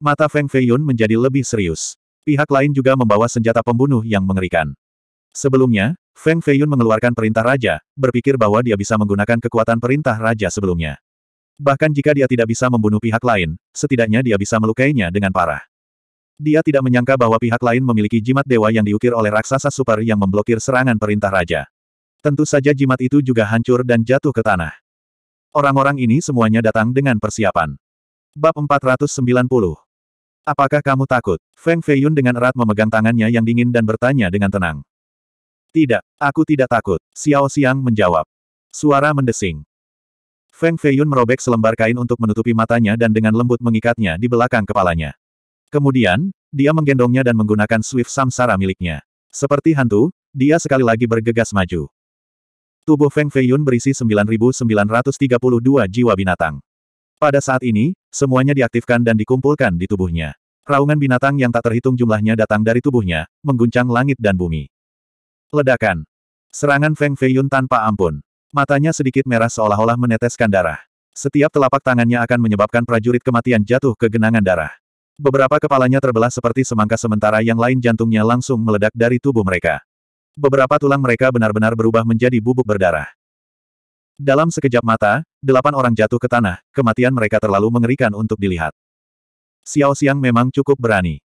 Mata Feng Feiyun menjadi lebih serius. Pihak lain juga membawa senjata pembunuh yang mengerikan. Sebelumnya, Feng Feiyun mengeluarkan perintah raja, berpikir bahwa dia bisa menggunakan kekuatan perintah raja sebelumnya. Bahkan jika dia tidak bisa membunuh pihak lain, setidaknya dia bisa melukainya dengan parah. Dia tidak menyangka bahwa pihak lain memiliki jimat dewa yang diukir oleh raksasa super yang memblokir serangan perintah raja. Tentu saja jimat itu juga hancur dan jatuh ke tanah. Orang-orang ini semuanya datang dengan persiapan. Bab 490. Apakah kamu takut? Feng Feiyun dengan erat memegang tangannya yang dingin dan bertanya dengan tenang. Tidak, aku tidak takut, Xiao Xiang menjawab. Suara mendesing. Feng Feiyun merobek selembar kain untuk menutupi matanya dan dengan lembut mengikatnya di belakang kepalanya. Kemudian, dia menggendongnya dan menggunakan swift samsara miliknya. Seperti hantu, dia sekali lagi bergegas maju. Tubuh Feng Feiyun berisi 9.932 jiwa binatang. Pada saat ini, semuanya diaktifkan dan dikumpulkan di tubuhnya. Raungan binatang yang tak terhitung jumlahnya datang dari tubuhnya, mengguncang langit dan bumi. Ledakan. Serangan Feng Feiyun tanpa ampun. Matanya sedikit merah seolah-olah meneteskan darah. Setiap telapak tangannya akan menyebabkan prajurit kematian jatuh ke genangan darah. Beberapa kepalanya terbelah seperti semangka sementara yang lain jantungnya langsung meledak dari tubuh mereka. Beberapa tulang mereka benar-benar berubah menjadi bubuk berdarah. Dalam sekejap mata, delapan orang jatuh ke tanah, kematian mereka terlalu mengerikan untuk dilihat. Xiao Xiang memang cukup berani.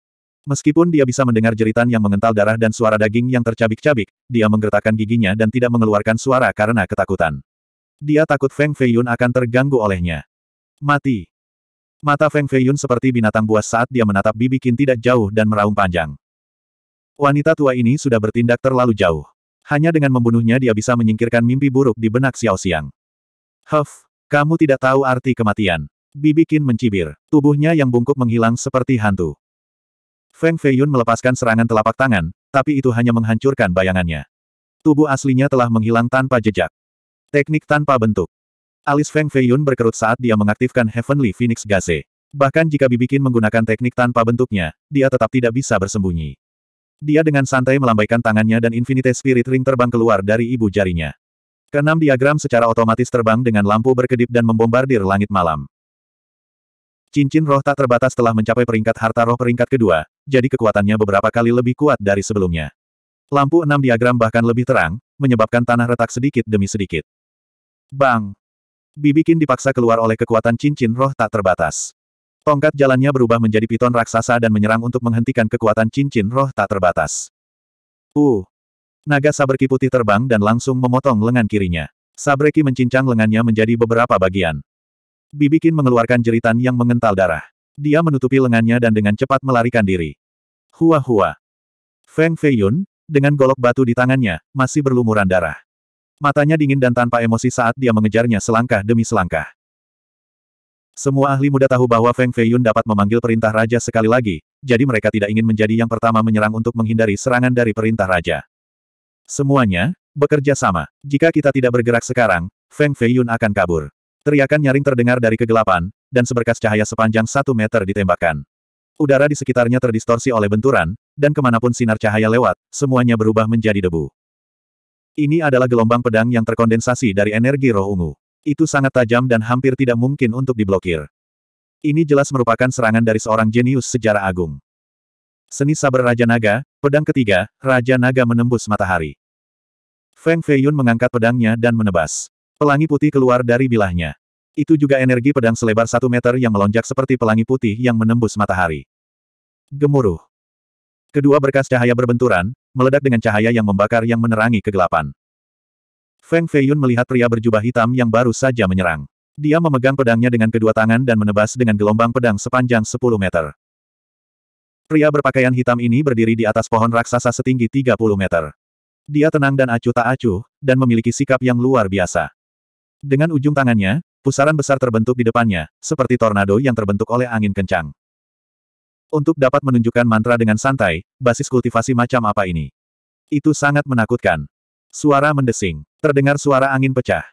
Meskipun dia bisa mendengar jeritan yang mengental darah dan suara daging yang tercabik-cabik, dia menggertakkan giginya dan tidak mengeluarkan suara karena ketakutan. Dia takut Feng Feiyun akan terganggu olehnya. Mati. Mata Feng Feiyun seperti binatang buas saat dia menatap bibikin tidak jauh dan meraung panjang. Wanita tua ini sudah bertindak terlalu jauh. Hanya dengan membunuhnya dia bisa menyingkirkan mimpi buruk di benak Xiao Xiang. Huff, kamu tidak tahu arti kematian. Bibikin mencibir. Tubuhnya yang bungkuk menghilang seperti hantu. Feng Feiyun melepaskan serangan telapak tangan, tapi itu hanya menghancurkan bayangannya. Tubuh aslinya telah menghilang tanpa jejak. Teknik tanpa bentuk. Alis Feng Feiyun berkerut saat dia mengaktifkan Heavenly Phoenix Gaze. Bahkan jika Bibikin menggunakan teknik tanpa bentuknya, dia tetap tidak bisa bersembunyi. Dia dengan santai melambaikan tangannya dan Infinite Spirit Ring terbang keluar dari ibu jarinya. Keenam diagram secara otomatis terbang dengan lampu berkedip dan membombardir langit malam. Cincin roh tak terbatas telah mencapai peringkat harta roh peringkat kedua, jadi kekuatannya beberapa kali lebih kuat dari sebelumnya. Lampu enam diagram bahkan lebih terang, menyebabkan tanah retak sedikit demi sedikit. Bang! Bibikin dipaksa keluar oleh kekuatan cincin roh tak terbatas. Tongkat jalannya berubah menjadi piton raksasa dan menyerang untuk menghentikan kekuatan cincin roh tak terbatas. Uh! Naga sabreki putih terbang dan langsung memotong lengan kirinya. Sabreki mencincang lengannya menjadi beberapa bagian. Bibikin mengeluarkan jeritan yang mengental darah. Dia menutupi lengannya dan dengan cepat melarikan diri. Hua-hua. Feng Feiyun, dengan golok batu di tangannya, masih berlumuran darah. Matanya dingin dan tanpa emosi saat dia mengejarnya selangkah demi selangkah. Semua ahli muda tahu bahwa Feng Feiyun dapat memanggil perintah raja sekali lagi, jadi mereka tidak ingin menjadi yang pertama menyerang untuk menghindari serangan dari perintah raja. Semuanya, bekerja sama. Jika kita tidak bergerak sekarang, Feng Feiyun akan kabur. Teriakan nyaring terdengar dari kegelapan, dan seberkas cahaya sepanjang satu meter ditembakkan. Udara di sekitarnya terdistorsi oleh benturan, dan kemanapun sinar cahaya lewat, semuanya berubah menjadi debu. Ini adalah gelombang pedang yang terkondensasi dari energi roh ungu. Itu sangat tajam dan hampir tidak mungkin untuk diblokir. Ini jelas merupakan serangan dari seorang jenius sejarah agung. Seni saber Raja Naga, pedang ketiga, Raja Naga menembus matahari. Feng Feiyun mengangkat pedangnya dan menebas. Pelangi putih keluar dari bilahnya. Itu juga energi pedang selebar satu meter yang melonjak seperti pelangi putih yang menembus matahari. Gemuruh. Kedua berkas cahaya berbenturan, meledak dengan cahaya yang membakar yang menerangi kegelapan. Feng Feiyun melihat pria berjubah hitam yang baru saja menyerang. Dia memegang pedangnya dengan kedua tangan dan menebas dengan gelombang pedang sepanjang 10 meter. Pria berpakaian hitam ini berdiri di atas pohon raksasa setinggi 30 meter. Dia tenang dan acuh tak acuh, dan memiliki sikap yang luar biasa. Dengan ujung tangannya, pusaran besar terbentuk di depannya, seperti tornado yang terbentuk oleh angin kencang. Untuk dapat menunjukkan mantra dengan santai, basis kultivasi macam apa ini? Itu sangat menakutkan. Suara mendesing. Terdengar suara angin pecah.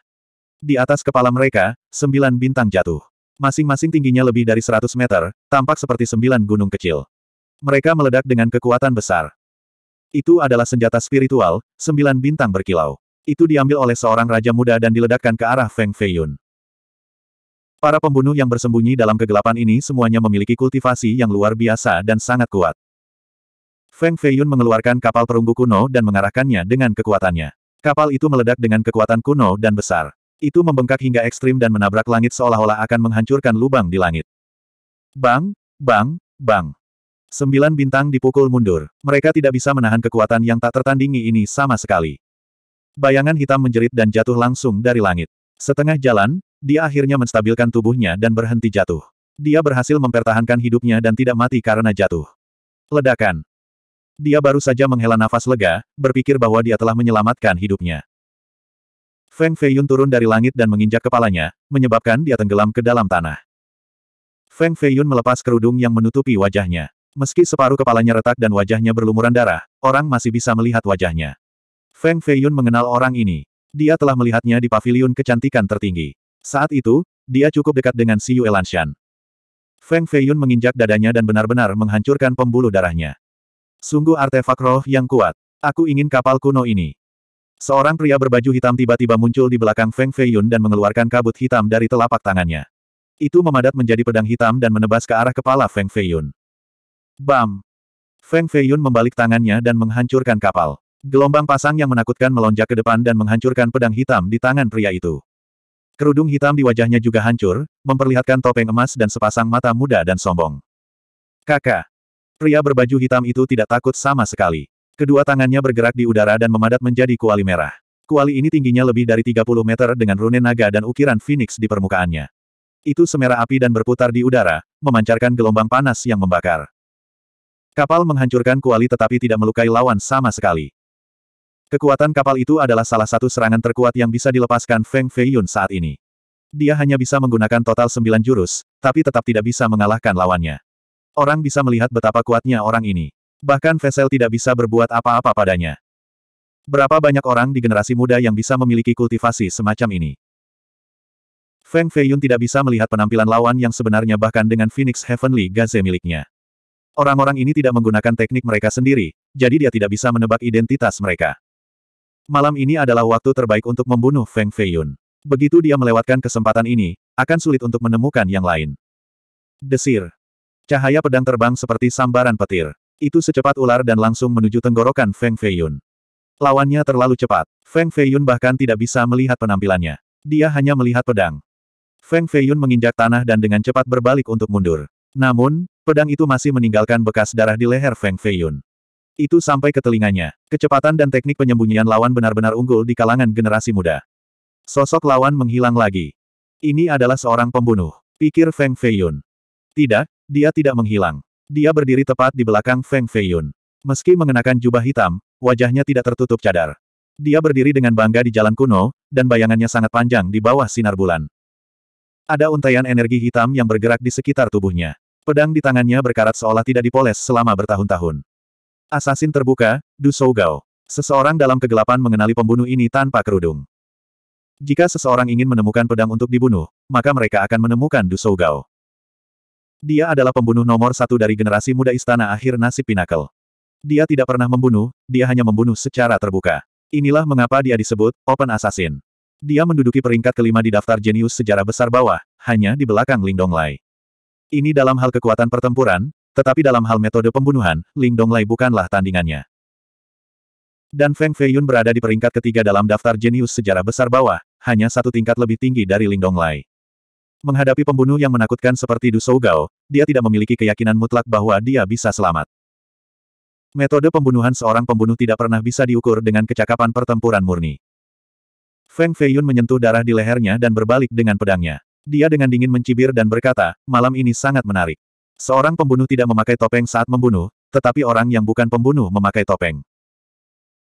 Di atas kepala mereka, sembilan bintang jatuh. Masing-masing tingginya lebih dari 100 meter, tampak seperti sembilan gunung kecil. Mereka meledak dengan kekuatan besar. Itu adalah senjata spiritual, sembilan bintang berkilau. Itu diambil oleh seorang raja muda dan diledakkan ke arah Feng Feiyun. Para pembunuh yang bersembunyi dalam kegelapan ini semuanya memiliki kultivasi yang luar biasa dan sangat kuat. Feng Feiyun mengeluarkan kapal perunggu kuno dan mengarahkannya dengan kekuatannya. Kapal itu meledak dengan kekuatan kuno dan besar. Itu membengkak hingga ekstrim dan menabrak langit seolah-olah akan menghancurkan lubang di langit. Bang, bang, bang. Sembilan bintang dipukul mundur. Mereka tidak bisa menahan kekuatan yang tak tertandingi ini sama sekali. Bayangan hitam menjerit dan jatuh langsung dari langit. Setengah jalan, dia akhirnya menstabilkan tubuhnya dan berhenti jatuh. Dia berhasil mempertahankan hidupnya dan tidak mati karena jatuh. Ledakan. Dia baru saja menghela nafas lega, berpikir bahwa dia telah menyelamatkan hidupnya. Feng Feiyun turun dari langit dan menginjak kepalanya, menyebabkan dia tenggelam ke dalam tanah. Feng Feiyun melepas kerudung yang menutupi wajahnya. Meski separuh kepalanya retak dan wajahnya berlumuran darah, orang masih bisa melihat wajahnya. Feng Feiyun mengenal orang ini. Dia telah melihatnya di pavilion kecantikan tertinggi. Saat itu, dia cukup dekat dengan Siu Elanshan. Feng Feiyun menginjak dadanya dan benar-benar menghancurkan pembuluh darahnya. Sungguh artefak roh yang kuat. Aku ingin kapal kuno ini. Seorang pria berbaju hitam tiba-tiba muncul di belakang Feng Feiyun dan mengeluarkan kabut hitam dari telapak tangannya. Itu memadat menjadi pedang hitam dan menebas ke arah kepala Feng Feiyun. Bam! Feng Feiyun membalik tangannya dan menghancurkan kapal. Gelombang pasang yang menakutkan melonjak ke depan dan menghancurkan pedang hitam di tangan pria itu. Kerudung hitam di wajahnya juga hancur, memperlihatkan topeng emas dan sepasang mata muda dan sombong. Kakak! Pria berbaju hitam itu tidak takut sama sekali. Kedua tangannya bergerak di udara dan memadat menjadi kuali merah. Kuali ini tingginya lebih dari 30 meter dengan rune naga dan ukiran phoenix di permukaannya. Itu semerah api dan berputar di udara, memancarkan gelombang panas yang membakar. Kapal menghancurkan kuali tetapi tidak melukai lawan sama sekali. Kekuatan kapal itu adalah salah satu serangan terkuat yang bisa dilepaskan Feng Feiyun saat ini. Dia hanya bisa menggunakan total 9 jurus, tapi tetap tidak bisa mengalahkan lawannya. Orang bisa melihat betapa kuatnya orang ini. Bahkan Vesel tidak bisa berbuat apa-apa padanya. Berapa banyak orang di generasi muda yang bisa memiliki kultivasi semacam ini? Feng Feiyun tidak bisa melihat penampilan lawan yang sebenarnya bahkan dengan Phoenix Heavenly Gaze miliknya. Orang-orang ini tidak menggunakan teknik mereka sendiri, jadi dia tidak bisa menebak identitas mereka. Malam ini adalah waktu terbaik untuk membunuh Feng Feiyun. Begitu dia melewatkan kesempatan ini, akan sulit untuk menemukan yang lain. Desir. Cahaya pedang terbang seperti sambaran petir. Itu secepat ular dan langsung menuju tenggorokan Feng Feiyun. Lawannya terlalu cepat. Feng Feiyun bahkan tidak bisa melihat penampilannya. Dia hanya melihat pedang. Feng Feiyun menginjak tanah dan dengan cepat berbalik untuk mundur. Namun, pedang itu masih meninggalkan bekas darah di leher Feng Feiyun. Itu sampai ke telinganya. Kecepatan dan teknik penyembunyian lawan benar-benar unggul di kalangan generasi muda. Sosok lawan menghilang lagi. Ini adalah seorang pembunuh, pikir Feng Feiyun. Tidak, dia tidak menghilang. Dia berdiri tepat di belakang Feng Feiyun. Meski mengenakan jubah hitam, wajahnya tidak tertutup cadar. Dia berdiri dengan bangga di jalan kuno, dan bayangannya sangat panjang di bawah sinar bulan. Ada untaian energi hitam yang bergerak di sekitar tubuhnya. Pedang di tangannya berkarat seolah tidak dipoles selama bertahun-tahun. Asasin terbuka, Du Sougao. Seseorang dalam kegelapan mengenali pembunuh ini tanpa kerudung. Jika seseorang ingin menemukan pedang untuk dibunuh, maka mereka akan menemukan Du Sougao. Dia adalah pembunuh nomor satu dari generasi muda istana akhir nasib Pinnacle. Dia tidak pernah membunuh, dia hanya membunuh secara terbuka. Inilah mengapa dia disebut Open Assassin. Dia menduduki peringkat kelima di daftar jenius sejarah besar bawah, hanya di belakang Ling Donglai. Ini dalam hal kekuatan pertempuran, tetapi dalam hal metode pembunuhan, Ling Donglai bukanlah tandingannya. Dan Feng Feiyun berada di peringkat ketiga dalam daftar jenius sejarah besar bawah, hanya satu tingkat lebih tinggi dari Ling Donglai. Menghadapi pembunuh yang menakutkan seperti Du Sougao, dia tidak memiliki keyakinan mutlak bahwa dia bisa selamat. Metode pembunuhan seorang pembunuh tidak pernah bisa diukur dengan kecakapan pertempuran murni. Feng Feiyun menyentuh darah di lehernya dan berbalik dengan pedangnya. Dia dengan dingin mencibir dan berkata, malam ini sangat menarik. Seorang pembunuh tidak memakai topeng saat membunuh, tetapi orang yang bukan pembunuh memakai topeng.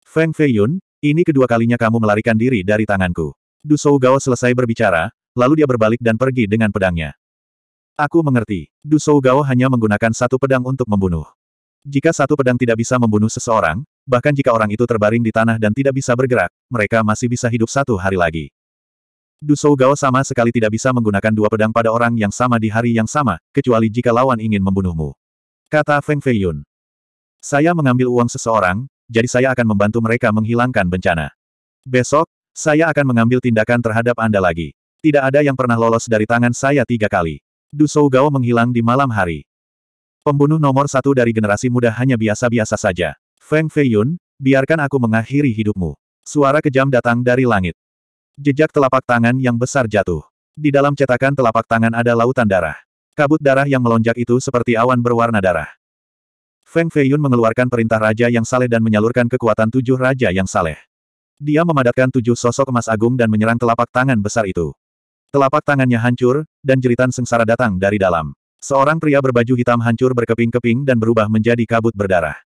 Feng Feiyun, ini kedua kalinya kamu melarikan diri dari tanganku. Du Sougao selesai berbicara, lalu dia berbalik dan pergi dengan pedangnya. Aku mengerti. Dusou Gao hanya menggunakan satu pedang untuk membunuh. Jika satu pedang tidak bisa membunuh seseorang, bahkan jika orang itu terbaring di tanah dan tidak bisa bergerak, mereka masih bisa hidup satu hari lagi. Dusou Gao sama sekali tidak bisa menggunakan dua pedang pada orang yang sama di hari yang sama, kecuali jika lawan ingin membunuhmu. Kata Feng Feiyun. Saya mengambil uang seseorang, jadi saya akan membantu mereka menghilangkan bencana. Besok, saya akan mengambil tindakan terhadap Anda lagi. Tidak ada yang pernah lolos dari tangan saya tiga kali. Du Gao menghilang di malam hari. Pembunuh nomor satu dari generasi muda hanya biasa-biasa saja. Feng Feiyun, biarkan aku mengakhiri hidupmu. Suara kejam datang dari langit. Jejak telapak tangan yang besar jatuh. Di dalam cetakan telapak tangan ada lautan darah. Kabut darah yang melonjak itu seperti awan berwarna darah. Feng Feiyun mengeluarkan perintah raja yang saleh dan menyalurkan kekuatan tujuh raja yang saleh. Dia memadatkan tujuh sosok emas agung dan menyerang telapak tangan besar itu. Telapak tangannya hancur, dan jeritan sengsara datang dari dalam. Seorang pria berbaju hitam hancur berkeping-keping dan berubah menjadi kabut berdarah.